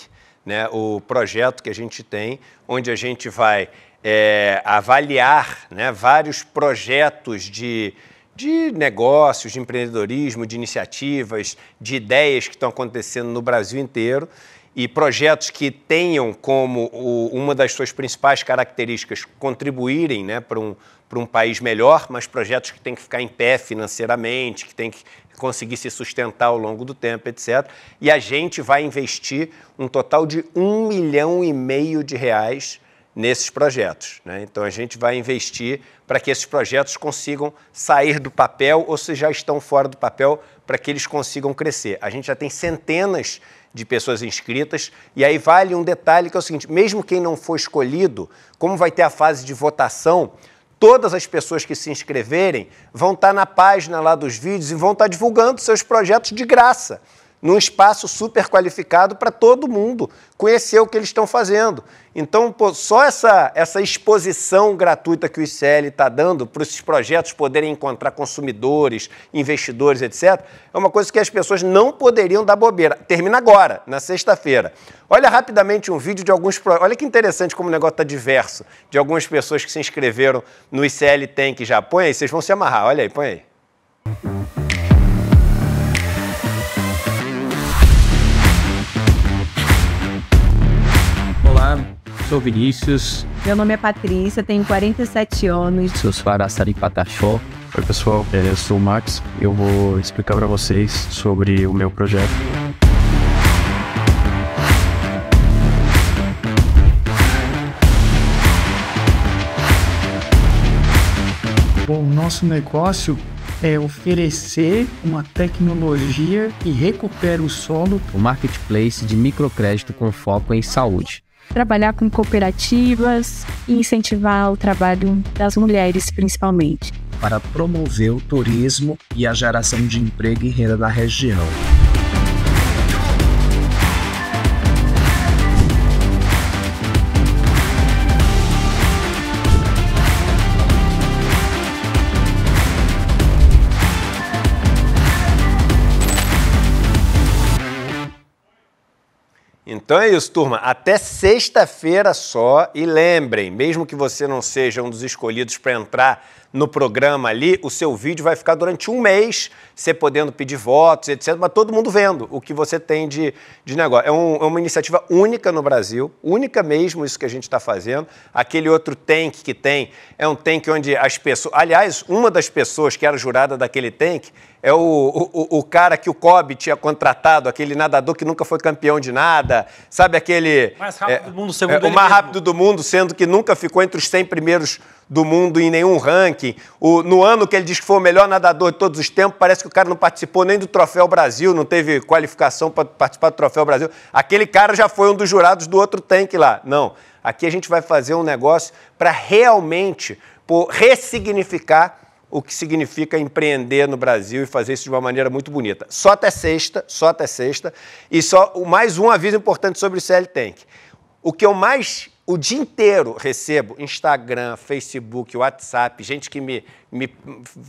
né? O projeto que a gente tem, onde a gente vai é, avaliar né, vários projetos de de negócios, de empreendedorismo, de iniciativas, de ideias que estão acontecendo no Brasil inteiro e projetos que tenham como o, uma das suas principais características contribuírem né, para um, um país melhor, mas projetos que têm que ficar em pé financeiramente, que têm que conseguir se sustentar ao longo do tempo, etc. E a gente vai investir um total de um milhão e meio de reais nesses projetos. Né? Então, a gente vai investir para que esses projetos consigam sair do papel ou se já estão fora do papel, para que eles consigam crescer. A gente já tem centenas de pessoas inscritas, e aí vale um detalhe que é o seguinte: mesmo quem não for escolhido, como vai ter a fase de votação, todas as pessoas que se inscreverem vão estar na página lá dos vídeos e vão estar divulgando seus projetos de graça num espaço super qualificado para todo mundo conhecer o que eles estão fazendo. Então, pô, só essa, essa exposição gratuita que o ICL está dando para esses projetos poderem encontrar consumidores, investidores, etc., é uma coisa que as pessoas não poderiam dar bobeira. Termina agora, na sexta-feira. Olha rapidamente um vídeo de alguns. Olha que interessante como o negócio está diverso, de algumas pessoas que se inscreveram no ICL Tank já. Põe aí, vocês vão se amarrar. Olha aí, põe aí. sou Vinícius. Meu nome é Patrícia, tenho 47 anos. Sou Suaraçari Patachó. Oi, pessoal, é, eu sou o Max. Eu vou explicar para vocês sobre o meu projeto. Bom, nosso negócio é oferecer uma tecnologia que recupera o solo. O marketplace de microcrédito com foco em saúde trabalhar com cooperativas e incentivar o trabalho das mulheres, principalmente. Para promover o turismo e a geração de emprego e renda na região. Então é isso, turma. Até sexta-feira só. E lembrem, mesmo que você não seja um dos escolhidos para entrar no programa ali, o seu vídeo vai ficar durante um mês, você podendo pedir votos, etc., mas todo mundo vendo o que você tem de, de negócio. É, um, é uma iniciativa única no Brasil, única mesmo isso que a gente está fazendo. Aquele outro tank que tem, é um tank onde as pessoas. Aliás, uma das pessoas que era jurada daquele tank é o, o, o cara que o Kobe tinha contratado, aquele nadador que nunca foi campeão de nada, sabe aquele. Mais rápido é, do mundo, segundo é, é O mais rápido do mundo, sendo que nunca ficou entre os 100 primeiros do mundo em nenhum ranking. O, no ano que ele diz que foi o melhor nadador de todos os tempos, parece que o cara não participou nem do Troféu Brasil, não teve qualificação para participar do Troféu Brasil. Aquele cara já foi um dos jurados do outro tanque lá. Não. Aqui a gente vai fazer um negócio para realmente por, ressignificar o que significa empreender no Brasil e fazer isso de uma maneira muito bonita. Só até sexta, só até sexta. E só mais um aviso importante sobre o CL Tank. O que eu mais o dia inteiro recebo Instagram, Facebook, WhatsApp, gente que me, me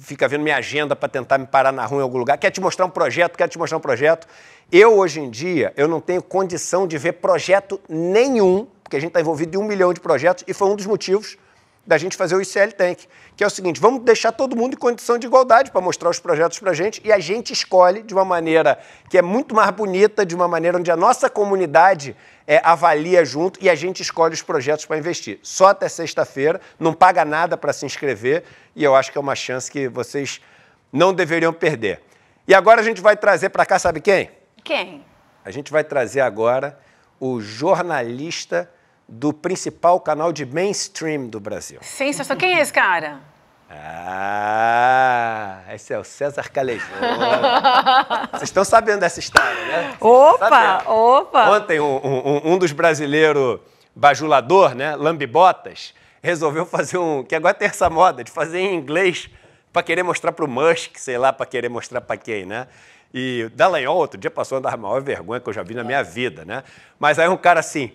fica vendo minha agenda para tentar me parar na rua em algum lugar, quer te mostrar um projeto, quer te mostrar um projeto. Eu, hoje em dia, eu não tenho condição de ver projeto nenhum, porque a gente está envolvido em um milhão de projetos, e foi um dos motivos da gente fazer o ICL Tank, que é o seguinte: vamos deixar todo mundo em condição de igualdade para mostrar os projetos para a gente e a gente escolhe de uma maneira que é muito mais bonita, de uma maneira onde a nossa comunidade é, avalia junto e a gente escolhe os projetos para investir. Só até sexta-feira, não paga nada para se inscrever e eu acho que é uma chance que vocês não deveriam perder. E agora a gente vai trazer para cá, sabe quem? Quem? A gente vai trazer agora o jornalista do principal canal de mainstream do Brasil. Sensacional. Quem é esse cara? Ah, esse é o César Calejão. Vocês estão sabendo dessa história, né? Opa, opa! Ontem um, um, um dos brasileiros bajulador, né, lambibotas, resolveu fazer um, que agora tem essa moda, de fazer em inglês para querer mostrar para o Musk, sei lá, para querer mostrar para quem, né? E Dallagnol outro dia passou uma das maiores vergonhas que eu já vi na minha vida, né? Mas aí um cara assim...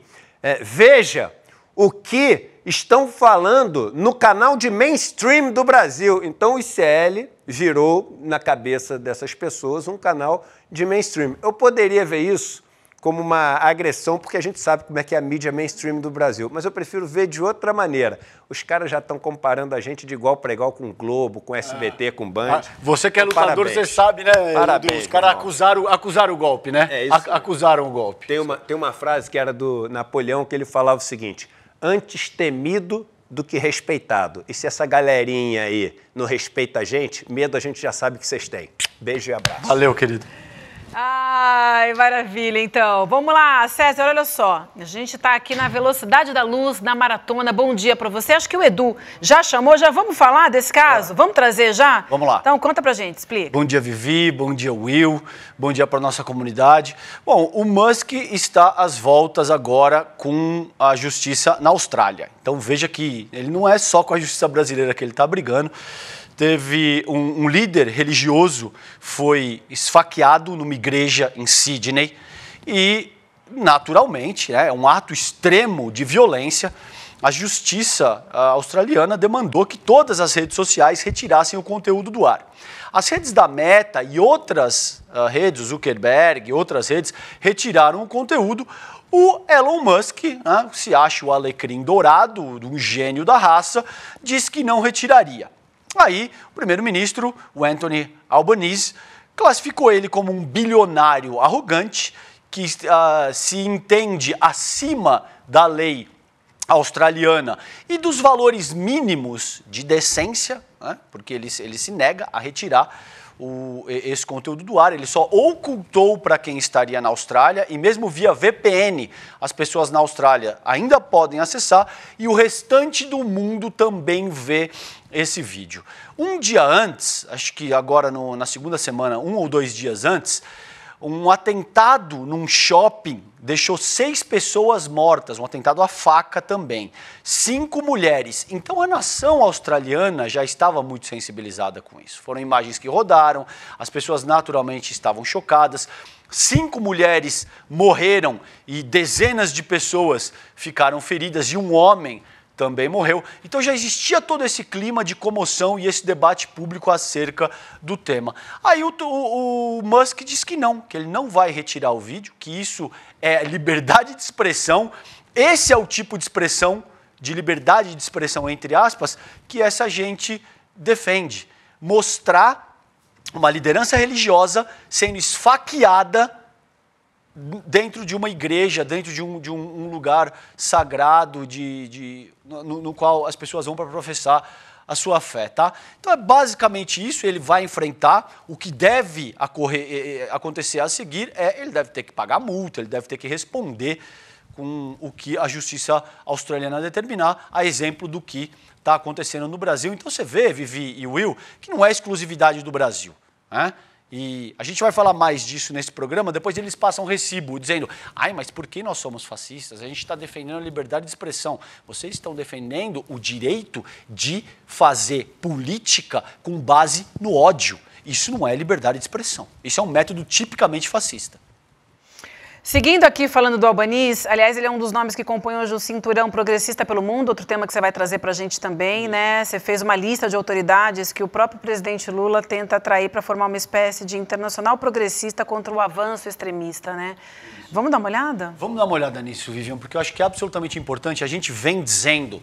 É, veja o que estão falando no canal de mainstream do Brasil. Então o ICL virou na cabeça dessas pessoas um canal de mainstream. Eu poderia ver isso como uma agressão, porque a gente sabe como é que é a mídia mainstream do Brasil. Mas eu prefiro ver de outra maneira. Os caras já estão comparando a gente de igual para igual com o Globo, com o SBT, ah. com o Band. Ah, você que é lutador, parabéns. você sabe, né? Parabéns, os caras acusaram, acusaram o golpe, né? É isso. acusaram o golpe. Tem uma, tem uma frase que era do Napoleão que ele falava o seguinte: antes temido do que respeitado. E se essa galerinha aí não respeita a gente, medo a gente já sabe que vocês têm. Beijo e abraço. Valeu, querido. Ai, maravilha. Então, vamos lá, César, olha só. A gente está aqui na velocidade da luz, na maratona. Bom dia para você. Acho que o Edu já chamou, já vamos falar desse caso? É. Vamos trazer já? Vamos lá. Então, conta pra gente, explica. Bom dia, Vivi. Bom dia, Will. Bom dia para nossa comunidade. Bom, o Musk está às voltas agora com a justiça na Austrália. Então, veja que ele não é só com a justiça brasileira que ele está brigando teve um, um, líder religioso foi esfaqueado numa igreja em Sydney e naturalmente né, é né, um ato extremo de violência a justiça ah, australiana demandou que todas as redes sociais retirassem o conteúdo do ar. As redes da Meta e outras ah, redes, Zuckerberg e outras redes, retiraram o conteúdo. O Elon Musk, né, se acha o alecrim dourado, um gênio da raça, diz que não retiraria. Aí, o primeiro-ministro, o Anthony Albanese, classificou ele como um bilionário arrogante que uh, se entende acima da lei australiana e dos valores mínimos de decência, né, porque ele, ele se nega a retirar o, esse conteúdo do ar. Ele só ocultou para quem estaria na Austrália e, mesmo via VPN, as pessoas na Austrália ainda podem acessar e o restante do mundo também vê esse vídeo. Um dia antes, acho que agora no, na segunda semana, um ou dois dias antes, um atentado num shopping deixou seis pessoas mortas, um atentado à faca também, cinco mulheres. Então a nação australiana já estava muito sensibilizada com isso. Foram imagens que rodaram, as pessoas naturalmente estavam chocadas. Cinco mulheres morreram e dezenas de pessoas ficaram feridas e um homem também morreu. Então já existia todo esse clima de comoção e esse debate público acerca do tema. Aí o, o, o Musk diz que não, que ele não vai retirar o vídeo, que isso é liberdade de expressão. Esse é o tipo de expressão, de liberdade de expressão, entre aspas, que essa gente defende. Mostrar uma liderança religiosa sendo esfaqueada dentro de uma igreja, dentro de um, de um, um lugar sagrado de, de no, no, qual as pessoas vão para professar a sua fé, tá? Então é basicamente isso, ele vai enfrentar, o que deve eh, eh, eh, acontecer a seguir é ele deve ter que pagar multa, ele deve ter que responder com o que a justiça australiana determinar, a exemplo do que está acontecendo no Brasil. Então você vê, Vivi e Will, que não é exclusividade do Brasil, né? E a gente vai falar mais disso nesse programa. Depois eles passam um recibo dizendo: ai, mas por que nós somos fascistas? A gente está defendendo a liberdade de expressão. Vocês estão defendendo o direito de fazer política com base no ódio. Isso não é liberdade de expressão. Isso é um método tipicamente fascista. Seguindo aqui falando do Albaniz, aliás, ele é um dos nomes que compõe hoje o cinturão progressista pelo mundo, outro tema que você vai trazer para a gente também, né? Você fez uma lista de autoridades que o próprio presidente Lula tenta atrair para formar uma espécie de internacional progressista contra o avanço extremista, né? Isso. Vamos dar uma olhada? Vamos dar uma olhada nisso, Vivian, porque eu acho que é absolutamente importante. A gente vem dizendo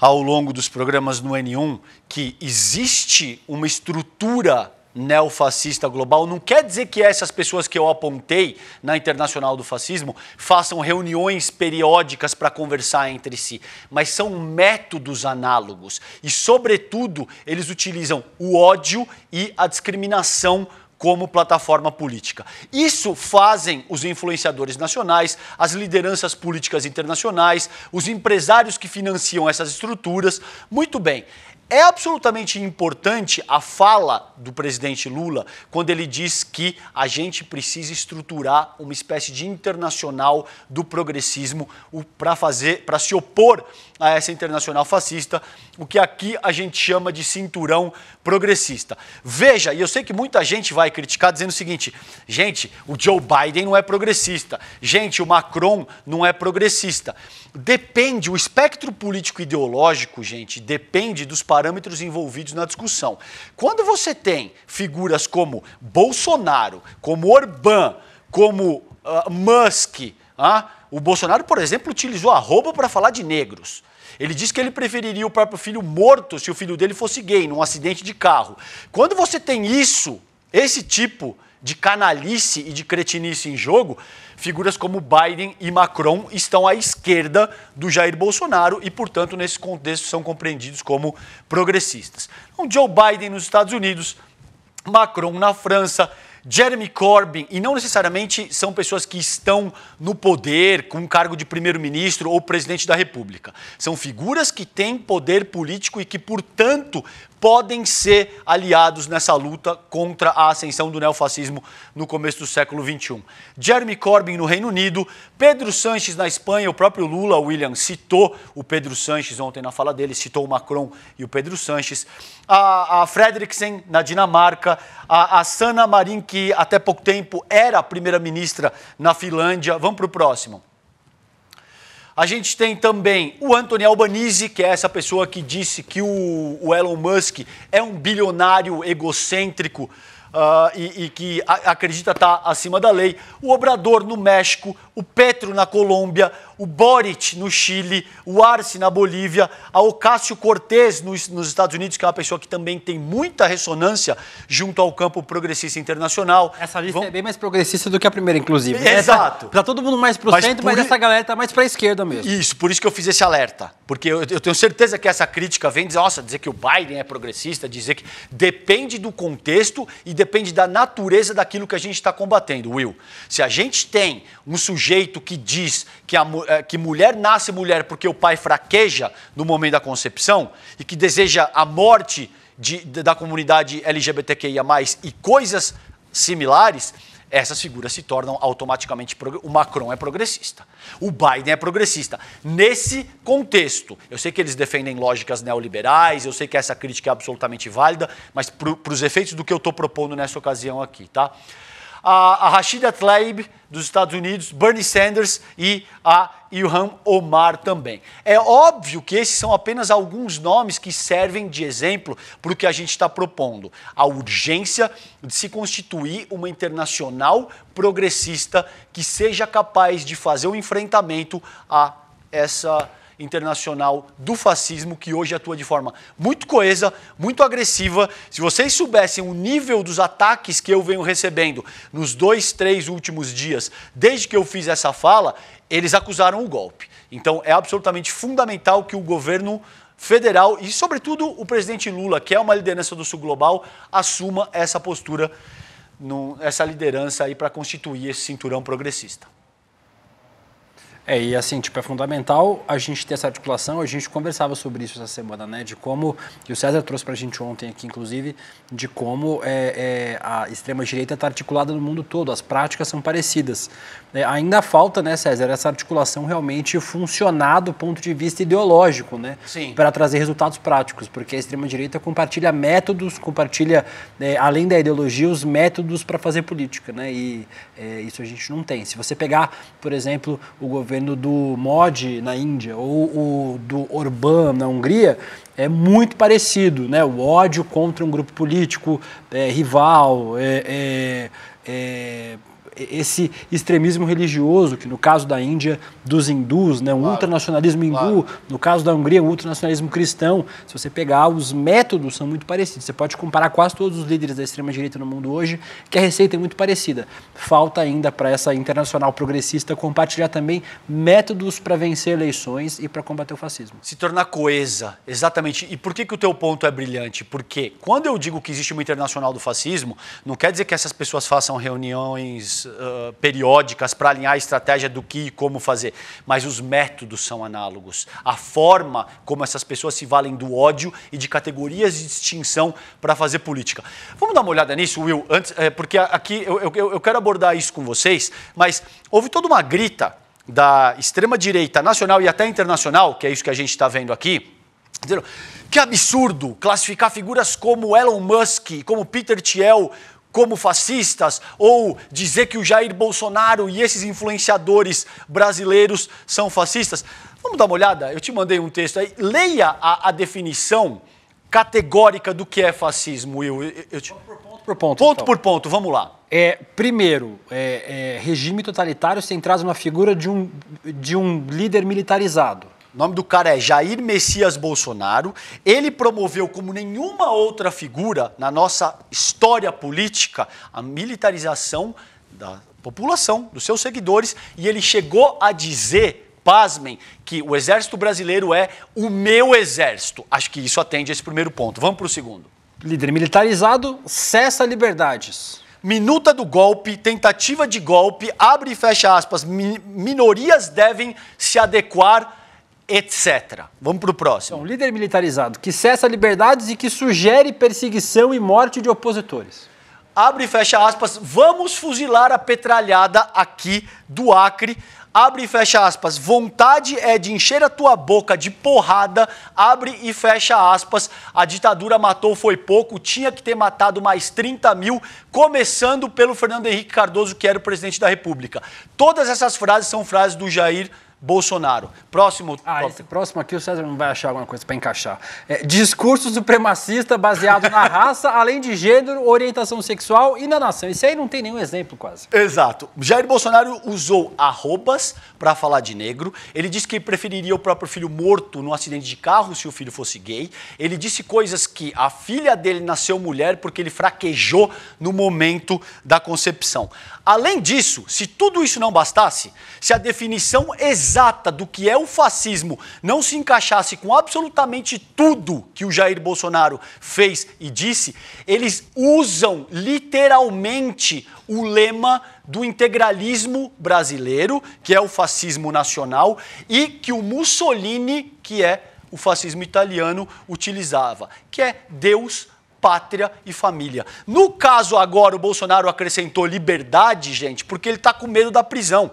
ao longo dos programas no N1 que existe uma estrutura neofascista global não quer dizer que essas pessoas que eu apontei na Internacional do Fascismo façam reuniões periódicas para conversar entre si, mas são métodos análogos e, sobretudo, eles utilizam o ódio e a discriminação como plataforma política. Isso fazem os influenciadores nacionais, as lideranças políticas internacionais, os empresários que financiam essas estruturas. Muito bem. É absolutamente importante a fala do presidente Lula quando ele diz que a gente precisa estruturar uma espécie de internacional do progressismo para fazer, para se opor a essa internacional fascista, o que aqui a gente chama de cinturão progressista. Veja, e eu sei que muita gente vai criticar dizendo o seguinte: gente, o Joe Biden não é progressista, gente, o Macron não é progressista depende, o espectro político ideológico, gente, depende dos parâmetros envolvidos na discussão. Quando você tem figuras como Bolsonaro, como Orbán, como uh, Musk, uh, o Bolsonaro, por exemplo, utilizou roupa para falar de negros. Ele disse que ele preferiria o próprio filho morto se o filho dele fosse gay, num acidente de carro. Quando você tem isso, esse tipo de canalice e de cretinice em jogo, figuras como Biden e Macron estão à esquerda do Jair Bolsonaro e, portanto, nesse contexto são compreendidos como progressistas. Então, Joe Biden nos Estados Unidos, Macron na França, Jeremy Corbyn, e não necessariamente são pessoas que estão no poder com o cargo de primeiro-ministro ou presidente da República. São figuras que têm poder político e que, portanto, podem ser aliados nessa luta contra a ascensão do neofascismo no começo do século XXI. Jeremy Corbyn no Reino Unido, Pedro Sanches na Espanha, o próprio Lula, William, citou o Pedro Sanches ontem na fala dele, citou o Macron e o Pedro Sanches, a, a na Dinamarca, a, a Sanna Marin, que até pouco tempo era primeira-ministra na Finlândia. Vamos para o próximo. A gente tem também o Anthony Albanese, que é essa pessoa que disse que o, o Elon Musk é um bilionário egocêntrico uh, e, e, que a, acredita estar tá acima da lei. O Obrador no México, o Petro na Colômbia, o Boric no Chile, o Arce na Bolívia, a Ocasio Cortez nos, nos, Estados Unidos, que é uma pessoa que também tem muita ressonância junto ao campo progressista internacional. Essa lista Vão... é bem mais progressista do que a primeira, inclusive. Exato. Está todo mundo mais para o centro, por... mas essa galera está mais para a esquerda mesmo. Isso, por isso que eu fiz esse alerta. Porque eu, eu tenho certeza que essa crítica vem dizer, nossa, dizer que o Biden é progressista, dizer que depende do contexto e depende da natureza daquilo que a gente está combatendo, Will. Se a gente tem um sujeito que diz que, a, eh, que mulher nasce mulher porque o pai fraqueja no momento da concepção e que deseja a morte de, da comunidade LGBTQIA, e coisas similares, essas figuras se tornam automaticamente. O Macron é progressista. O Biden é progressista. Nesse contexto, eu sei que eles defendem lógicas neoliberais, eu sei que essa crítica é absolutamente válida, mas para os efeitos do que eu estou propondo nessa ocasião aqui, tá? A, a Rashida Tlaib dos Estados Unidos, Bernie Sanders e a Ilhan Omar também. É óbvio que esses são apenas alguns nomes que servem de exemplo para o que a gente está propondo. A urgência de se constituir uma internacional progressista que seja capaz de fazer o um enfrentamento a essa internacional do fascismo que hoje atua de forma muito coesa, muito agressiva. Se vocês soubessem o nível dos ataques que eu venho recebendo nos dois, três últimos dias, desde que eu fiz essa fala, eles acusaram o golpe. Então é absolutamente fundamental que o governo federal e, sobretudo, o presidente Lula, que é uma liderança do Sul Global, assuma essa postura, essa liderança aí para constituir esse cinturão progressista. É, e assim, tipo, é fundamental a gente ter essa articulação, a gente conversava sobre isso essa semana, né, de como, e o César trouxe pra gente ontem aqui, inclusive, de como é, é a extrema-direita está articulada no mundo todo, as práticas são parecidas. É, ainda falta, né, César, essa articulação realmente funcionar do ponto de vista ideológico, né? Para trazer resultados práticos, porque a extrema-direita compartilha métodos, compartilha, é, além da ideologia, os métodos para fazer política, né? E é, isso a gente não tem. Se você pegar, por exemplo, o governo do Modi na Índia ou o do Orbán na Hungria, é muito parecido, né? O ódio contra um grupo político é, rival, é, é, é esse extremismo religioso, que no caso da Índia, dos hindus, né, um claro. ultranacionalismo hindu, claro. no caso da Hungria, um ultranacionalismo cristão. Se você pegar, os métodos são muito parecidos. Você pode comparar quase todos os líderes da extrema-direita no mundo hoje, que a receita é muito parecida. Falta ainda para essa internacional progressista compartilhar também métodos para vencer eleições e para combater o fascismo. Se tornar coesa, exatamente. E por que, que o teu ponto é brilhante? Porque quando eu digo que existe uma internacional do fascismo, não quer dizer que essas pessoas façam reuniões uh, periódicas para alinhar a estratégia do que e como fazer, mas os métodos são análogos. A forma como essas pessoas se valem do ódio e de categorias de distinção para fazer política. Vamos dar uma olhada nisso, Will, antes, é, porque aqui eu, eu, eu quero abordar isso com vocês, mas houve toda uma grita da extrema-direita nacional e até internacional, que é isso que a gente está vendo aqui, que absurdo classificar figuras como Elon Musk, como Peter Thiel, como fascistas ou dizer que o Jair Bolsonaro e esses influenciadores brasileiros são fascistas. Vamos dar uma olhada? Eu te mandei um texto aí. Leia a, a definição categórica do que é fascismo, Will. Eu, eu te... Ponto por ponto. ponto, ponto então. por ponto, vamos lá. É, primeiro, é, é, regime totalitário centrado na figura de um, de um líder militarizado. O nome do cara é Jair Messias Bolsonaro. Ele promoveu, como nenhuma outra figura na nossa história política, a militarização da população, dos seus seguidores, e ele chegou a dizer pasmem que o exército brasileiro é o meu exército. Acho que isso atende a esse primeiro ponto. Vamos para o segundo. Líder militarizado cessa liberdades. Minuta do golpe, tentativa de golpe, abre e fecha aspas. Minorias devem se adequar etc. Vamos para o próximo. Então, líder militarizado que cessa liberdades e que sugere perseguição e morte de opositores. Abre e fecha aspas. Vamos fuzilar a petralhada aqui do Acre. Abre e fecha aspas. Vontade é de encher a tua boca de porrada. Abre e fecha aspas. A ditadura matou foi pouco. Tinha que ter matado mais 30 mil, começando pelo Fernando Henrique Cardoso, que era o presidente da República. Todas essas frases são frases do Jair Bolsonaro Bolsonaro. Próximo ah, Esse próximo aqui o César não vai achar alguma coisa para encaixar. É, discurso supremacista baseado na raça, além de gênero, orientação sexual e na nação. Isso aí não tem nenhum exemplo quase. Exato. Jair Bolsonaro usou arrobas para falar de negro. Ele disse que preferiria o próprio filho morto num acidente de carro se o filho fosse gay. Ele disse coisas que a filha dele nasceu mulher porque ele fraquejou no momento da concepção. Além disso, se tudo isso não bastasse, se a definição existe exata do que é o fascismo não se encaixasse com absolutamente tudo que o Jair Bolsonaro fez e disse, eles usam literalmente o lema do integralismo brasileiro, que é o fascismo nacional, e que o Mussolini, que é o fascismo italiano, utilizava, que é Deus pátria e família. No caso agora, o Bolsonaro acrescentou liberdade, gente, porque ele está com medo da prisão.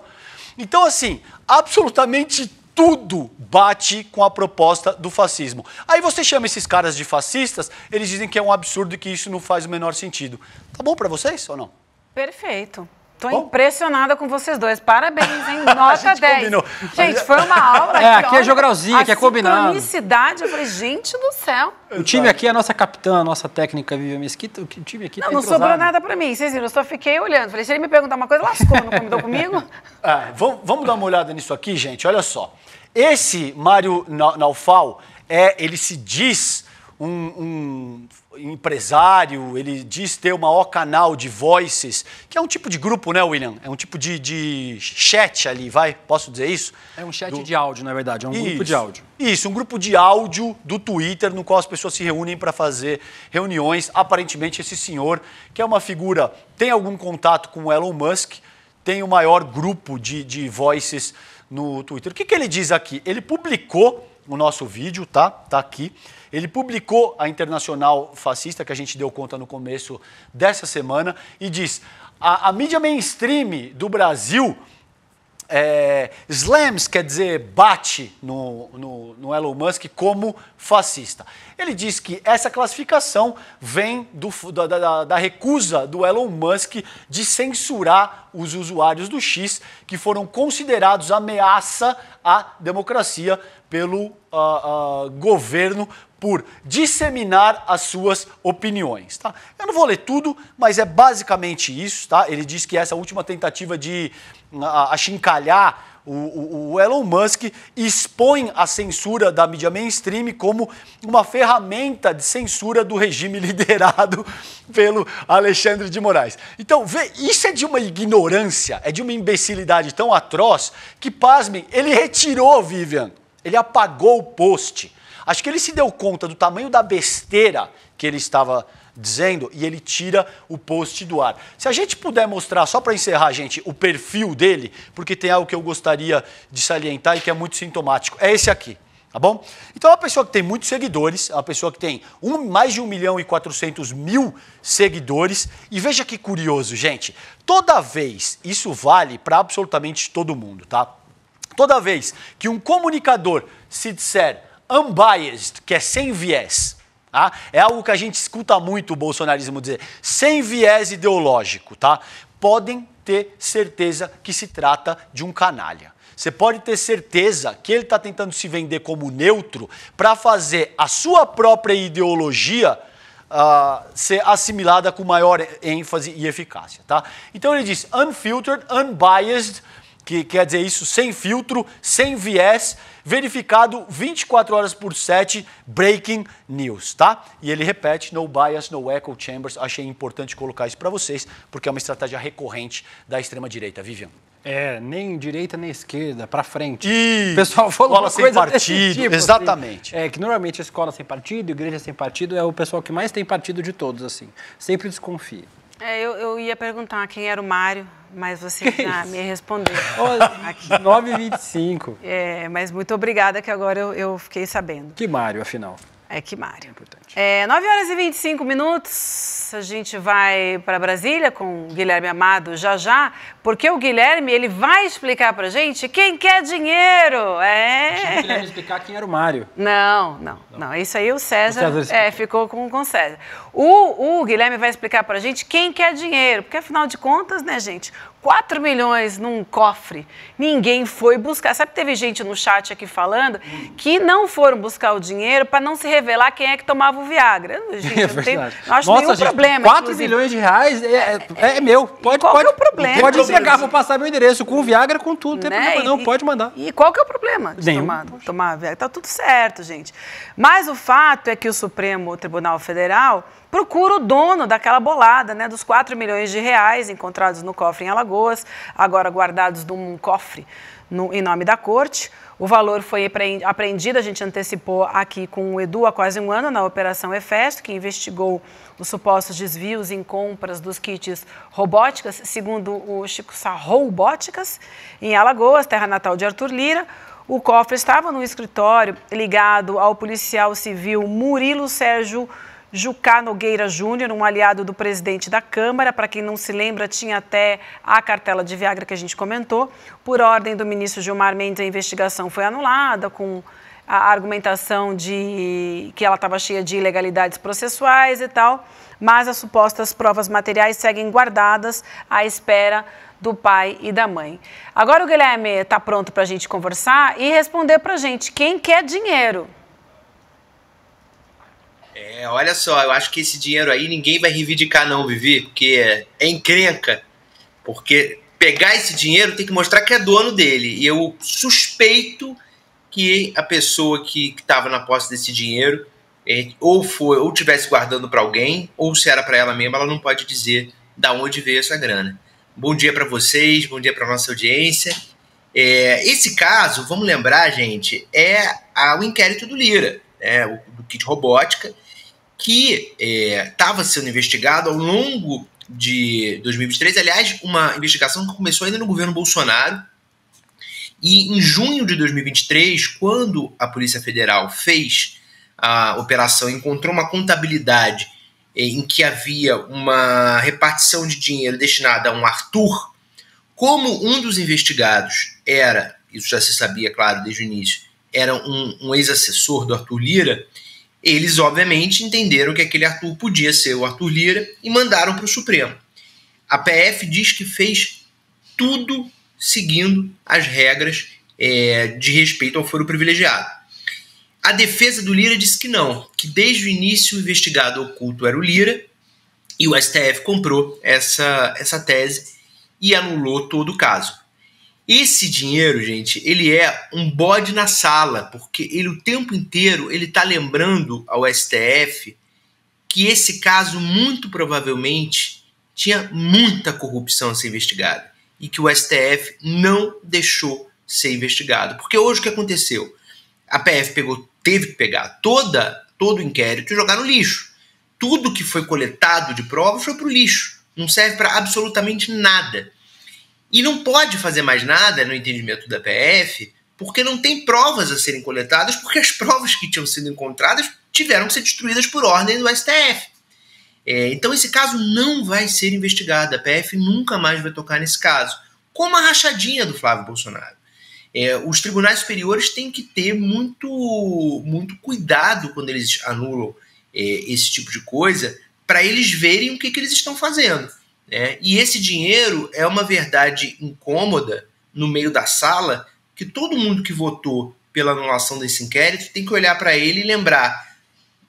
Então, assim, absolutamente tudo bate com a proposta do fascismo. Aí você chama esses caras de fascistas, eles dizem que é um absurdo e que isso não faz o menor sentido. Tá bom para vocês ou não? Perfeito. Tô Bom. impressionada com vocês dois. Parabéns, hein? Nota gente 10. Combinou. Gente, foi uma aula. É, aqui é jogralzinha, aqui é combinado. Sincronicidade, eu falei, gente do céu. O time aqui é a nossa capitã, a nossa técnica, Vivian Mesquita. O time aqui Não, tá não sobrou nada para mim, vocês viram. Eu só fiquei olhando. Falei, se ele me perguntar uma coisa, lascou, não combinou comigo? É, ah, vamos, vamos, dar uma olhada nisso aqui, gente. Olha só. Esse Mário Naufal, é, ele se diz um, um, empresário, ele diz ter o maior canal de voices, que é um tipo de grupo, né, William? É um tipo de, de chat ali, vai? Posso dizer isso? É um chat do... de áudio, na verdade, é um isso, grupo de áudio. Isso, um grupo de áudio do Twitter, no qual as pessoas se reúnem para fazer reuniões. Aparentemente, esse senhor, que é uma figura, tem algum contato com o Elon Musk, tem o maior grupo de, de voices no Twitter. O que, que ele diz aqui? Ele publicou o nosso vídeo, tá? Tá aqui. Ele publicou a Internacional Fascista, que a gente deu conta no começo dessa semana, e diz: a, a mídia mainstream do Brasil. É, slams quer dizer bate no, no, no, Elon Musk como fascista. Ele diz que essa classificação vem do, da, da, da, recusa do Elon Musk de censurar os usuários do X que foram considerados ameaça à democracia pelo uh, uh, governo por disseminar as suas opiniões. Tá? Eu não vou ler tudo, mas é basicamente isso. Tá? Ele diz que essa última tentativa de hum, achincalhar o, o, Elon Musk expõe a censura da mídia mainstream como uma ferramenta de censura do regime liderado pelo Alexandre de Moraes. Então, vê, isso é de uma ignorância, é de uma imbecilidade tão atroz que, pasmem, ele retirou, Vivian, ele apagou o post. Acho que ele se deu conta do tamanho da besteira que ele estava dizendo e ele tira o post do ar. Se a gente puder mostrar, só para encerrar, gente, o perfil dele, porque tem algo que eu gostaria de salientar e que é muito sintomático. É esse aqui. Tá bom? Então, é uma pessoa que tem muitos seguidores, é uma pessoa que tem um, mais de 1 milhão e 400 mil seguidores. E veja que curioso, gente. Toda vez, isso vale para absolutamente todo mundo, tá? Toda vez que um comunicador se disser unbiased, que é sem viés. Tá? É algo que a gente escuta muito o bolsonarismo dizer, sem viés ideológico, tá? Podem ter certeza que se trata de um canalha. Você pode ter certeza que ele está tentando se vender como neutro para fazer a sua própria ideologia uh, ser assimilada com maior ênfase e eficácia, tá? Então ele diz unfiltered, unbiased que quer dizer isso sem filtro, sem viés, verificado 24 horas por 7, breaking news, tá? E ele repete, no bias, no echo chambers. Achei importante colocar isso para vocês, porque é uma estratégia recorrente da extrema direita, Vivian. É, nem direita nem esquerda, para frente. E... O pessoal falou escola uma coisa sem partido, tipo, assim. exatamente. Assim. É que normalmente é escola sem partido, igreja sem partido é o pessoal que mais tem partido de todos assim. Sempre desconfia. É, eu, eu ia perguntar quem era o Mário mas você que já isso? me respondeu. 9h25. É, mas muito obrigada que agora eu, eu fiquei sabendo. Que Mário, afinal? É que Mário. É importante. É, 9 horas e 25 minutos, a gente vai para Brasília com o Guilherme Amado já já, porque o Guilherme ele vai explicar para gente quem quer dinheiro. É... Achei que o Guilherme explicar quem era o Mário. Não, não, não. não. Isso aí o César, o César é, ficou com, com o César. O, o Guilherme vai explicar para gente quem quer dinheiro, porque afinal de contas, né, gente, 4 milhões num cofre, ninguém foi buscar. Sabe que teve gente no chat aqui falando que não foram buscar o dinheiro para não se revelar quem é que tomava o Viagra. Gente, é não tem, não acho Nossa, nenhum gente, problema. 4 inclusive. milhões de reais é, é, é meu. Pode, qual é pode, é o problema? Pode entregar, é vou passar meu endereço com o Viagra, com tudo. Não tem né? problema, não. E, pode mandar. E qual que é o problema de nenhum. tomar, o tomar Viagra? Tá tudo certo, gente. Mas o fato é que o Supremo Tribunal Federal procura o dono daquela bolada, né, dos 4 milhões de reais encontrados no cofre em Alagoas, agora guardados num cofre no, em nome da corte. O valor foi apreendido, a gente antecipou aqui com o Edu há quase um ano, na Operação Efesto, que investigou os supostos desvios em compras dos kits robóticas, segundo o Chico Sá, robóticas, em Alagoas, terra natal de Arthur Lira. O cofre estava no escritório ligado ao policial civil Murilo Sérgio Jucá Nogueira Júnior, um aliado do presidente da Câmara, para quem não se lembra, tinha até a cartela de Viagra que a gente comentou. Por ordem do ministro Gilmar Mendes, a investigação foi anulada com a argumentação de que ela estava cheia de ilegalidades processuais e tal, mas as supostas provas materiais seguem guardadas à espera do pai e da mãe. Agora o Guilherme está pronto para a gente conversar e responder para a gente quem quer dinheiro. É, olha só, eu acho que esse dinheiro aí ninguém vai reivindicar, não, Vivi, porque é, é encrenca. Porque pegar esse dinheiro tem que mostrar que é dono dele. E eu suspeito que a pessoa que estava na posse desse dinheiro é, ou foi ou tivesse guardando para alguém, ou se era para ela mesma, ela não pode dizer da onde veio essa grana. Bom dia para vocês, bom dia para nossa audiência. É, esse caso, vamos lembrar, gente, é o inquérito do Lira, é o, do kit robótica, que estava é, sendo investigado ao longo de 2023. Aliás, uma investigação que começou ainda no governo Bolsonaro. E em junho de 2023, quando a Polícia Federal fez a operação, encontrou uma contabilidade é, em que havia uma repartição de dinheiro destinada a um Arthur. Como um dos investigados era, isso já se sabia, claro, desde o início, era um, um ex-assessor do Arthur Lira, eles, obviamente, entenderam que aquele Arthur podia ser o Arthur Lira e mandaram para o Supremo. A PF diz que fez tudo seguindo as regras é, de respeito ao foro privilegiado. A defesa do Lira disse que não, que desde o início o investigado oculto era o Lira e o STF comprou essa, essa tese e anulou todo o caso. Esse dinheiro, gente, ele é um bode na sala, porque ele o tempo inteiro ele tá lembrando ao STF que esse caso muito provavelmente tinha muita corrupção a ser investigada e que o STF não deixou ser investigado. Porque hoje o que aconteceu? A PF pegou, teve que pegar toda todo o inquérito e jogar no lixo. Tudo que foi coletado de prova foi para o lixo. Não serve para absolutamente nada. E não pode fazer mais nada, no entendimento da PF, porque não tem provas a serem coletadas, porque as provas que tinham sido encontradas tiveram que ser destruídas por ordem do STF. É, então esse caso não vai ser investigado, a PF nunca mais vai tocar nesse caso, como a rachadinha do Flávio Bolsonaro. É, os tribunais superiores têm que ter muito, muito cuidado quando eles anulam é, esse tipo de coisa, para eles verem o que, que eles estão fazendo. Né? e esse dinheiro é uma verdade incômoda no meio da sala que todo mundo que votou pela anulação desse inquérito tem que olhar para ele e lembrar: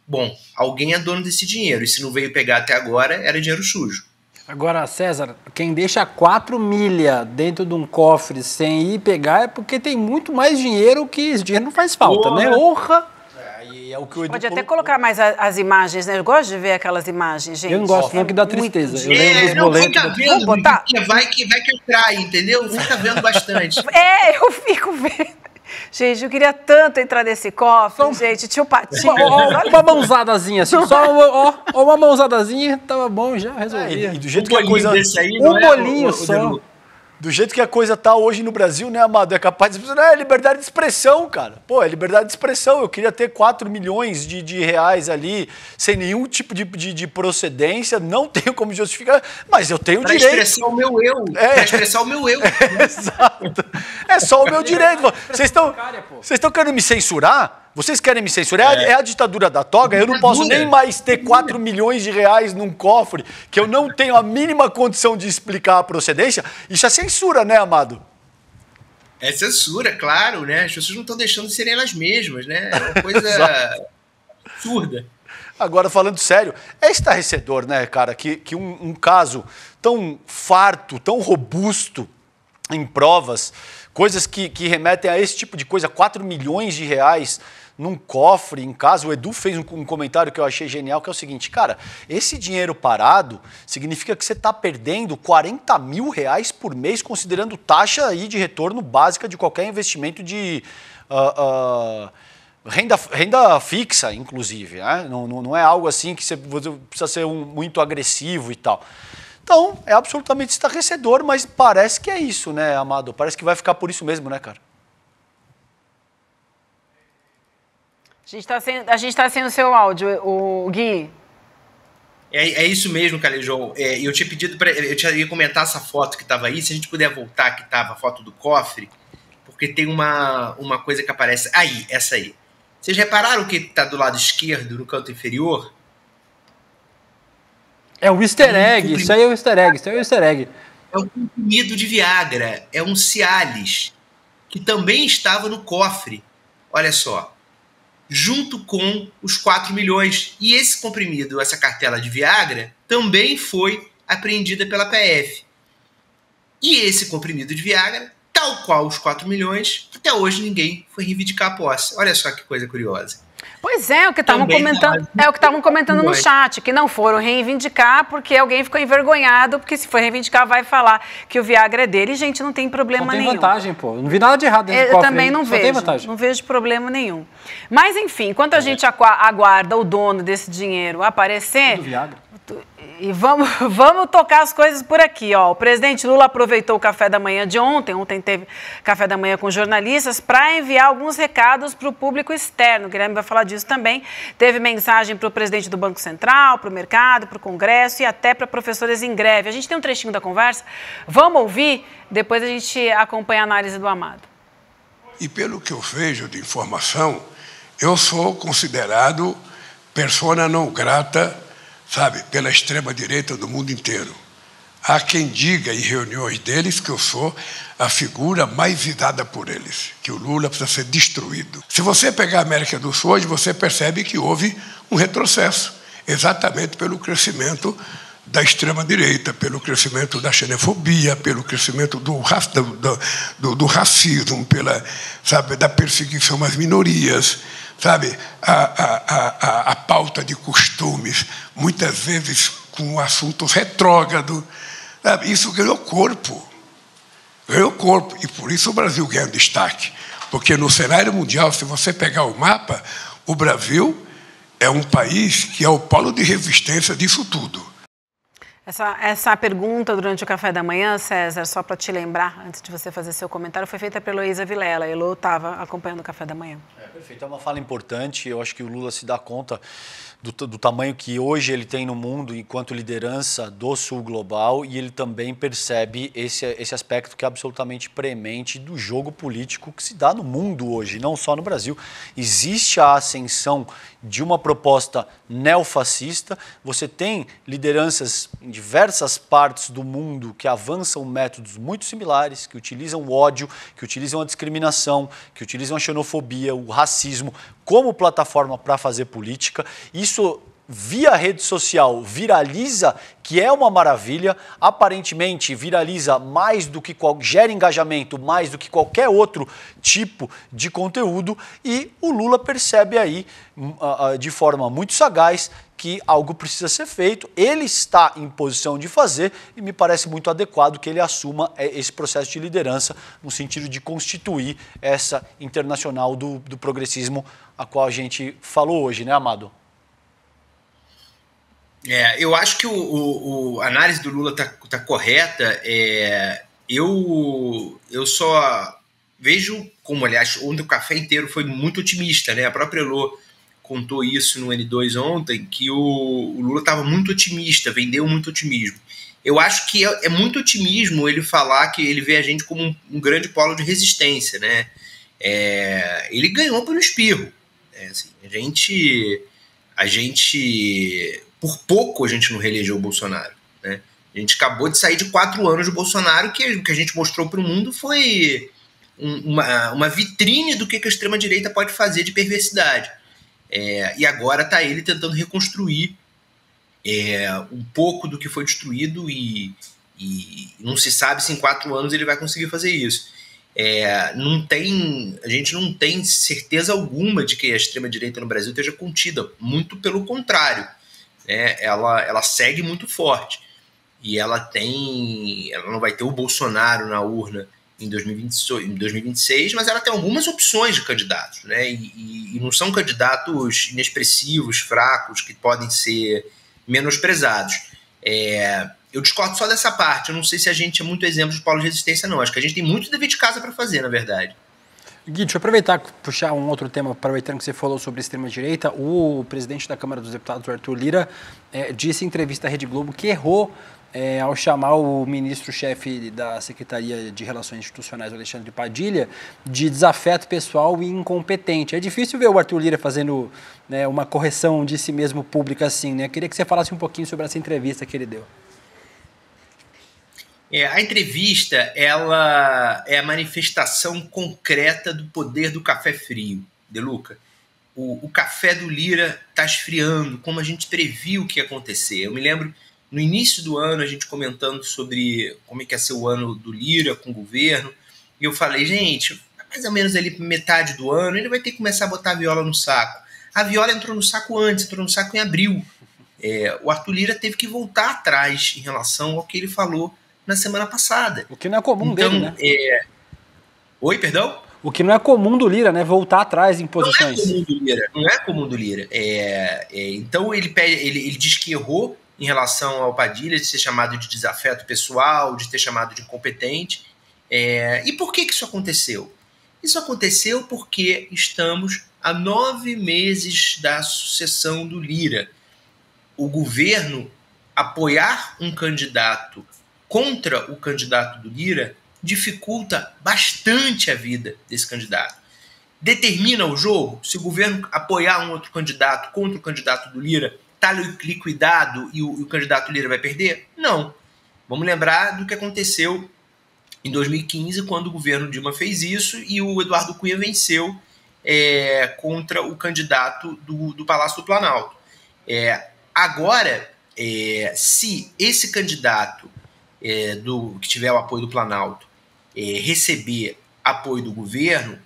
bom, alguém é dono desse dinheiro e se não veio pegar até agora era dinheiro sujo. Agora, César, quem deixa 4 milha dentro de um cofre sem ir pegar é porque tem muito mais dinheiro que esse dinheiro não faz falta, né? Porra. né? Honra! é o que o Edu Pode até colocou. colocar mais a, as imagens, né? Eu gosto de ver aquelas imagens, gente. Eu não gosto, é não, que dá tristeza. Eu lembro é, dos não, Fica vendo, Vou vai, que, vai que eu traio, entendeu? Fica tá vendo bastante. é, eu fico vendo. Gente, eu queria tanto entrar nesse cofre, então, gente. Tio Patinho. Ó, ó, uma mãozadazinha, assim. Só uma, ó, uma mãozadazinha, tava bom, já resolvia. É, do jeito um que a coisa. Desse aí, um é? bolinho só do jeito que a coisa tá hoje no Brasil, né, Amado? É capaz de. Não, é liberdade de expressão, cara. Pô, é liberdade de expressão. Eu queria ter 4 milhões de, de reais ali, sem nenhum tipo de, de, de procedência, não tenho como justificar, mas eu tenho pra direito. expressar o meu eu. É. Pra expressar o meu eu. É, exato. É só o meu direito. Vocês estão. Vocês estão querendo me censurar? Vocês querem me censurar? É, é a ditadura da toga? Eu não posso nem mais ter 4 milhões de reais num cofre que eu não tenho a mínima condição de explicar a procedência? Isso é censura, né, amado? É censura, claro, né? As pessoas não estão deixando de serem elas mesmas, né? É uma coisa absurda. Agora, falando sério, é estarrecedor, né, cara, que, que um, um, caso tão farto, tão robusto em provas, coisas que, que remetem a esse tipo de coisa, 4 milhões de reais, num cofre em casa. O Edu fez um, comentário que eu achei genial, que é o seguinte, cara, esse dinheiro parado significa que você está perdendo 40 mil reais por mês, considerando taxa aí de retorno básica de qualquer investimento de... Uh, uh, renda, renda fixa, inclusive. Né? Não, não, não, é algo assim que você, precisa ser um, muito agressivo e tal. Então, é absolutamente estarrecedor, mas parece que é isso, né, Amado? Parece que vai ficar por isso mesmo, né, cara? A gente está sem, a gente tá sem o seu áudio, o Gui. É, é isso mesmo, Calejão. É, eu tinha pedido para. Eu tinha, ia comentar essa foto que estava aí, se a gente puder voltar, que estava a foto do cofre, porque tem uma, uma coisa que aparece. Aí, essa aí. Vocês repararam o que está do lado esquerdo, no canto inferior? É o easter egg, é um isso aí é o easter egg, isso aí é o easter egg. É um comprimido de Viagra, é um Cialis, que também estava no cofre. Olha só junto com os 4 milhões. E esse comprimido, essa cartela de Viagra, também foi apreendida pela PF. E esse comprimido de Viagra tal qual os 4 milhões, até hoje ninguém foi reivindicar a posse. Olha só que coisa curiosa. Pois é, o que estavam comentando, é o que estavam comentando no chat, que não foram reivindicar porque alguém ficou envergonhado, porque se for reivindicar vai falar que o Viagra é dele. E, gente, não tem problema nenhum. Não tem nenhum. vantagem, pô. Não vi nada de errado dentro Eu, eu também não Só vejo. Tem vantagem. Não vejo problema nenhum. Mas enfim, enquanto a é. gente aguarda o dono desse dinheiro aparecer, e vamos, vamos tocar as coisas por aqui. Ó. O presidente Lula aproveitou o café da manhã de ontem, ontem teve café da manhã com jornalistas, para enviar alguns recados para o público externo. O Guilherme vai falar disso também. Teve mensagem para o presidente do Banco Central, para o mercado, para o Congresso e até para professores em greve. A gente tem um trechinho da conversa. Vamos ouvir, depois a gente acompanha a análise do Amado. E pelo que eu vejo de informação, eu sou considerado persona não grata sabe, pela extrema-direita do mundo inteiro. Há quem diga em reuniões deles que eu sou a figura mais visada por eles, que o Lula precisa ser destruído. Se você pegar a América do Sul hoje, você percebe que houve um retrocesso, exatamente pelo crescimento da extrema-direita, pelo crescimento da xenofobia, pelo crescimento do, do, do, do racismo, pela, sabe, da perseguição às minorias sabe, a, a, a, a pauta de costumes, muitas vezes com um assunto retrógrado. Sabe? Isso ganhou corpo. Ganhou corpo. E por isso o Brasil ganha destaque. Porque no cenário mundial, se você pegar o mapa, o Brasil é um país que é o polo de resistência disso tudo. Essa, essa pergunta durante o café da manhã, César, só para te lembrar, antes de você fazer seu comentário, foi feita pela Heloísa Vilela. Elo estava acompanhando o café da manhã. É, perfeito. É uma fala importante. Eu acho que o Lula se dá conta do, do tamanho que hoje ele tem no mundo enquanto liderança do Sul global e ele também percebe esse, esse aspecto que é absolutamente premente do jogo político que se dá no mundo hoje, não só no Brasil. Existe a ascensão de uma proposta neofascista. Você tem lideranças em diversas partes do mundo que avançam métodos muito similares, que utilizam o ódio, que utilizam a discriminação, que utilizam a xenofobia, o racismo como plataforma para fazer política. Isso via rede social viraliza, que é uma maravilha, aparentemente viraliza mais do que gera engajamento mais do que qualquer outro tipo de conteúdo e o Lula percebe aí hum, de forma muito sagaz que algo precisa ser feito, ele está em posição de fazer e me parece muito adequado que ele assuma é, esse processo de liderança no sentido de constituir essa internacional do, do progressismo a qual a gente falou hoje, né, Amado? É, eu acho que o, o, o a análise do Lula está tá correta. É, eu, eu só vejo como, aliás, ontem o café inteiro foi muito otimista, né? A própria Elô contou isso no N2 ontem, que o, o Lula estava muito otimista, vendeu muito otimismo. Eu acho que é, é, muito otimismo ele falar que ele vê a gente como um, um grande polo de resistência, né? É, ele ganhou pelo espirro. Né? Assim, a gente, a gente por pouco a gente não reelegeu o Bolsonaro. Né? A gente acabou de sair de quatro anos do Bolsonaro, que o que a gente mostrou para o mundo foi uma, uma vitrine do que, que a extrema-direita pode fazer de perversidade. É, e agora está ele tentando reconstruir é, um pouco do que foi destruído e, e, não se sabe se em quatro anos ele vai conseguir fazer isso. É, não tem, a gente não tem certeza alguma de que a extrema-direita no Brasil esteja contida, muito pelo contrário né, ela, ela segue muito forte. E ela tem. Ela não vai ter o Bolsonaro na urna em 2026, em mas ela tem algumas opções de candidatos, né? E, e, e não são candidatos inexpressivos, fracos, que podem ser menosprezados. É, eu discordo só dessa parte. Eu não sei se a gente é muito exemplo de polo de resistência, não. Acho que a gente tem muito dever de casa para fazer, na verdade. Gui, deixa eu aproveitar, puxar um outro tema, aproveitando que você falou sobre extrema-direita. O presidente da Câmara dos Deputados, Arthur Lira, é, disse em entrevista à Rede Globo que errou é, ao chamar o ministro-chefe da Secretaria de Relações Institucionais, Alexandre Padilha, de desafeto pessoal e incompetente. É difícil ver o Arthur Lira fazendo né, uma correção de si mesmo pública assim, né? Queria que você falasse um pouquinho sobre essa entrevista que ele deu. É, a entrevista ela é a manifestação concreta do poder do café frio, De Luca. O, o café do Lira está esfriando, como a gente previu que ia acontecer. Eu me lembro no início do ano a gente comentando sobre como é que ia ser o ano do Lira com o governo, e eu falei, gente, mais ou menos ali metade do ano ele vai ter que começar a botar a viola no saco. A viola entrou no saco antes, entrou no saco em abril. É, o Arthur Lira teve que voltar atrás em relação ao que ele falou na semana passada. O que não é comum então, dele, né? É... Oi, perdão? O que não é comum do Lira, né? Voltar atrás em posições. Não é comum do Lira. Não é comum do Lira. É, é, então ele, pede, ele, ele diz que errou em relação ao Padilha de ser chamado de desafeto pessoal, de ter chamado de incompetente. É, e por que, que isso aconteceu? Isso aconteceu porque estamos há nove meses da sucessão do Lira. O governo apoiar um candidato contra o candidato do Lira dificulta bastante a vida desse candidato. Determina o jogo, se o governo apoiar um outro candidato contra o candidato do Lira, está liquidado e o, e o candidato Lira vai perder? Não. Vamos lembrar do que aconteceu em 2015, quando o governo Dilma fez isso e o Eduardo Cunha venceu é, contra o candidato do, do Palácio do Planalto. É, agora, é, se esse candidato é, do que tiver o apoio do Planalto é, receber apoio do governo,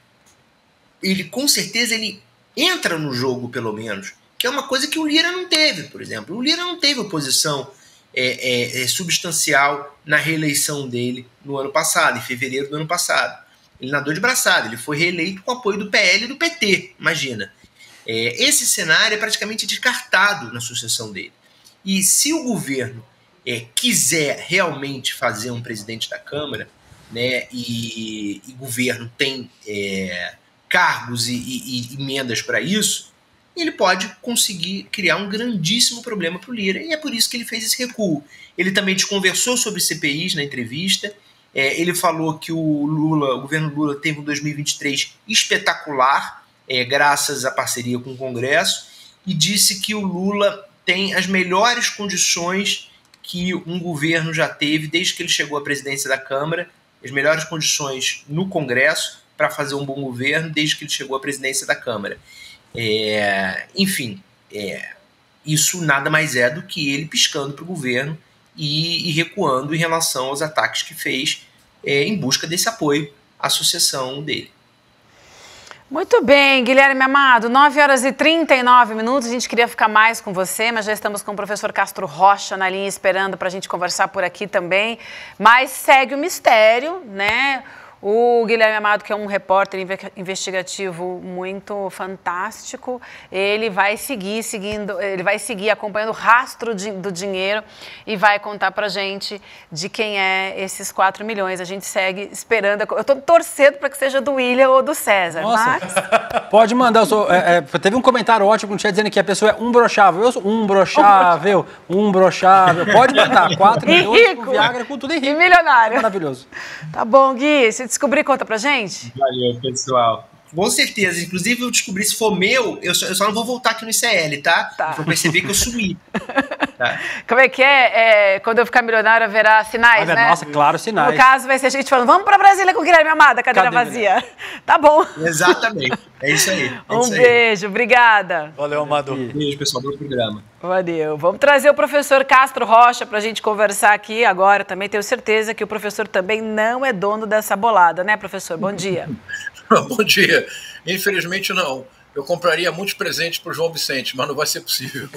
ele com certeza ele entra no jogo pelo menos, que é uma coisa que o Lira não teve, por exemplo. O Lira não teve oposição é, é, é substancial na reeleição dele no ano passado, em fevereiro do ano passado. Ele nadou de braçada, ele foi reeleito com apoio do PL e do PT, imagina. É, esse cenário é praticamente descartado na sucessão dele. E se o governo é, quiser realmente fazer um presidente da Câmara, né, e, e governo tem é, cargos e, e, e emendas para isso, ele pode conseguir criar um grandíssimo problema para o Lira. E é por isso que ele fez esse recuo. Ele também desconversou sobre CPIs na entrevista. É, ele falou que o Lula, o governo Lula, teve um 2023 espetacular, é, graças à parceria com o Congresso, e disse que o Lula tem as melhores condições que um governo já teve desde que ele chegou à presidência da Câmara, as melhores condições no Congresso para fazer um bom governo desde que ele chegou à presidência da Câmara. É, enfim, é, isso nada mais é do que ele piscando para o governo e, e, recuando em relação aos ataques que fez é, em busca desse apoio à sucessão dele. Muito bem, Guilherme Amado, 9 horas e 39 minutos. A gente queria ficar mais com você, mas já estamos com o professor Castro Rocha na linha esperando para a gente conversar por aqui também. Mas segue o mistério, né? O Guilherme Amado, que é um repórter investigativo muito fantástico, ele vai seguir seguindo, ele vai seguir acompanhando o rastro de, do dinheiro e vai contar pra gente de quem é esses 4 milhões. A gente segue esperando. Eu estou torcendo para que seja do William ou do César. Nossa. Mas... Pode mandar. Sou, é, é, teve um comentário ótimo no chat dizendo que a pessoa é um brochável. Eu sou um brochável, um brochável. Pode mandar. 4 milhões rico. com Viagra, com tudo e rico. E milionário. Maravilhoso. Tá bom, Gui descobrir? Conta pra gente. Valeu, pessoal. Com certeza. Inclusive, eu descobri se for meu, eu só, eu só não vou voltar aqui no ICL, tá? tá. Vou perceber que eu sumi. tá. Como é que é? é? Quando eu ficar milionário, haverá sinais, ah, né? Nossa, claro, sinais. No caso, vai ser a gente falando, vamos pra Brasília com o Guilherme Amada, cadeira, cadeira vazia. Tá bom. Exatamente. É isso aí. É um isso aí. beijo. Obrigada. Valeu, Amador. Beijo, pessoal. Bom programa. Valeu. Vamos trazer o professor Castro Rocha para a gente conversar aqui agora. Também tenho certeza que o professor também não é dono dessa bolada, né, professor? Bom dia. Bom dia. Infelizmente, não. Eu compraria muitos presentes para o João Vicente, mas não vai ser possível.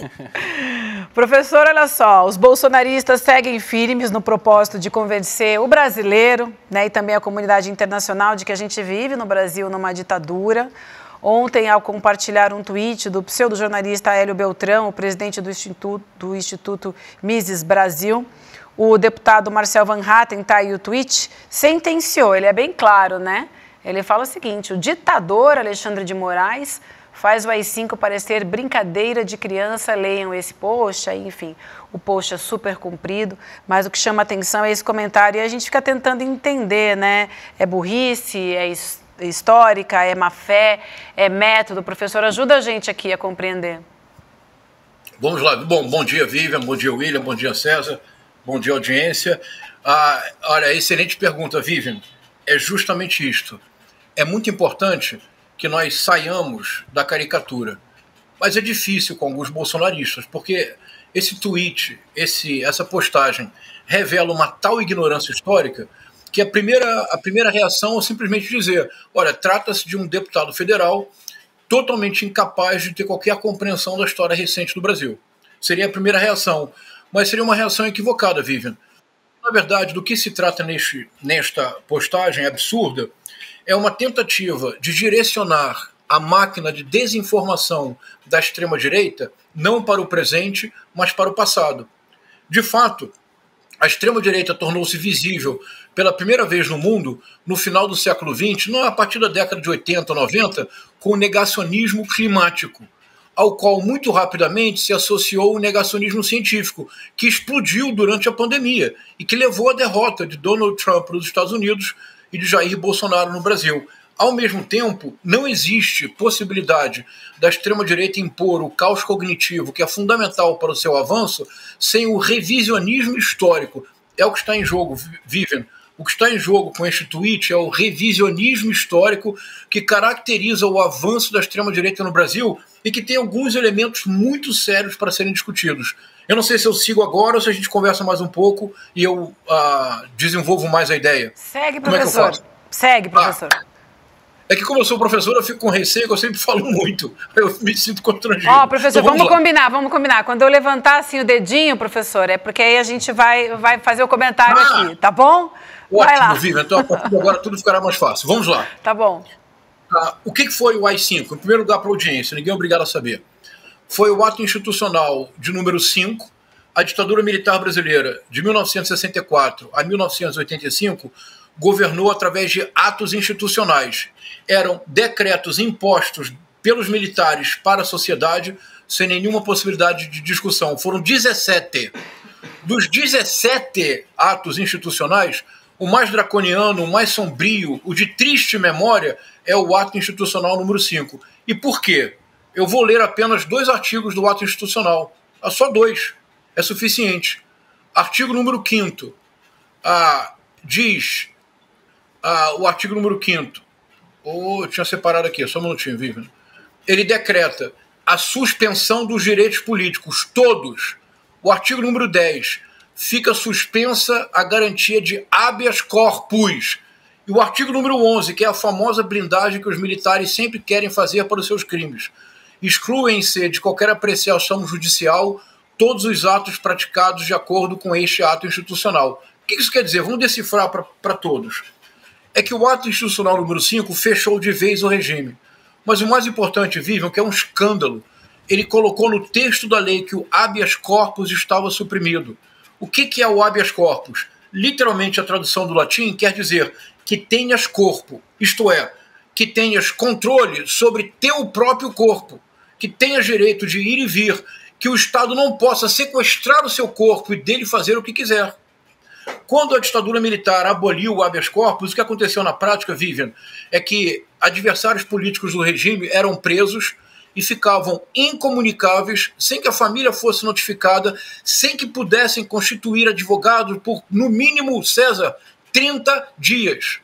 Professor, olha só, os bolsonaristas seguem firmes no propósito de convencer o brasileiro né, e também a comunidade internacional de que a gente vive no Brasil numa ditadura. Ontem, ao compartilhar um tweet do pseudo-jornalista Hélio Beltrão, o presidente do Instituto, do Instituto Mises Brasil, o deputado Marcel Van Hatten, tá aí o tweet, sentenciou, ele é bem claro, né? Ele fala o seguinte, o ditador Alexandre de Moraes faz o AI-5 parecer brincadeira de criança, leiam esse poxa, enfim, o é super comprido, mas o que chama atenção é esse comentário e a gente fica tentando entender, né? É burrice, é isso histórica, é má fé, é método? Professor, ajuda a gente aqui a compreender. Vamos lá. Bom, bom dia, Vivian. Bom dia, William. Bom dia, César. Bom dia, audiência. Ah, olha, excelente pergunta, Vivian. É justamente isto. É muito importante que nós saiamos da caricatura. Mas é difícil com alguns bolsonaristas, porque esse tweet, esse, essa postagem, revela uma tal ignorância histórica que a primeira, a primeira reação é simplesmente dizer: olha, trata-se de um deputado federal totalmente incapaz de ter qualquer compreensão da história recente do Brasil. Seria a primeira reação, mas seria uma reação equivocada, Vivian. Na verdade, do que se trata neste, nesta postagem absurda é uma tentativa de direcionar a máquina de desinformação da extrema-direita não para o presente, mas para o passado. De fato, a extrema-direita tornou-se visível pela primeira vez no mundo, no final do século XX, não é a partir da década de 80, 90, com o negacionismo climático, ao qual muito rapidamente se associou o negacionismo científico, que explodiu durante a pandemia e que levou à derrota de Donald Trump nos Estados Unidos e de Jair Bolsonaro no Brasil. Ao mesmo tempo, não existe possibilidade da extrema-direita impor o caos cognitivo, que é fundamental para o seu avanço, sem o revisionismo histórico. É o que está em jogo, Vivian. O que está em jogo com este tweet é o revisionismo histórico que caracteriza o avanço da extrema-direita no Brasil e que tem alguns elementos muito sérios para serem discutidos. Eu não sei se eu sigo agora ou se a gente conversa mais um pouco e eu uh, desenvolvo mais a ideia. Segue, é professor. É Segue, ah, professor. Ah. É que como eu sou professor, eu fico com receio, que eu sempre falo muito. Eu me sinto constrangido. Ó, oh, professor, então, vamos, vamos combinar, vamos combinar. Quando eu levantar assim o dedinho, professor, é porque aí a gente vai, vai fazer o comentário ah. aqui, tá bom? Ótimo, Vai Viva. Então, a partir de agora tudo ficará mais fácil. Vamos lá. Tá bom. Tá. o que foi o AI-5? Em primeiro lugar, para a audiência, ninguém é obrigado a saber. Foi o ato institucional de número 5. A ditadura militar brasileira, de 1964 a 1985, governou através de atos institucionais. Eram decretos impostos pelos militares para a sociedade, sem nenhuma possibilidade de discussão. Foram 17. Dos 17 atos institucionais, o mais draconiano, o mais sombrio, o de triste memória é o ato institucional número 5. E por quê? Eu vou ler apenas dois artigos do ato institucional. Ah, só dois. É suficiente. Artigo número 5 ah, diz ah, o artigo número 5 oh, tinha separado aqui, só um minutinho, Vivian. Ele decreta a suspensão dos direitos políticos, todos. O artigo número 10 fica suspensa a garantia de habeas corpus. E o artigo número 11, que é a famosa blindagem que os militares sempre querem fazer para os seus crimes. Excluem-se de qualquer apreciação judicial todos os atos praticados de acordo com este ato institucional. O que isso quer dizer? Vamos decifrar para todos. É que o ato institucional número 5 fechou de vez o regime. Mas o mais importante, Vivian, que é um escândalo, ele colocou no texto da lei que o habeas corpus estava suprimido. O que, que é o habeas corpus? Literalmente, a tradução do latim quer dizer que tenhas corpo, isto é, que tenhas controle sobre teu próprio corpo, que tenhas direito de ir e vir, que o Estado não possa sequestrar o seu corpo e dele fazer o que quiser. Quando a ditadura militar aboliu o habeas corpus, o que aconteceu na prática, Vivian, é que adversários políticos do regime eram presos, e ficavam incomunicáveis sem que a família fosse notificada, sem que pudessem constituir advogado por, no mínimo, César, 30 dias.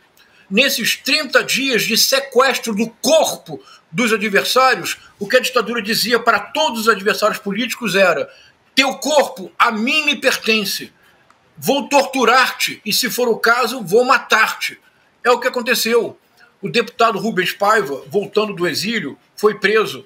Nesses 30 dias de sequestro do corpo dos adversários, o que a ditadura dizia para todos os adversários políticos era: teu corpo a mim me pertence, vou torturar-te e, se for o caso, vou matar-te. É o que aconteceu. O deputado Rubens Paiva, voltando do exílio, foi preso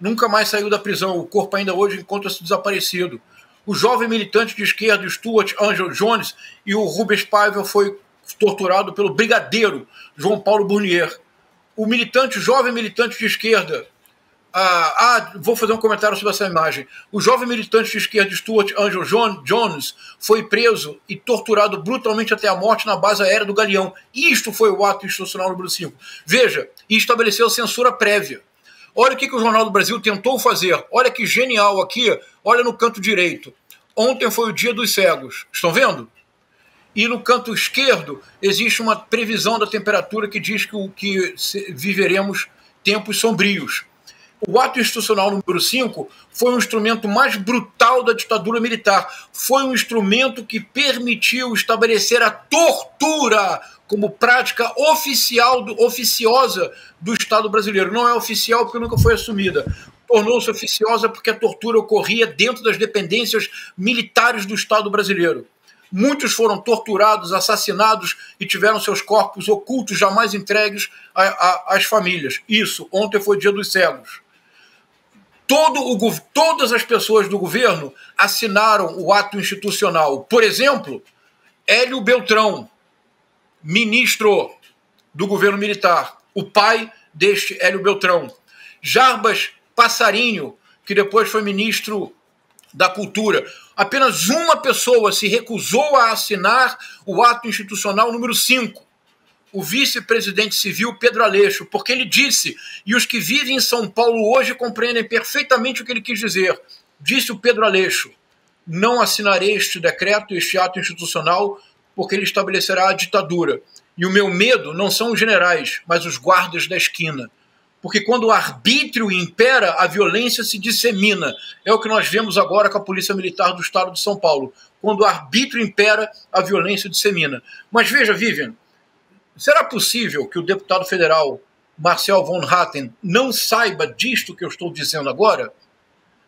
nunca mais saiu da prisão. O corpo ainda hoje encontra-se desaparecido. O jovem militante de esquerda Stuart Angel Jones e o Rubens Paiva foi torturado pelo brigadeiro João Paulo Burnier. O militante, jovem militante de esquerda, ah, ah, vou fazer um comentário sobre essa imagem. O jovem militante de esquerda Stuart Angel John, Jones foi preso e torturado brutalmente até a morte na base aérea do Galeão. Isto foi o ato institucional número 5. Veja, e estabeleceu censura prévia. Olha o que, que o Jornal do Brasil tentou fazer. Olha que genial aqui. Olha no canto direito. Ontem foi o dia dos cegos. Estão vendo? E no canto esquerdo existe uma previsão da temperatura que diz que, que viveremos tempos sombrios. O ato institucional número 5 foi um instrumento mais brutal da ditadura militar. Foi um instrumento que permitiu estabelecer a tortura como prática oficial do, oficiosa do Estado brasileiro. Não é oficial porque nunca foi assumida. Tornou-se oficiosa porque a tortura ocorria dentro das dependências militares do Estado brasileiro. Muitos foram torturados, assassinados e tiveram seus corpos ocultos, jamais entregues a, a, às famílias. Isso, ontem foi dia dos cegos. Todo o, todas as pessoas do governo assinaram o ato institucional. Por exemplo, Hélio Beltrão, ministro do governo militar, o pai deste Hélio Beltrão. Jarbas Passarinho, que depois foi ministro da Cultura. Apenas uma pessoa se recusou a assinar o ato institucional número 5, o vice-presidente civil Pedro Aleixo, porque ele disse, e os que vivem em São Paulo hoje compreendem perfeitamente o que ele quis dizer, disse o Pedro Aleixo: não assinarei este decreto, este ato institucional, porque ele estabelecerá a ditadura. E o meu medo não são os generais, mas os guardas da esquina. Porque quando o arbítrio impera, a violência se dissemina. É o que nós vemos agora com a Polícia Militar do Estado de São Paulo. Quando o arbítrio impera, a violência dissemina. Mas veja, Vivian, será possível que o deputado federal Marcel von Hatten não saiba disto que eu estou dizendo agora?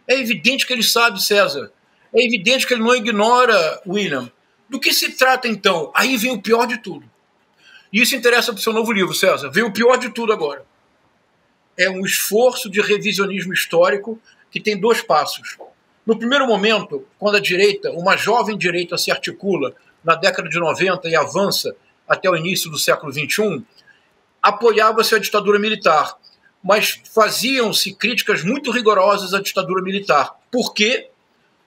É evidente que ele sabe, César. É evidente que ele não ignora, William. Do que se trata então? Aí vem o pior de tudo. E isso interessa para o seu novo livro, César. Vem o pior de tudo agora. É um esforço de revisionismo histórico que tem dois passos. No primeiro momento, quando a direita, uma jovem direita, se articula na década de 90 e avança até o início do século XXI, apoiava-se a ditadura militar, mas faziam-se críticas muito rigorosas à ditadura militar. Por quê?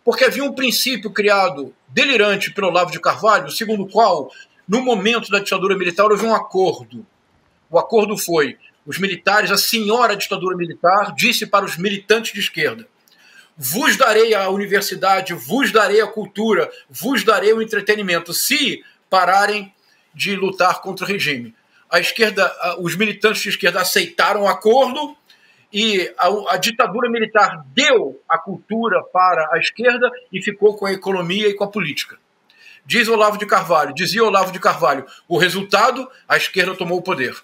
Porque havia um princípio criado delirante pelo Olavo de Carvalho, segundo o qual, no momento da ditadura militar, houve um acordo. O acordo foi: os militares, a senhora ditadura militar, disse para os militantes de esquerda: vos darei a universidade, vos darei a cultura, vos darei o entretenimento, se pararem de lutar contra o regime. A esquerda, os militantes de esquerda aceitaram o acordo e a, a, ditadura militar deu a cultura para a esquerda e ficou com a economia e com a política. Diz Olavo de Carvalho, dizia Olavo de Carvalho, o resultado, a esquerda tomou o poder.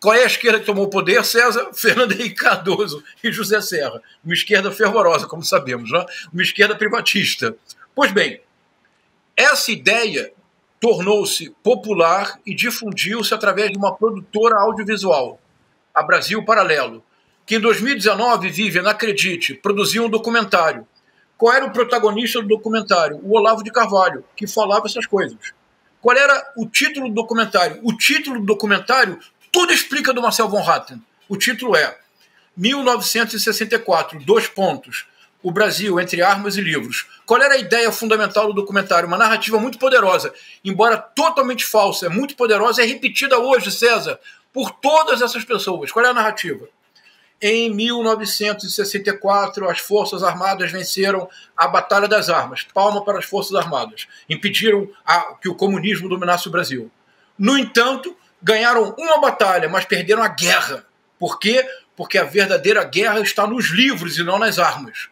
Qual é a esquerda que tomou o poder? César, Fernando Henrique Cardoso e José Serra. Uma esquerda fervorosa, como sabemos, né? uma esquerda privatista. Pois bem, essa ideia tornou-se popular e difundiu-se através de uma produtora audiovisual, a Brasil Paralelo que em 2019, Vivian, acredite, produziu um documentário. Qual era o protagonista do documentário? O Olavo de Carvalho, que falava essas coisas. Qual era o título do documentário? O título do documentário tudo explica do Marcel von Hatten. O título é 1964, dois pontos. O Brasil entre armas e livros. Qual era a ideia fundamental do documentário? Uma narrativa muito poderosa, embora totalmente falsa, é muito poderosa, é repetida hoje, César, por todas essas pessoas. Qual é a narrativa? Em 1964, as Forças Armadas venceram a Batalha das Armas. Palma para as Forças Armadas. Impediram a, que o comunismo dominasse o Brasil. No entanto, ganharam uma batalha, mas perderam a guerra. Por quê? Porque a verdadeira guerra está nos livros e não nas armas.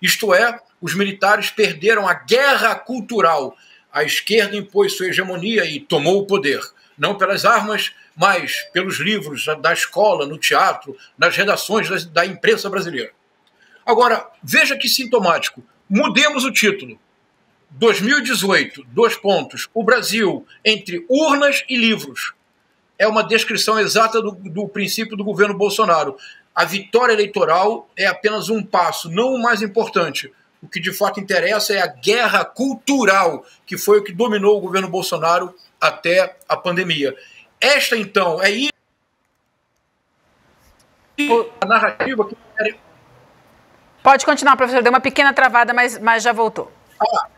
Isto é, os militares perderam a guerra cultural. A esquerda impôs sua hegemonia e tomou o poder, não pelas armas, mas pelos livros da escola, no teatro, nas redações da, da imprensa brasileira. Agora, veja que sintomático. Mudemos o título. 2018, dois pontos. O Brasil entre urnas e livros. É uma descrição exata do, do princípio do governo Bolsonaro. A vitória eleitoral é apenas um passo, não o mais importante. O que de fato interessa é a guerra cultural, que foi o que dominou o governo Bolsonaro até a pandemia. Esta, então, é a narrativa que. É Pode continuar, professor. Deu uma pequena travada, mas, mas já voltou. Ah,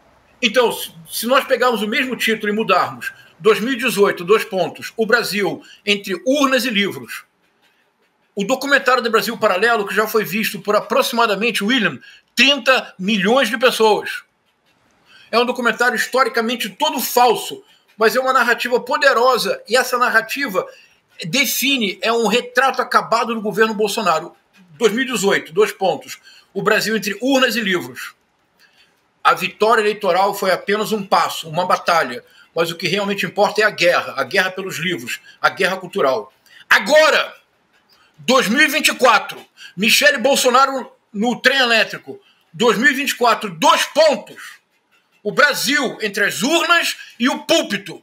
então, se nós pegarmos o mesmo título e mudarmos 2018, dois pontos, o Brasil entre urnas e livros. O documentário do Brasil Paralelo, que já foi visto por aproximadamente, William, 30 milhões de pessoas. É um documentário historicamente todo falso, mas é uma narrativa poderosa e essa narrativa define, é um retrato acabado do governo Bolsonaro. 2018, dois pontos. O Brasil entre urnas e livros. A vitória eleitoral foi apenas um passo, uma batalha, mas o que realmente importa é a guerra, a guerra pelos livros, a guerra cultural. Agora, 2024, Michele Bolsonaro no trem elétrico. 2024, dois pontos o Brasil entre as urnas e o púlpito.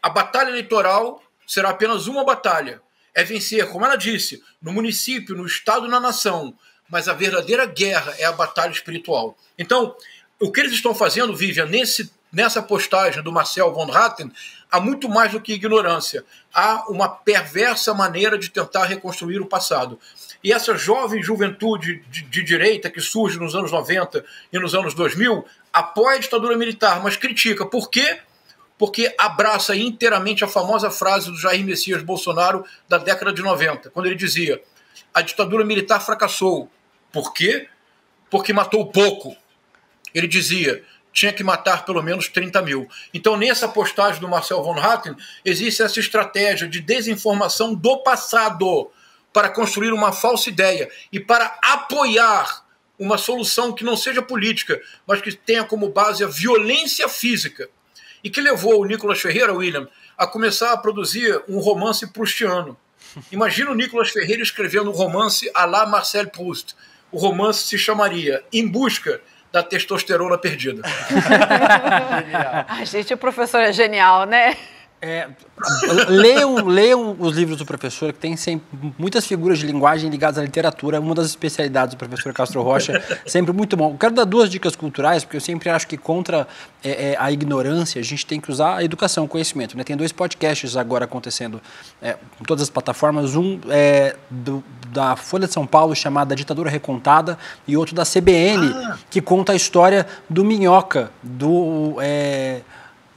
A batalha eleitoral será apenas uma batalha. É vencer, como ela disse, no município, no estado, na nação. Mas a verdadeira guerra é a batalha espiritual. Então, o que eles estão fazendo, Vivian, nesse, nessa postagem do Marcel von Ratten, há muito mais do que ignorância. Há uma perversa maneira de tentar reconstruir o passado. E essa jovem juventude de, de direita que surge nos anos 90 e nos anos 2000 apoia a ditadura militar, mas critica. Por quê? Porque abraça inteiramente a famosa frase do Jair Messias Bolsonaro da década de 90, quando ele dizia: a ditadura militar fracassou. Por quê? Porque matou pouco. Ele dizia: tinha que matar pelo menos 30 mil. Então, nessa postagem do Marcel von Hatten, existe essa estratégia de desinformação do passado para construir uma falsa ideia e para apoiar uma solução que não seja política, mas que tenha como base a violência física. E que levou o Nicolas Ferreira, William, a começar a produzir um romance prustiano. Imagina o Nicolas Ferreira escrevendo um romance à la Marcel Proust. O romance se chamaria Em Busca da Testosterona Perdida. a ah, gente, o professor é genial, né? É, leiam, os livros do professor, que tem sempre muitas figuras de linguagem ligadas à literatura, uma das especialidades do professor Castro Rocha, sempre muito bom. Eu quero dar duas dicas culturais, porque eu sempre acho que contra é, é, a ignorância a gente tem que usar a educação, o conhecimento. Né? Tem dois podcasts agora acontecendo é, em todas as plataformas, um é do, da Folha de São Paulo, chamada Ditadura Recontada, e outro da CBN, ah. que conta a história do Minhoca, do... É,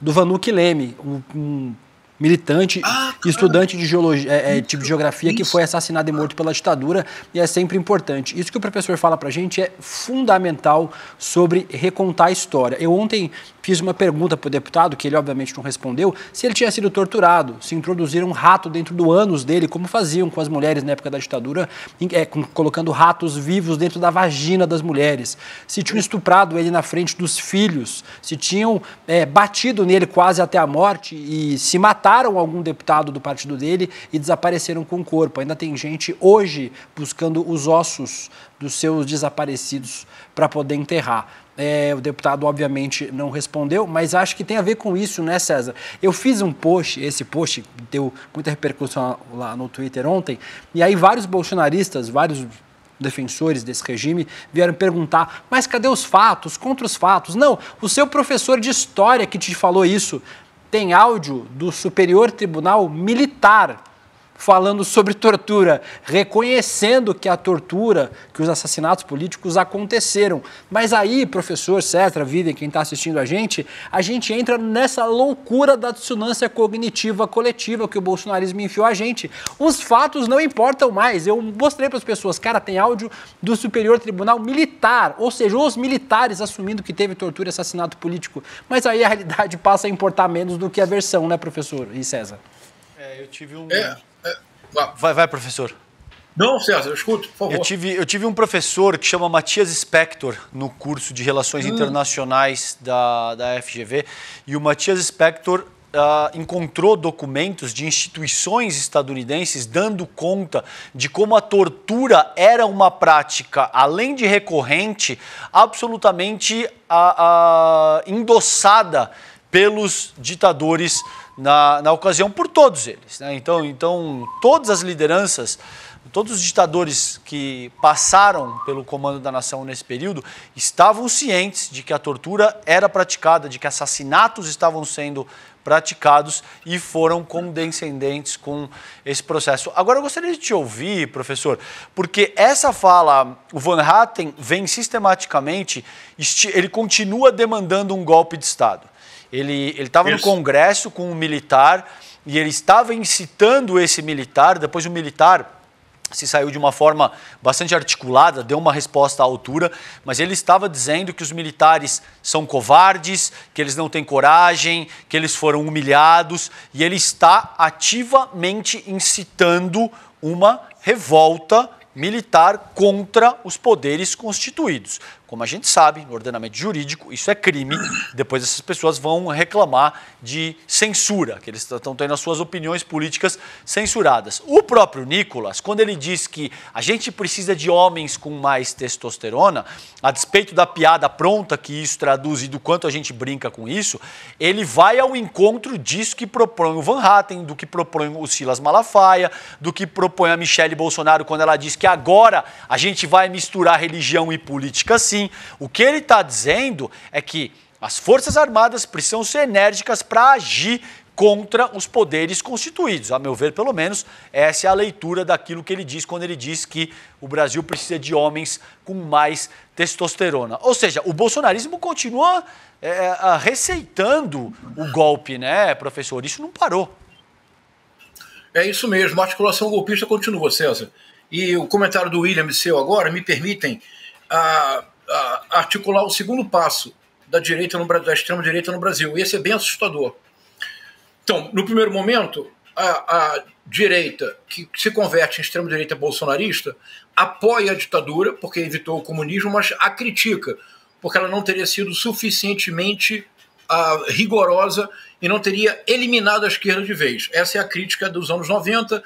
do Vanuc Leme, um, um militante ah, estudante de geologia, é, é, tipo de geografia que foi assassinado e morto pela ditadura e é sempre importante. Isso que o professor fala para gente é fundamental sobre recontar a história. Eu ontem Fiz uma pergunta para o deputado, que ele obviamente não respondeu, se ele tinha sido torturado, se introduziram um rato dentro do ânus dele, como faziam com as mulheres na época da ditadura, é, com, colocando ratos vivos dentro da vagina das mulheres, se tinham estuprado ele na frente dos filhos, se tinham é, batido nele quase até a morte e se mataram algum deputado do partido dele e desapareceram com o corpo. Ainda tem gente hoje buscando os ossos dos seus desaparecidos para poder enterrar. É, o deputado, obviamente, não respondeu, mas acho que tem a ver com isso, né, César? Eu fiz um post, esse post deu muita repercussão lá no Twitter ontem, e aí vários bolsonaristas, vários defensores desse regime vieram perguntar: mas cadê os fatos? Contra os fatos? Não, o seu professor de história que te falou isso tem áudio do Superior Tribunal Militar falando sobre tortura, reconhecendo que a tortura, que os assassinatos políticos aconteceram. Mas aí, professor Cetra, Vida, quem está assistindo a gente, a gente entra nessa loucura da dissonância cognitiva coletiva que o bolsonarismo enfiou a gente. Os fatos não importam mais. Eu mostrei para as pessoas, cara, tem áudio do Superior Tribunal Militar, ou seja, os militares assumindo que teve tortura e assassinato político. Mas aí a realidade passa a importar menos do que a versão, né, professor e César? É, eu tive um. É. Vai, vai, professor. Não, César, eu escuto, por favor. Eu tive, eu tive um professor que chama Matias Spector no curso de Relações hum. Internacionais da, da FGV. E o Matias Spector Uh, encontrou documentos de instituições estadunidenses dando conta de como a tortura era uma prática, além de recorrente, absolutamente uh, uh, endossada pelos ditadores na, na ocasião por todos eles. Né? Então, então, todas as lideranças, todos os ditadores que passaram pelo comando da nação nesse período estavam cientes de que a tortura era praticada, de que assassinatos estavam sendo praticados e foram condescendentes com esse processo. Agora eu gostaria de te ouvir, professor, porque essa fala, o Van Hatten vem sistematicamente, ele continua demandando um golpe de Estado. Ele estava no Congresso com um militar e ele estava incitando esse militar, depois o militar se saiu de uma forma bastante articulada, deu uma resposta à altura, mas ele estava dizendo que os militares são covardes, que eles não têm coragem, que eles foram humilhados, e ele está ativamente incitando uma revolta militar contra os poderes constituídos. Como a gente sabe, no ordenamento jurídico, isso é crime. Depois essas pessoas vão reclamar de censura, que eles estão tendo as suas opiniões políticas censuradas. O próprio Nicolas, quando ele diz que a gente precisa de homens com mais testosterona, a despeito da piada pronta que isso traduz e do quanto a gente brinca com isso, ele vai ao encontro disso que propõe o Van Hatten, do que propõe o Silas Malafaia, do que propõe a Michelle Bolsonaro quando ela diz que agora a gente vai misturar religião e política sim. O que ele está dizendo é que as Forças Armadas precisam ser enérgicas para agir contra os poderes constituídos. A meu ver, pelo menos, essa é a leitura daquilo que ele diz quando ele diz que o Brasil precisa de homens com mais testosterona. Ou seja, o bolsonarismo continua é, é receitando o golpe, né, professor? Isso não parou. É isso mesmo, a articulação golpista continua, César. E o comentário do William seu agora me permitem ah, articular o segundo passo da direita no, da extrema direita no Brasil. E esse é bem assustador. Então, no primeiro momento, a, a direita que se converte em extrema direita bolsonarista apoia a ditadura porque evitou o comunismo, mas a critica porque ela não teria sido suficientemente rigorosa e não teria eliminado a esquerda de vez. Essa é a crítica dos anos 90,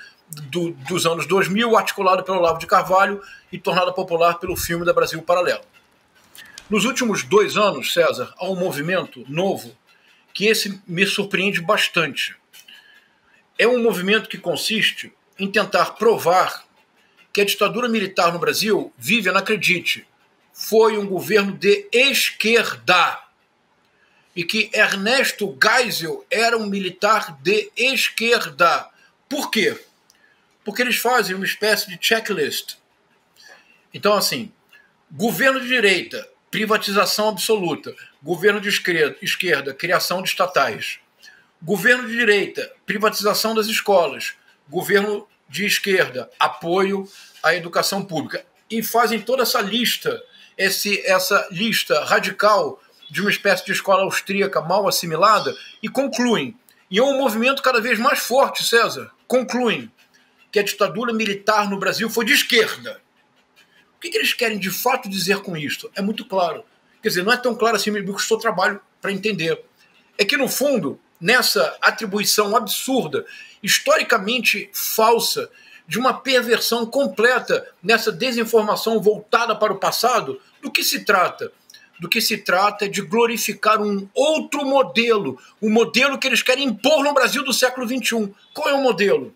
do, dos anos 2000, articulada pelo Lavo de Carvalho e tornada popular pelo filme da Brasil Paralelo. Nos últimos dois anos, César, há um movimento novo que esse me surpreende bastante. É um movimento que consiste em tentar provar que a ditadura militar no Brasil, não acredite, foi um governo de esquerda e que Ernesto Geisel era um militar de esquerda. Por quê? Porque eles fazem uma espécie de checklist. Então, assim, governo de direita, privatização absoluta. Governo de esquerda, criação de estatais. Governo de direita, privatização das escolas. Governo de esquerda, apoio à educação pública. E fazem toda essa lista, esse, essa lista radical de uma espécie de escola austríaca mal assimilada e concluem. E é um movimento cada vez mais forte, César. Concluem que a ditadura militar no Brasil foi de esquerda que, que eles querem de fato dizer com isto? É muito claro. Quer dizer, não é tão claro assim, me custou trabalho para entender. É que, no fundo, nessa atribuição absurda, historicamente falsa, de uma perversão completa nessa desinformação voltada para o passado, do que se trata? Do que se trata é de glorificar um outro modelo, o um modelo que eles querem impor no Brasil do século XXI. Qual é o modelo?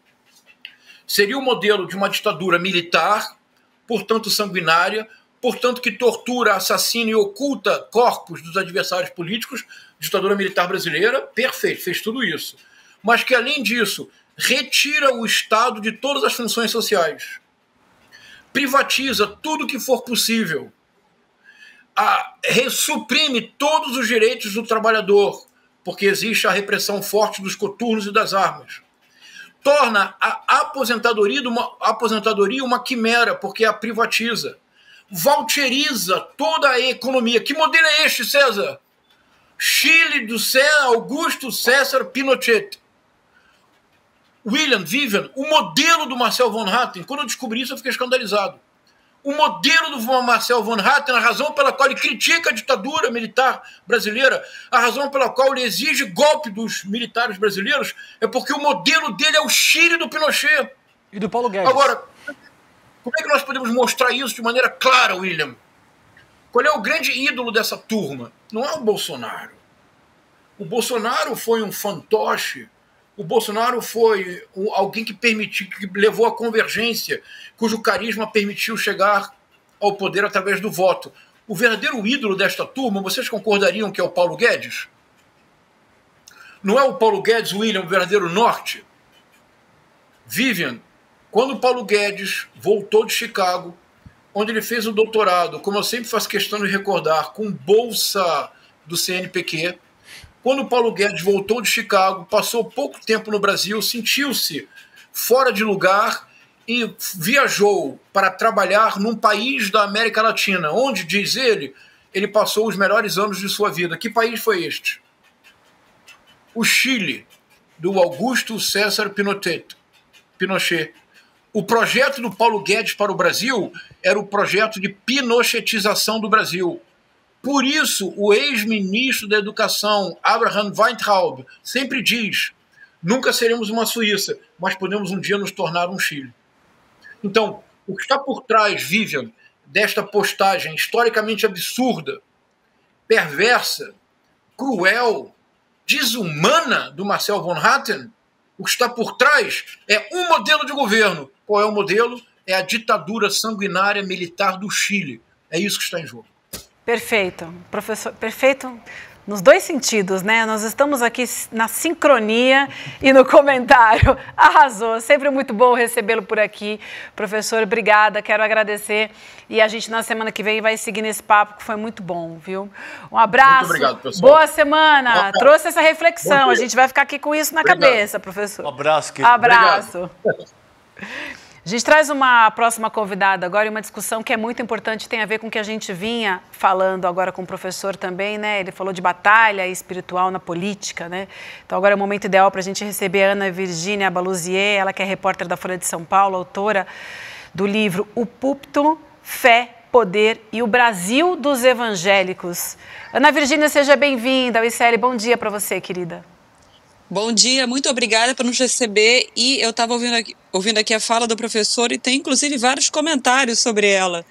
Seria o modelo de uma ditadura militar, portanto sanguinária, portanto que tortura, assassina e oculta corpos dos adversários políticos, ditadura militar brasileira, perfeito, fez tudo isso. Mas que, além disso, retira o Estado de todas as funções sociais, privatiza tudo que for possível, a, ressuprime todos os direitos do trabalhador, porque existe a repressão forte dos coturnos e das armas torna a aposentadoria uma, a aposentadoria uma quimera, porque a privatiza. Valteriza toda a economia. Que modelo é este, César? Chile do César Augusto César Pinochet. William Vivian, o modelo do Marcel von Hatten. Quando eu descobri isso, eu fiquei escandalizado o modelo do Marcel von Hatten, é a razão pela qual ele critica a ditadura militar brasileira, a razão pela qual ele exige golpe dos militares brasileiros, é porque o modelo dele é o Chile do Pinochet. E do Paulo Guedes. Agora, como é que nós podemos mostrar isso de maneira clara, William? Qual é o grande ídolo dessa turma? Não é o Bolsonaro. O Bolsonaro foi um fantoche o Bolsonaro foi alguém que permitiu, que levou a convergência, cujo carisma permitiu chegar ao poder através do voto. O verdadeiro ídolo desta turma, vocês concordariam que é o Paulo Guedes? Não é o Paulo Guedes, William, o verdadeiro norte? Vivian, quando o Paulo Guedes voltou de Chicago, onde ele fez o doutorado, como eu sempre faço questão de recordar, com bolsa do CNPq, quando Paulo Guedes voltou de Chicago, passou pouco tempo no Brasil, sentiu-se fora de lugar e viajou para trabalhar num país da América Latina, onde, diz ele, ele passou os melhores anos de sua vida. Que país foi este? O Chile, do Augusto César Pinochet. Pinochet. O projeto do Paulo Guedes para o Brasil era o projeto de pinochetização do Brasil. Por isso, o ex-ministro da Educação, Abraham Weintraub, sempre diz: nunca seremos uma Suíça, mas podemos um dia nos tornar um Chile. Então, o que está por trás, Vivian, desta postagem historicamente absurda, perversa, cruel, desumana do Marcel von Hatten, o que está por trás é um modelo de governo. Qual é o modelo? É a ditadura sanguinária militar do Chile. É isso que está em jogo. Perfeito, professor, perfeito nos dois sentidos, né? Nós estamos aqui na sincronia e no comentário. Arrasou, sempre muito bom recebê-lo por aqui. Professor, obrigada, quero agradecer. E a gente na semana que vem vai seguir nesse papo que foi muito bom, viu? Um abraço. Muito obrigado, pessoal. Boa semana. Trouxe essa reflexão. A gente vai ficar aqui com isso na obrigado. cabeça, professor. Um abraço, querido. Abraço. Obrigado. A gente traz uma próxima convidada agora e uma discussão que é muito importante, tem a ver com o que a gente vinha falando agora com o professor também, né? Ele falou de batalha espiritual na política, né? Então agora é o momento ideal para a gente receber a Ana Virginia Baluzier, ela que é repórter da Folha de São Paulo, autora do livro O Púlpito, Fé, Poder e o Brasil dos Evangélicos. Ana Virginia, seja bem-vinda. O ICL, bom dia para você, querida. Bom dia, muito obrigada por nos receber. E eu estava ouvindo aqui, ouvindo aqui a fala do professor e tem inclusive vários comentários sobre ela.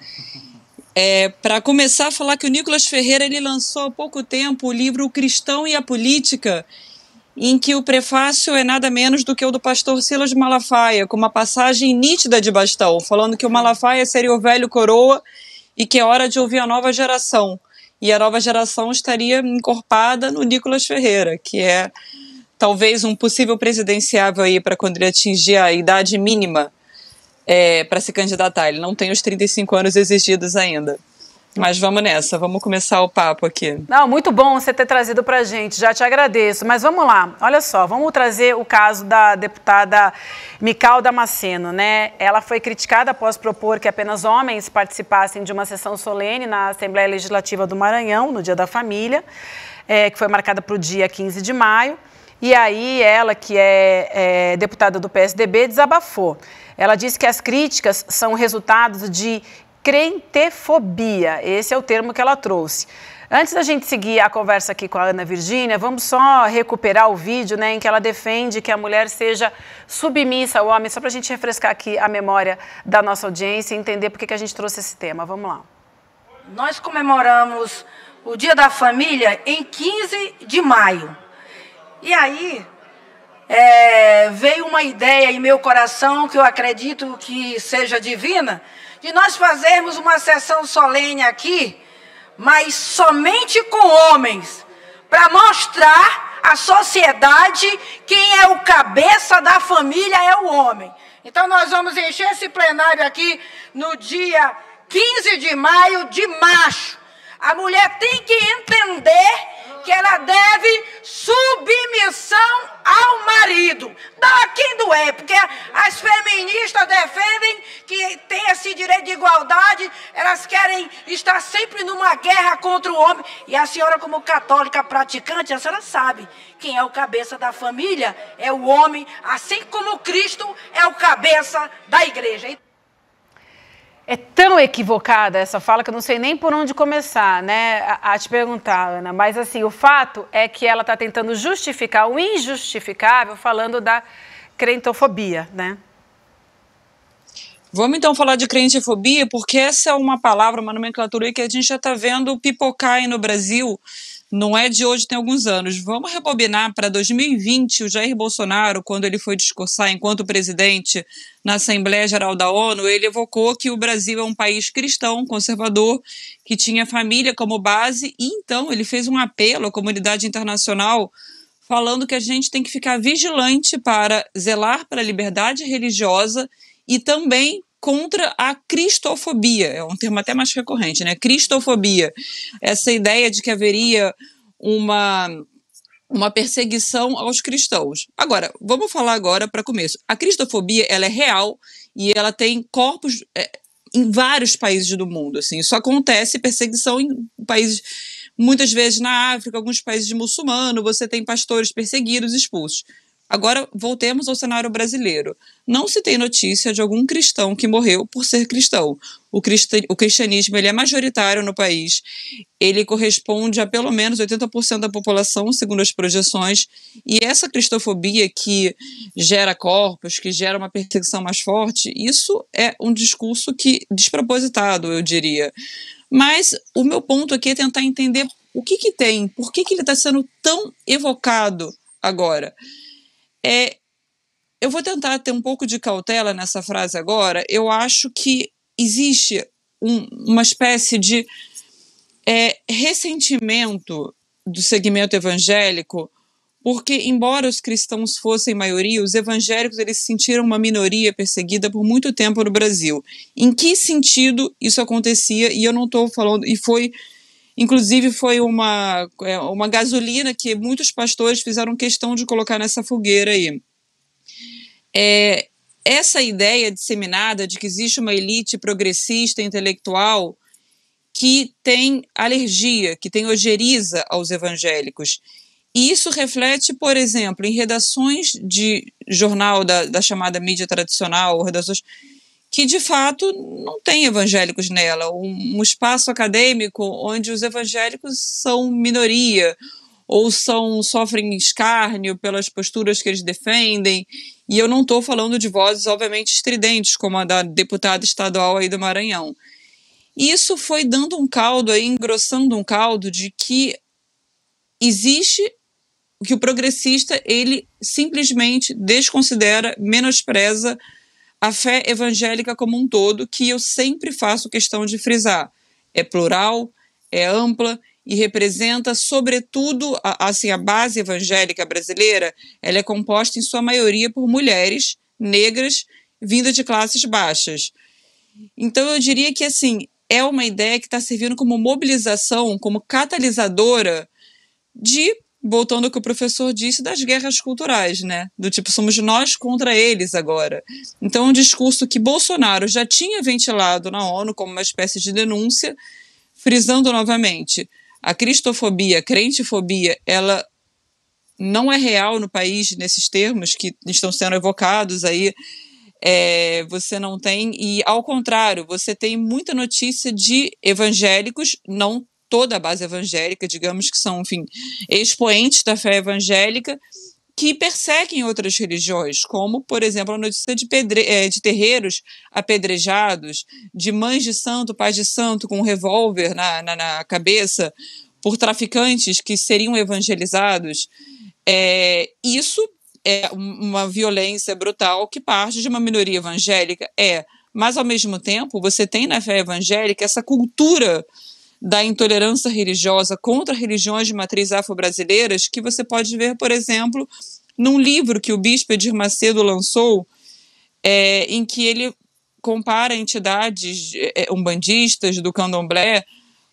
É, Para começar, falar que o Nicolas Ferreira ele lançou há pouco tempo o livro O Cristão e a Política, em que o prefácio é nada menos do que o do pastor Silas Malafaia, com uma passagem nítida de bastão, falando que o Malafaia seria o velho coroa e que é hora de ouvir a nova geração. E a nova geração estaria encorpada no Nicolas Ferreira, que é talvez um possível presidenciável aí para quando ele atingir a idade mínima é, para se candidatar. Ele não tem os 35 anos exigidos ainda. Mas vamos nessa, vamos começar o papo aqui. Não, muito bom você ter trazido para gente, já te agradeço. Mas vamos lá, olha só, vamos trazer o caso da deputada Mical Damasceno, né? Ela foi criticada após propor que apenas homens participassem de uma sessão solene na Assembleia Legislativa do Maranhão, no Dia da Família, é, que foi marcada para o dia 15 de maio. E aí ela, que é, é deputada do PSDB, desabafou. Ela disse que as críticas são resultado de crentefobia. Esse é o termo que ela trouxe. Antes da gente seguir a conversa aqui com a Ana Virgínia, vamos só recuperar o vídeo né, em que ela defende que a mulher seja submissa ao homem, só para a gente refrescar aqui a memória da nossa audiência e entender por que a gente trouxe esse tema. Vamos lá. Nós comemoramos o Dia da Família em 15 de maio. E aí é, veio uma ideia em meu coração, que eu acredito que seja divina, de nós fazermos uma sessão solene aqui, mas somente com homens, para mostrar à sociedade quem é o cabeça da família é o homem. Então nós vamos encher esse plenário aqui no dia 15 de maio de macho. A mulher tem que entender que ela deve submissão ao marido. Dá quem doer, porque as feministas defendem que tem esse direito de igualdade, elas querem estar sempre numa guerra contra o homem. E a senhora, como católica praticante, a senhora sabe quem é o cabeça da família, é o homem, assim como Cristo é o cabeça da igreja. É tão equivocada essa fala que eu não sei nem por onde começar, né, a, a te perguntar, Ana. Mas assim, o fato é que ela está tentando justificar o injustificável falando da crentofobia, né? Vamos então falar de crentofobia porque essa é uma palavra, uma nomenclatura que a gente já está vendo pipocar aí no Brasil não é de hoje, tem alguns anos. Vamos rebobinar para 2020, o Jair Bolsonaro, quando ele foi discursar enquanto presidente na Assembleia Geral da ONU, ele evocou que o Brasil é um país cristão, conservador, que tinha família como base, e então ele fez um apelo à comunidade internacional falando que a gente tem que ficar vigilante para zelar para a liberdade religiosa e também contra a cristofobia, é um termo até mais recorrente, né? Cristofobia, essa ideia de que haveria uma uma perseguição aos cristãos. Agora, vamos falar agora para começo. A cristofobia, ela é real e ela tem corpos é, em vários países do mundo, assim. Isso acontece perseguição em países muitas vezes na África, alguns países de muçulmano, você tem pastores perseguidos, expulsos. Agora, voltemos ao cenário brasileiro. Não se tem notícia de algum cristão que morreu por ser cristão. O, cristi o cristianismo ele é majoritário no país. Ele corresponde a pelo menos 80% da população, segundo as projeções. E essa cristofobia que gera corpos, que gera uma perseguição mais forte, isso é um discurso que despropositado, eu diria. Mas o meu ponto aqui é tentar entender o que, que tem, por que, que ele está sendo tão evocado agora. É, eu vou tentar ter um pouco de cautela nessa frase agora. Eu acho que existe um, uma espécie de é, ressentimento do segmento evangélico, porque embora os cristãos fossem maioria, os evangélicos eles sentiram uma minoria perseguida por muito tempo no Brasil. Em que sentido isso acontecia? E eu não estou falando e foi Inclusive, foi uma, é, uma gasolina que muitos pastores fizeram questão de colocar nessa fogueira aí. É, essa ideia disseminada de que existe uma elite progressista intelectual que tem alergia, que tem ojeriza aos evangélicos. E isso reflete, por exemplo, em redações de jornal da, da chamada mídia tradicional, redações que de fato não tem evangélicos nela, um, um espaço acadêmico onde os evangélicos são minoria ou são sofrem escárnio pelas posturas que eles defendem. E eu não estou falando de vozes, obviamente, estridentes, como a da deputada estadual aí do Maranhão. E isso foi dando um caldo aí, engrossando um caldo de que existe que o progressista ele simplesmente desconsidera, menospreza a fé evangélica como um todo, que eu sempre faço questão de frisar. É plural, é ampla e representa, sobretudo, a, assim, a base evangélica brasileira, ela é composta em sua maioria por mulheres negras vindas de classes baixas. Então eu diria que assim é uma ideia que está servindo como mobilização, como catalisadora de voltando ao que o professor disse das guerras culturais, né? Do tipo, somos nós contra eles agora. Então, um discurso que Bolsonaro já tinha ventilado na ONU como uma espécie de denúncia, frisando novamente, a cristofobia, a crentefobia, ela não é real no país nesses termos que estão sendo evocados aí. É, você não tem, e ao contrário, você tem muita notícia de evangélicos não toda a base evangélica, digamos que são, enfim, expoentes da fé evangélica, que perseguem outras religiões, como, por exemplo, a notícia de, pedre... Eh, de terreiros apedrejados, de mães de santo, pais de santo com um revólver na, na, na cabeça, por traficantes que seriam evangelizados. É, isso é uma violência brutal que parte de uma minoria evangélica. É, mas ao mesmo tempo, você tem na fé evangélica essa cultura da intolerância religiosa contra religiões de matriz afro-brasileiras, que você pode ver, por exemplo, num livro que o bispo Edir Macedo lançou, é, em que ele compara entidades é, umbandistas do candomblé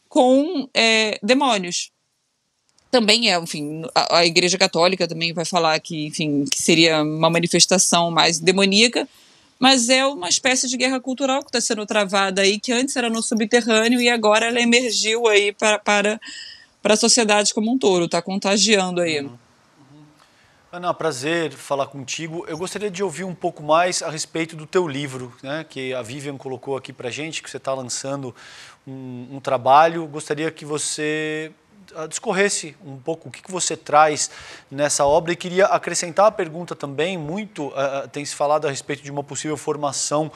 com é, demônios. Também é, enfim, a, a Igreja Católica também vai falar que, enfim, que seria uma manifestação mais demoníaca, mas é uma espécie de guerra cultural que está sendo travada aí, que antes era no subterrâneo e agora ela emergiu aí para, para, para a sociedade como um todo, está contagiando aí. Uhum. uhum. Ana, prazer falar contigo. Eu gostaria de ouvir um pouco mais a respeito do teu livro, né, que a Vivian colocou aqui para gente, que você está lançando um, um trabalho. Gostaria que você ah, discorresse um pouco o que, que você traz nessa obra e queria acrescentar a pergunta também, muito uh, tem se falado a respeito de uma possível formação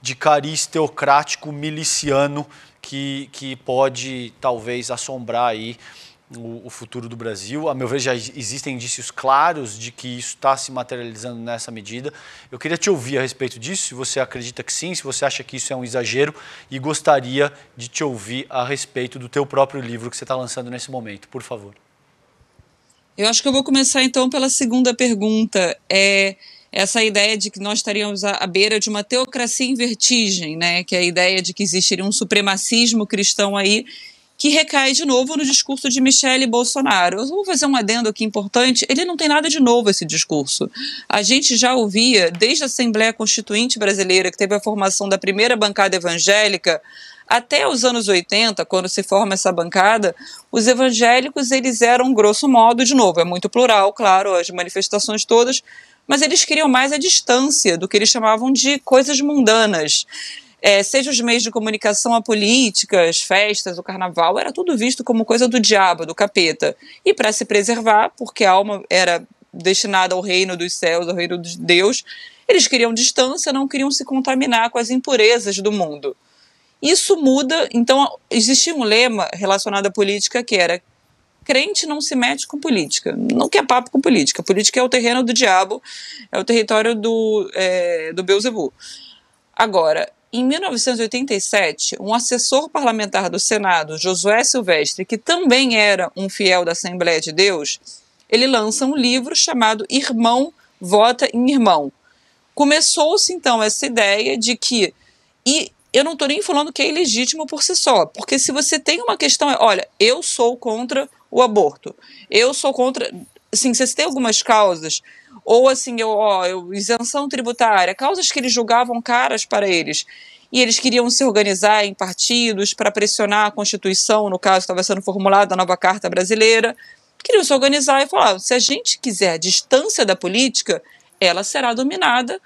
de cariz teocrático miliciano que, que pode talvez assombrar aí o, o, futuro do Brasil. A meu ver, já existem indícios claros de que isso está se materializando nessa medida. Eu queria te ouvir a respeito disso, se você acredita que sim, se você acha que isso é um exagero, e gostaria de te ouvir a respeito do teu próprio livro que você está lançando nesse momento, por favor. Eu acho que eu vou começar então pela segunda pergunta. É essa ideia de que nós estaríamos à beira de uma teocracia em vertigem, né? que é a ideia de que existiria um supremacismo cristão aí que recai de novo no discurso de Michele Bolsonaro. Eu vou fazer um adendo aqui importante, ele não tem nada de novo esse discurso. A gente já ouvia desde a Assembleia Constituinte Brasileira, que teve a formação da primeira bancada evangélica, até os anos 80, quando se forma essa bancada, os evangélicos eles eram grosso modo, de novo, é muito plural, claro, as manifestações todas, mas eles queriam mais a distância do que eles chamavam de coisas mundanas é, seja os meios de comunicação a política, as festas, o carnaval, era tudo visto como coisa do diabo, do capeta. E para se preservar, porque a alma era destinada ao reino dos céus, ao reino de Deus, eles queriam distância, não queriam se contaminar com as impurezas do mundo. Isso muda, então existia um lema relacionado à política que era crente não se mete com política, não quer é papo com política. Política é o terreno do diabo, é o território do, é, do Beuzebu. Agora, em 1987, um assessor parlamentar do Senado, Josué Silvestre, que também era um fiel da Assembleia de Deus, ele lança um livro chamado Irmão Vota em Irmão. Começou-se então essa ideia de que. E eu não estou nem falando que é ilegítimo por si só, porque se você tem uma questão, é, olha, eu sou contra o aborto, eu sou contra. Assim, você tem algumas causas ou assim, eu, ó, eu, isenção tributária, causas que eles julgavam caras para eles. E eles queriam se organizar em partidos para pressionar a Constituição, no caso, estava sendo formulada a nova Carta Brasileira. Queriam se organizar e falar: se a gente quiser a distância da política, ela será dominada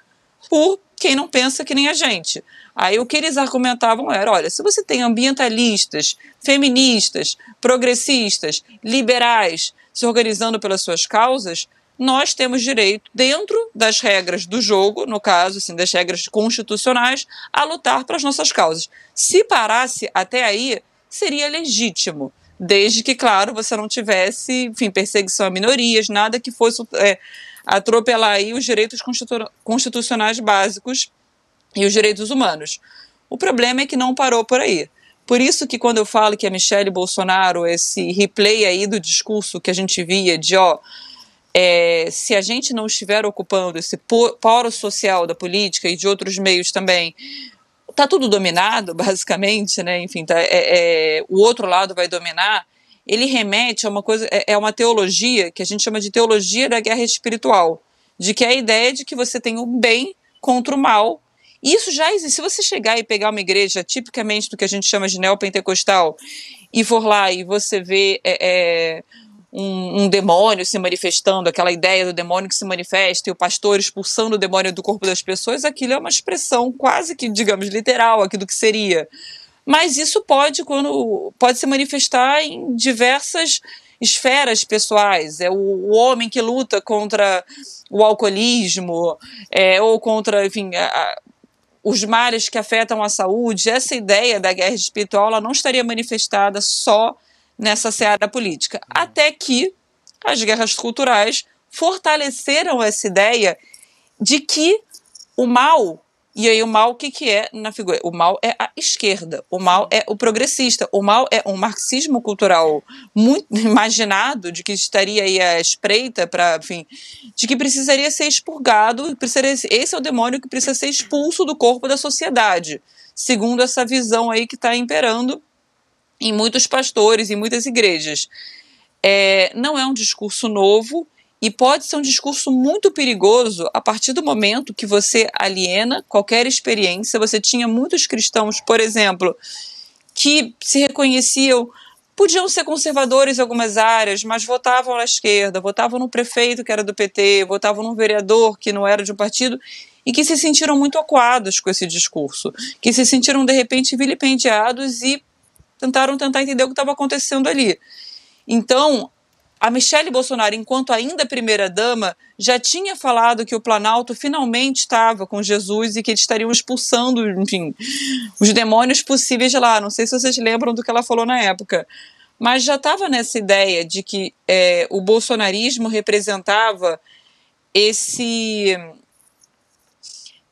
por quem não pensa que nem a gente. Aí o que eles argumentavam era: olha, se você tem ambientalistas, feministas, progressistas, liberais se organizando pelas suas causas, nós temos direito, dentro das regras do jogo, no caso, assim, das regras constitucionais, a lutar para as nossas causas. Se parasse até aí, seria legítimo desde que, claro, você não tivesse, enfim, perseguição a minorias, nada que fosse é, atropelar aí os direitos constitu constitucionais básicos e os direitos humanos. O problema é que não parou por aí. Por isso que quando eu falo que a Michelle Bolsonaro, esse replay aí do discurso que a gente via de, ó, é, se a gente não estiver ocupando esse poro social da política e de outros meios também, está tudo dominado, basicamente, né? Enfim, tá, é, é, o outro lado vai dominar. Ele remete a uma coisa, é, é uma teologia que a gente chama de teologia da guerra espiritual, de que é a ideia de que você tem o bem contra o mal. Isso já existe. Se você chegar e pegar uma igreja, tipicamente do que a gente chama de neopentecostal, e for lá e você vê é, é um, um, demônio se manifestando, aquela ideia do demônio que se manifesta e o pastor expulsando o demônio do corpo das pessoas, aquilo é uma expressão quase que, digamos, literal, aquilo que seria. Mas isso pode, quando pode se manifestar em diversas esferas pessoais. É o, o, homem que luta contra o alcoolismo, é, ou contra, enfim, a, a, os males que afetam a saúde. Essa ideia da guerra espiritual ela não estaria manifestada só nessa seara política. Uhum. Até que as guerras culturais fortaleceram essa ideia de que o mal, e aí o mal o que, que é na figura? O mal é a esquerda, o mal é o progressista, o mal é um marxismo cultural muito imaginado de que estaria aí à espreita para, enfim, de que precisaria ser expurgado, precisaria, esse é o demônio que precisa ser expulso do corpo da sociedade, segundo essa visão aí que está imperando em muitos pastores, em muitas igrejas. É, não é um discurso novo e pode ser um discurso muito perigoso a partir do momento que você aliena qualquer experiência. Você tinha muitos cristãos, por exemplo, que se reconheciam podiam ser conservadores em algumas áreas, mas votavam à esquerda, votavam no prefeito que era do PT, votavam num vereador que não era de um partido e que se sentiram muito acuados com esse discurso, que se sentiram de repente vilipendiados e tentaram tentar entender o que estava acontecendo ali. Então, a Michelle Bolsonaro, enquanto ainda primeira-dama, já tinha falado que o Planalto finalmente estava com Jesus e que eles estariam expulsando, enfim, os demônios possíveis de lá. Não sei se vocês lembram do que ela falou na época. Mas já estava nessa ideia de que é, o bolsonarismo representava esse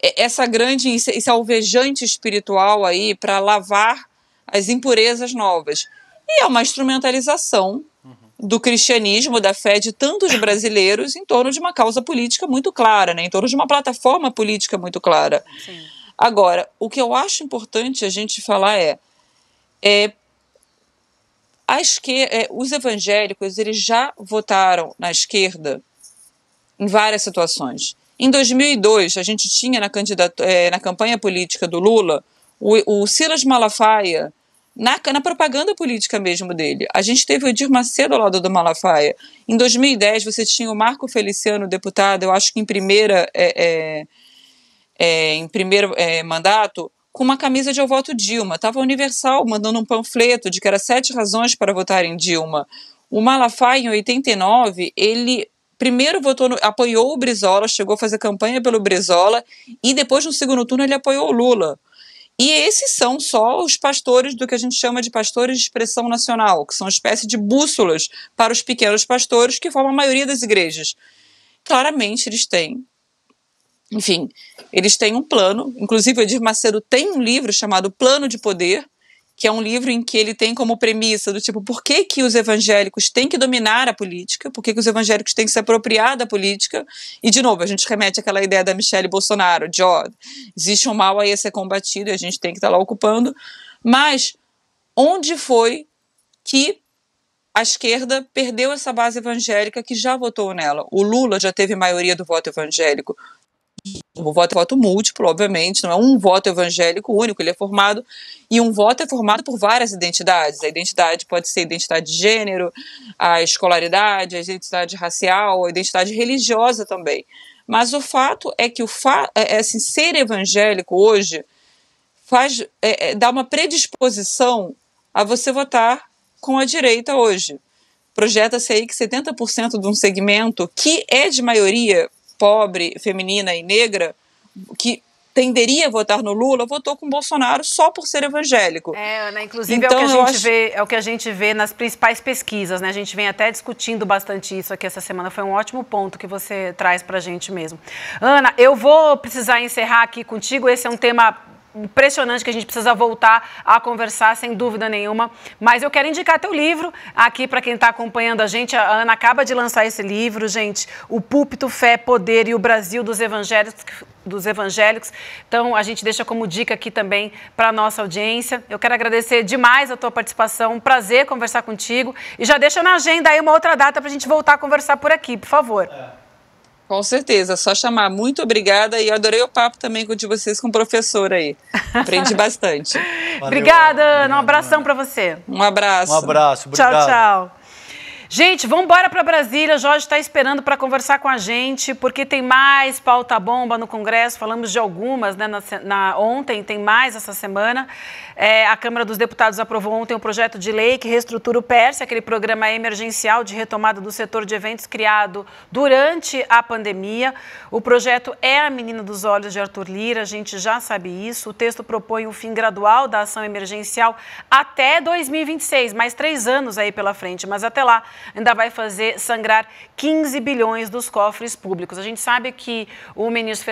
é, essa grande esse alvejante espiritual aí para lavar as impurezas novas. E é uma instrumentalização do cristianismo, da fé de tantos brasileiros em torno de uma causa política muito clara, né? em torno de uma plataforma política muito clara. Sim. Agora, o que eu acho importante a gente falar é, é, a esquerda, é, os evangélicos eles já votaram na esquerda em várias situações. Em 2002, a gente tinha na, é, na campanha política do Lula o, o Silas Malafaia na, na propaganda política mesmo dele. A gente teve o Edir Macedo ao lado do Malafaia. Em 2010, você tinha o Marco Feliciano, deputado, eu acho que em primeira. É, é, é, em primeiro é, mandato, com uma camisa de Eu Voto Dilma. Estava Universal mandando um panfleto de que era sete razões para votar em Dilma. O Malafaia, em 89, ele primeiro votou no, apoiou o Brizola, chegou a fazer campanha pelo Brizola, e depois, no segundo turno, ele apoiou o Lula. E esses são só os pastores do que a gente chama de pastores de expressão nacional, que são uma espécie de bússolas para os pequenos pastores que formam a maioria das igrejas. Claramente eles têm. Enfim, eles têm um plano. Inclusive, o Edir Macedo tem um livro chamado Plano de Poder, que é um livro em que ele tem como premissa do tipo por que, que os evangélicos têm que dominar a política, por que, que os evangélicos têm que se apropriar da política, e de novo, a gente remete àquela ideia da Michelle Bolsonaro, de ó, existe um mal aí a ser combatido e a gente tem que estar tá lá ocupando, mas onde foi que a esquerda perdeu essa base evangélica que já votou nela. O Lula já teve maioria do voto evangélico. O voto é voto múltiplo, obviamente, não é um voto evangélico único, ele é formado, e um voto é formado por várias identidades. A identidade pode ser a identidade de gênero, a escolaridade, a identidade racial, a identidade religiosa também. Mas o fato é que o fa é, é assim, ser evangélico hoje faz é, é, dá uma predisposição a você votar com a direita hoje. Projeta-se aí que 70% de um segmento que é de maioria pobre, feminina e negra, que tenderia a votar no Lula votou com o Bolsonaro só por ser evangélico. É, Ana, inclusive então, é, o então, que a gente acho... vê, é o que a gente vê nas principais pesquisas, né? A gente vem até discutindo bastante isso aqui essa semana. Foi um ótimo ponto que você traz para a gente mesmo. Ana, eu vou precisar encerrar aqui contigo. Esse é um tema impressionante que a gente precisa voltar a conversar, sem dúvida nenhuma. Mas eu quero indicar teu livro aqui para quem está acompanhando a gente. A Ana acaba de lançar esse livro, gente, O Púlpito, Fé, Poder e o Brasil dos Evangélicos. Dos evangélicos. Então, a gente deixa como dica aqui também para a nossa audiência. Eu quero agradecer demais a tua participação. Um prazer conversar contigo. E já deixa na agenda aí uma outra data para a gente voltar a conversar por aqui, por favor. É. Com certeza, só chamar. Muito obrigada e adorei o papo também com de vocês com o professor aí. Aprendi bastante. Valeu, obrigada, Ana. Um abração para você. Um abraço. Um abraço. Obrigado. Tchau, tchau. Gente, vamos embora para Brasília. Jorge está esperando para conversar com a gente, porque tem mais pauta bomba no Congresso. Falamos de algumas, né? Na, na, ontem tem mais essa semana. É, a Câmara dos Deputados aprovou ontem um projeto de lei que reestrutura o PERS, aquele programa emergencial de retomada do setor de eventos criado durante a pandemia. O projeto é a menina dos olhos de Arthur Lira, a gente já sabe isso. O texto propõe o um fim gradual da ação emergencial até 2026, mais três anos aí pela frente, mas até lá ainda vai fazer sangrar 15 bilhões dos cofres públicos. A gente sabe que o ministro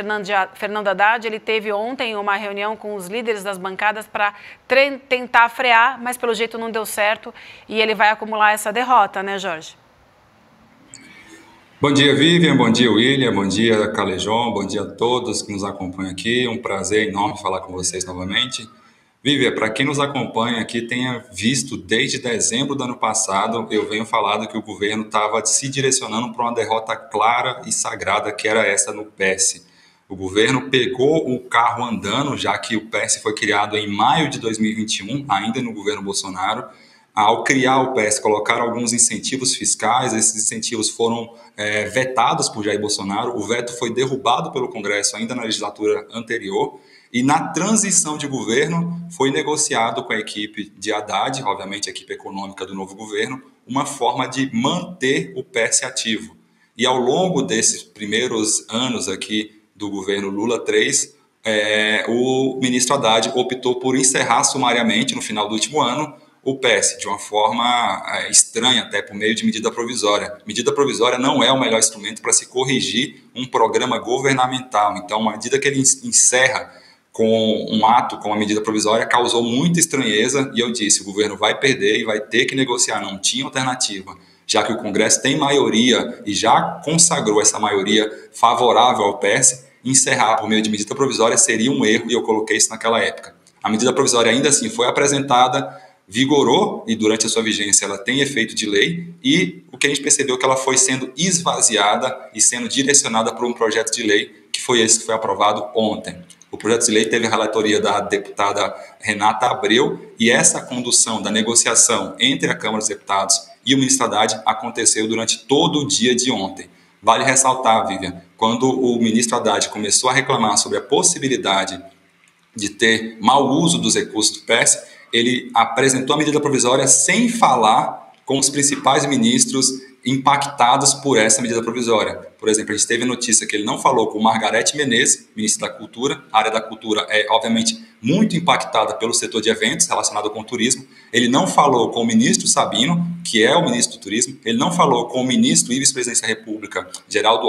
Fernando Haddad ele teve ontem uma reunião com os líderes das bancadas para tentar frear, mas pelo jeito não deu certo e ele vai acumular essa derrota, né, Jorge? Bom dia, Vivian. Bom dia, William. Bom dia, Calejon. Bom dia a todos que nos acompanham aqui. É um prazer enorme falar com vocês novamente. Vivian, para quem nos acompanha aqui, tenha visto desde dezembro do ano passado, eu venho falando que o governo estava se direcionando para uma derrota clara e sagrada, que era essa no PES. O governo pegou o carro andando, já que o PES foi criado em maio de 2021, ainda no governo Bolsonaro. Ao criar o PES, colocaram alguns incentivos fiscais, esses incentivos foram é, vetados por Jair Bolsonaro, o veto foi derrubado pelo Congresso ainda na legislatura anterior, e na transição de governo foi negociado com a equipe de Haddad, obviamente a equipe econômica do novo governo, uma forma de manter o PES ativo. E ao longo desses primeiros anos aqui do governo Lula 3, é, o ministro Haddad optou por encerrar sumariamente, no final do último ano, o PES, de uma forma é, estranha até, por meio de medida provisória. Medida provisória não é o melhor instrumento para se corrigir um programa governamental. Então, uma medida que ele encerra com um ato, com uma medida provisória, causou muita estranheza e eu disse, o governo vai perder e vai ter que negociar, não tinha alternativa já que o Congresso tem maioria e já consagrou essa maioria favorável ao PS, encerrar por meio de medida provisória seria um erro, e eu coloquei isso naquela época. A medida provisória, ainda assim, foi apresentada, vigorou, e durante a sua vigência ela tem efeito de lei, e o que a gente percebeu é que ela foi sendo esvaziada e sendo direcionada para um projeto de lei, que foi esse que foi aprovado ontem. O projeto de lei teve a relatoria da deputada Renata Abreu, e essa condução da negociação entre a Câmara dos Deputados e o ministro Haddad aconteceu durante todo o dia de ontem. Vale ressaltar, Vivian, quando o ministro Haddad começou a reclamar sobre a possibilidade de ter mau uso dos recursos do PES, ele apresentou a medida provisória sem falar com os principais ministros impactadas por essa medida provisória. Por exemplo, a gente teve a notícia que ele não falou com Margarete Menezes, ministra da Cultura. A área da cultura é, obviamente, muito impactada pelo setor de eventos relacionado com o turismo. Ele não falou com o ministro Sabino, que é o ministro do turismo. Ele não falou com o ministro e vice-presidente da República, Geraldo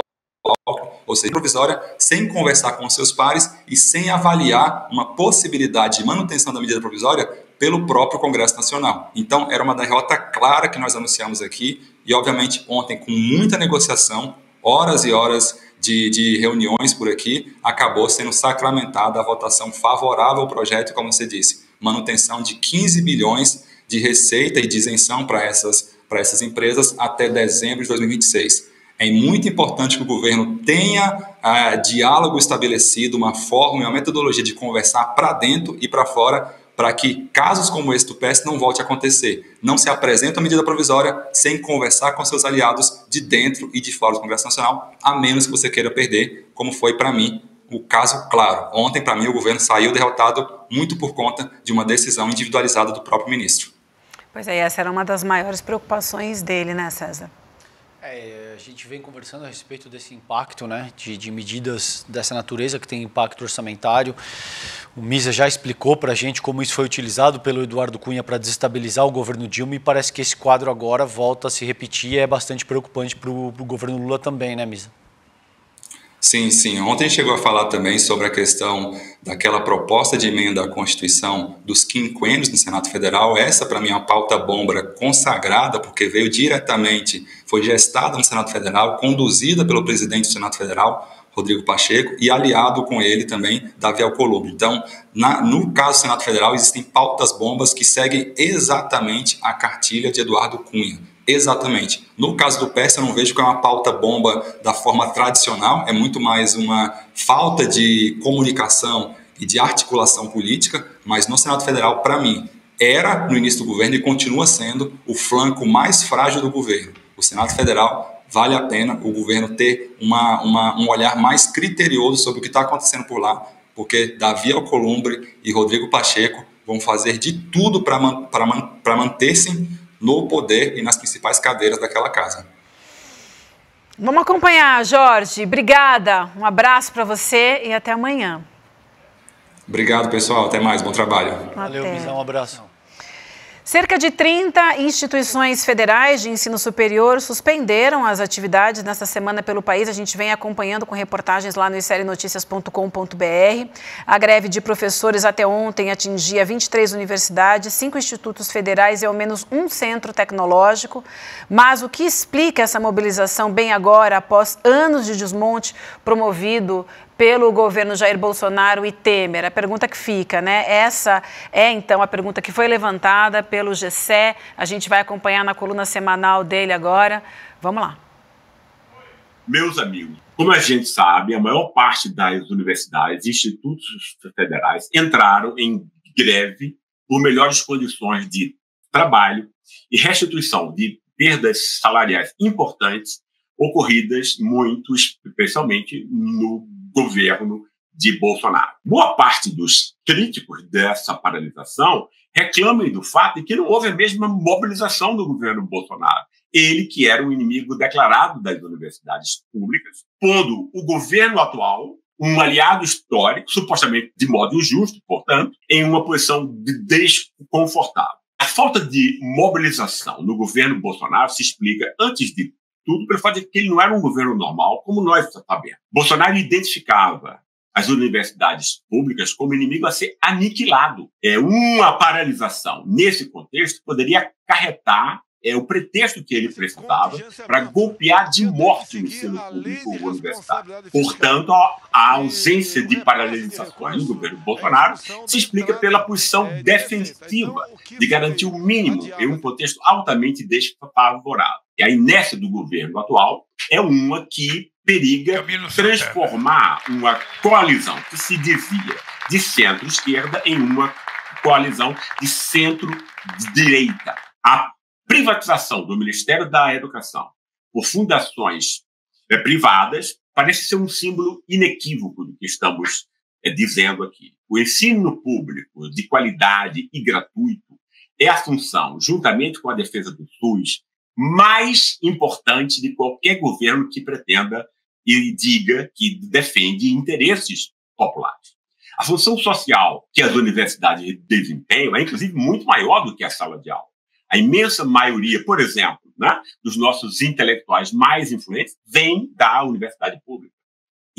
Alckmin, ou seja, provisória, sem conversar com seus pares e sem avaliar uma possibilidade de manutenção da medida provisória pelo próprio Congresso Nacional. Então, era uma derrota clara que nós anunciamos aqui e, obviamente, ontem, com muita negociação, horas e horas de, de, reuniões por aqui, acabou sendo sacramentada a votação favorável ao projeto, como você disse, manutenção de 15 bilhões de receita e de isenção para essas, essas empresas até dezembro de 2026. É muito importante que o governo tenha ah, diálogo estabelecido, uma forma e uma metodologia de conversar para dentro e para fora para que casos como esse do PES não volte a acontecer. Não se apresenta a medida provisória sem conversar com seus aliados de dentro e de fora do Congresso Nacional, a menos que você queira perder, como foi para mim o caso claro. Ontem, para mim, o governo saiu derrotado muito por conta de uma decisão individualizada do próprio ministro. Pois é, essa era uma das maiores preocupações dele, né, César? É, a gente vem conversando a respeito desse impacto, né, de, de medidas dessa natureza que tem impacto orçamentário. O Misa já explicou para a gente como isso foi utilizado pelo Eduardo Cunha para desestabilizar o governo Dilma e parece que esse quadro agora volta a se repetir e é bastante preocupante para o governo Lula também, né, Misa? Sim, sim. Ontem chegou a falar também sobre a questão daquela proposta de emenda à Constituição dos quinquênios no Senado Federal. Essa, para mim, é uma pauta bomba consagrada, porque veio diretamente, foi gestada no Senado Federal, conduzida pelo presidente do Senado Federal, Rodrigo Pacheco, e aliado com ele também, Davi Alcolumbre. Então, na, no caso do Senado Federal, existem pautas bombas que seguem exatamente a cartilha de Eduardo Cunha. Exatamente. No caso do Pércio, eu não vejo que é uma pauta bomba da forma tradicional, é muito mais uma falta de comunicação e de articulação política, mas no Senado Federal, para mim, era no início do governo e continua sendo o flanco mais frágil do governo. O Senado Federal vale a pena o governo ter uma, uma um olhar mais criterioso sobre o que está acontecendo por lá, porque Davi Alcolumbre e Rodrigo Pacheco vão fazer de tudo para man, man, manter-se no poder e nas principais cadeiras daquela casa. Vamos acompanhar, Jorge. Obrigada. Um abraço para você e até amanhã. Obrigado, pessoal. Até mais. Bom trabalho. Até. Valeu, Bisão. Um abraço. Cerca de 30 instituições federais de ensino superior suspenderam as atividades nesta semana pelo país. A gente vem acompanhando com reportagens lá no isserenoticias.com.br. A greve de professores até ontem atingia 23 universidades, cinco institutos federais e ao menos um centro tecnológico. Mas o que explica essa mobilização bem agora, após anos de desmonte promovido pelo governo Jair Bolsonaro e Temer. A pergunta que fica, né? Essa é então a pergunta que foi levantada pelo GCE. A gente vai acompanhar na coluna semanal dele agora. Vamos lá. Meus amigos, como a gente sabe, a maior parte das universidades e institutos federais entraram em greve por melhores condições de trabalho e restituição de perdas salariais importantes ocorridas muito, especialmente no governo de Bolsonaro. Boa parte dos críticos dessa paralisação reclamam do fato de que não houve a mesma mobilização do governo Bolsonaro. Ele que era um inimigo declarado das universidades públicas, pondo o governo atual, um aliado histórico, supostamente de modo injusto, portanto, em uma posição de desconfortável. A falta de mobilização no governo Bolsonaro se explica, antes de tudo pelo fato de que ele não era um governo normal, como nós tá sabemos. Bolsonaro identificava as universidades públicas como inimigo a ser aniquilado. É uma paralisação nesse contexto poderia acarretar é o pretexto que ele prestava é para golpear de morte o ensino público ou universitário. Portanto, a ausência de é paralisações do governo é Bolsonaro então, se explica pela posição então, defensiva de garantir o mínimo em um contexto altamente desfavorável a inércia do governo atual é uma que periga é né? transformar uma coalizão que se dizia de centro-esquerda em uma coalizão de centro-direita. A privatização do Ministério da Educação por fundações é, privadas parece ser um símbolo inequívoco do que estamos é, dizendo aqui. O ensino público de qualidade e gratuito é a função, juntamente com a defesa do SUS, mais importante de qualquer governo que pretenda e diga que defende interesses populares. A função social que as universidades desempenham é, inclusive, muito maior do que a sala de aula. A imensa maioria, por exemplo, né, dos nossos intelectuais mais influentes vem da universidade pública.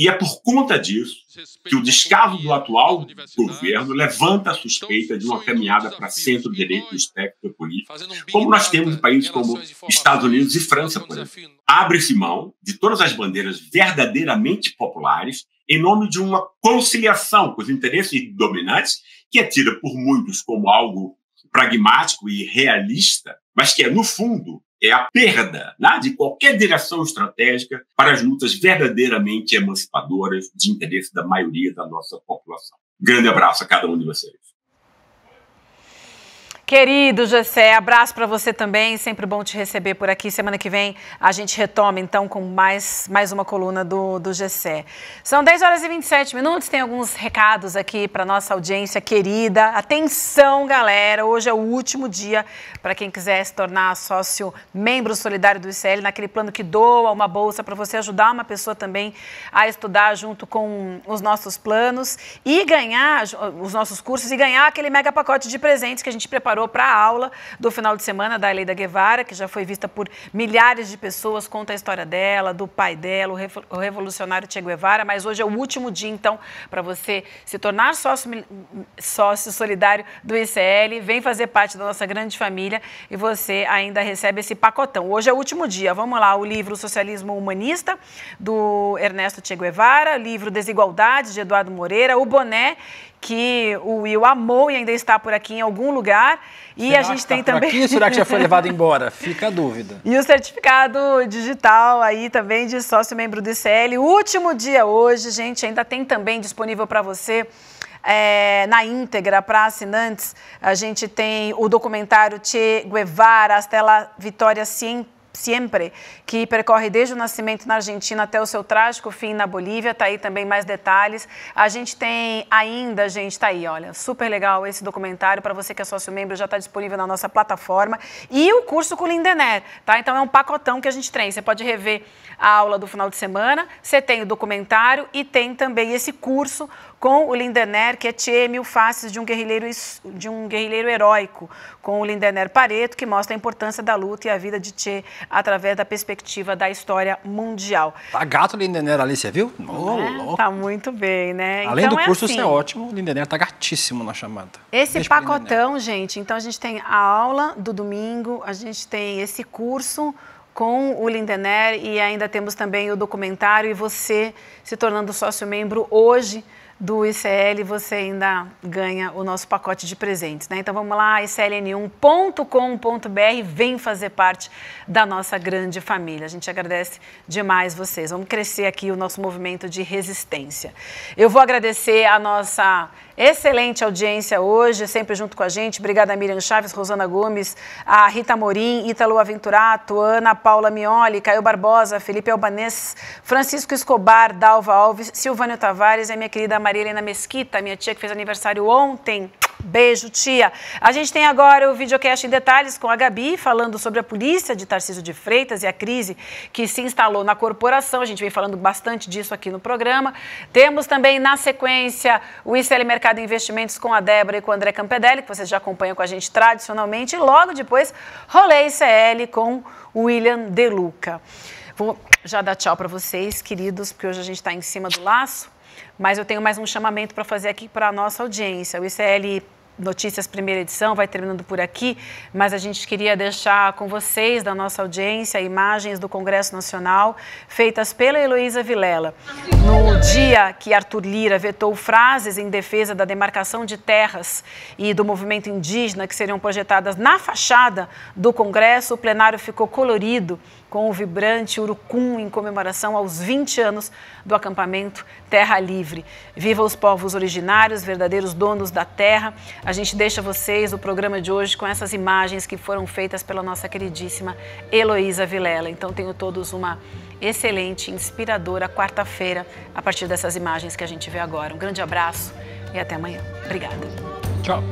E é por conta disso que o descaso do atual governo levanta a suspeita de uma caminhada para centro-direita do espectro político, como nós temos em países como Estados Unidos e França, por exemplo. Abre-se mão de todas as bandeiras verdadeiramente populares em nome de uma conciliação com os interesses dominantes, que é tida por muitos como algo pragmático e realista, mas que é, no fundo, é a perda né, de qualquer direção estratégica para as lutas verdadeiramente emancipadoras de interesse da maioria da nossa população. Grande abraço a cada um de vocês. Querido Gessé, abraço para você também, sempre bom te receber por aqui. Semana que vem a gente retoma então com mais, mais uma coluna do, do Gessé. São 10 horas e 27 minutos, tem alguns recados aqui para nossa audiência querida. Atenção, galera, hoje é o último dia para quem quiser se tornar sócio membro solidário do ICL, naquele plano que doa uma bolsa para você ajudar uma pessoa também a estudar junto com os nossos planos e ganhar os nossos cursos e ganhar aquele mega pacote de presentes que a gente preparou preparou para a aula do final de semana da Leida Guevara, que já foi vista por milhares de pessoas, conta a história dela, do pai dela, o revolucionário Che Guevara, mas hoje é o último dia, então, para você se tornar sócio, sócio solidário do ICL, vem fazer parte da nossa grande família e você ainda recebe esse pacotão. Hoje é o último dia, vamos lá, o livro Socialismo Humanista, do Ernesto Che Guevara, livro Desigualdade, de Eduardo Moreira, o boné que o Will amou e ainda está por aqui em algum lugar. E será a gente tá tem tá também. Aqui, será que já foi levado embora? Fica a dúvida. E o certificado digital aí também de sócio membro do ICL. Último dia hoje, gente, ainda tem também disponível para você. É, na íntegra para assinantes, a gente tem o documentário Che Guevara, Astela Vitória Científica Sempre que percorre desde o nascimento na Argentina até o seu trágico fim na Bolívia. Tá aí também mais detalhes. A gente tem ainda, gente, tá aí, olha, super legal esse documentário para você que é sócio membro, já está disponível na nossa plataforma e o curso com o Lindener, tá? Então é um pacotão que a gente tem. Você pode rever a aula do final de semana, você tem o documentário e tem também esse curso com o Lindener é Tchê Mil Faces de um, guerrilheiro, de um Guerrilheiro Heróico, com o Lindener Pareto, que mostra a importância da luta e a vida de Tchê através da perspectiva da história mundial. Tá gato o Lindener ali, você viu? Oh, é, louco. Tá muito bem, né? Além então, do é curso é assim, ser ótimo, o Lindener tá gatíssimo na chamada. Esse Deixa pacotão, gente, então a gente tem a aula do domingo, a gente tem esse curso com o Lindener e ainda temos também o documentário e você se tornando sócio membro hoje do ICL você ainda ganha o nosso pacote de presentes. Né? Então vamos lá, icln1.com.br, vem fazer parte da nossa grande família. A gente agradece demais vocês. Vamos crescer aqui o nosso movimento de resistência. Eu vou agradecer a nossa Excelente audiência hoje, sempre junto com a gente. Obrigada, Miriam Chaves, Rosana Gomes, a Rita Morim, Ítalo Aventurato, Ana Paula Mioli, Caio Barbosa, Felipe Albanês, Francisco Escobar, Dalva Alves, Silvânio Tavares e a minha querida Maria Helena Mesquita, minha tia que fez aniversário ontem. Beijo, tia. A gente tem agora o videocast em detalhes com a Gabi, falando sobre a polícia de Tarcísio de Freitas e a crise que se instalou na corporação. A gente vem falando bastante disso aqui no programa. Temos também, na sequência, o ICL Mercado Investimentos com a Débora e com o André Campedelli, que vocês já acompanham com a gente tradicionalmente. E logo depois, Rolê ICL com o William De Luca. Vou já dar tchau para vocês, queridos, porque hoje a gente está em cima do laço. Mas eu tenho mais um chamamento para fazer aqui para a nossa audiência. O ICL Notícias Primeira Edição vai terminando por aqui, mas a gente queria deixar com vocês, da nossa audiência, imagens do Congresso Nacional feitas pela Heloísa Vilela. No dia que Arthur Lira vetou frases em defesa da demarcação de terras e do movimento indígena que seriam projetadas na fachada do Congresso, o plenário ficou colorido com o vibrante urucum em comemoração aos 20 anos do acampamento Terra Livre. Viva os povos originários, verdadeiros donos da terra. A gente deixa vocês o programa de hoje com essas imagens que foram feitas pela nossa queridíssima Heloísa Vilela. Então tenho todos uma excelente, inspiradora quarta-feira a partir dessas imagens que a gente vê agora. Um grande abraço e até amanhã. Obrigada. Tchau.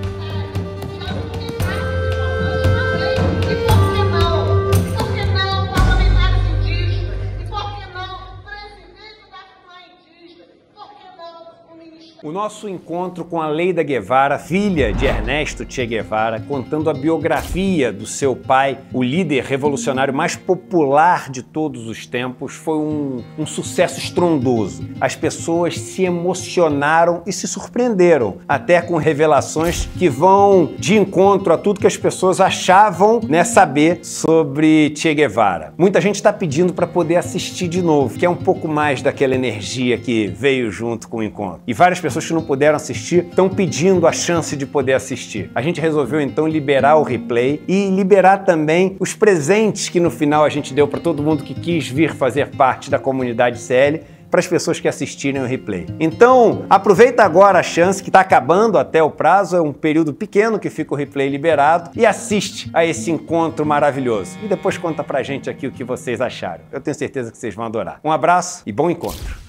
O nosso encontro com a Leida Guevara, filha de Ernesto Che Guevara, contando a biografia do seu pai, o líder revolucionário mais popular de todos os tempos, foi um, um sucesso estrondoso. As pessoas se emocionaram e se surpreenderam, até com revelações que vão de encontro a tudo que as pessoas achavam né, saber sobre Che Guevara. Muita gente está pedindo para poder assistir de novo, que é um pouco mais daquela energia que veio junto com o encontro. E várias pessoas que não puderam assistir estão pedindo a chance de poder assistir. A gente resolveu então liberar o replay e liberar também os presentes que no final a gente deu para todo mundo que quis vir fazer parte da comunidade CL para as pessoas que assistirem o replay. Então, aproveita agora a chance que está acabando até o prazo, é um período pequeno que fica o replay liberado, e assiste a esse encontro maravilhoso. E depois conta para gente aqui o que vocês acharam. Eu tenho certeza que vocês vão adorar. Um abraço e bom encontro!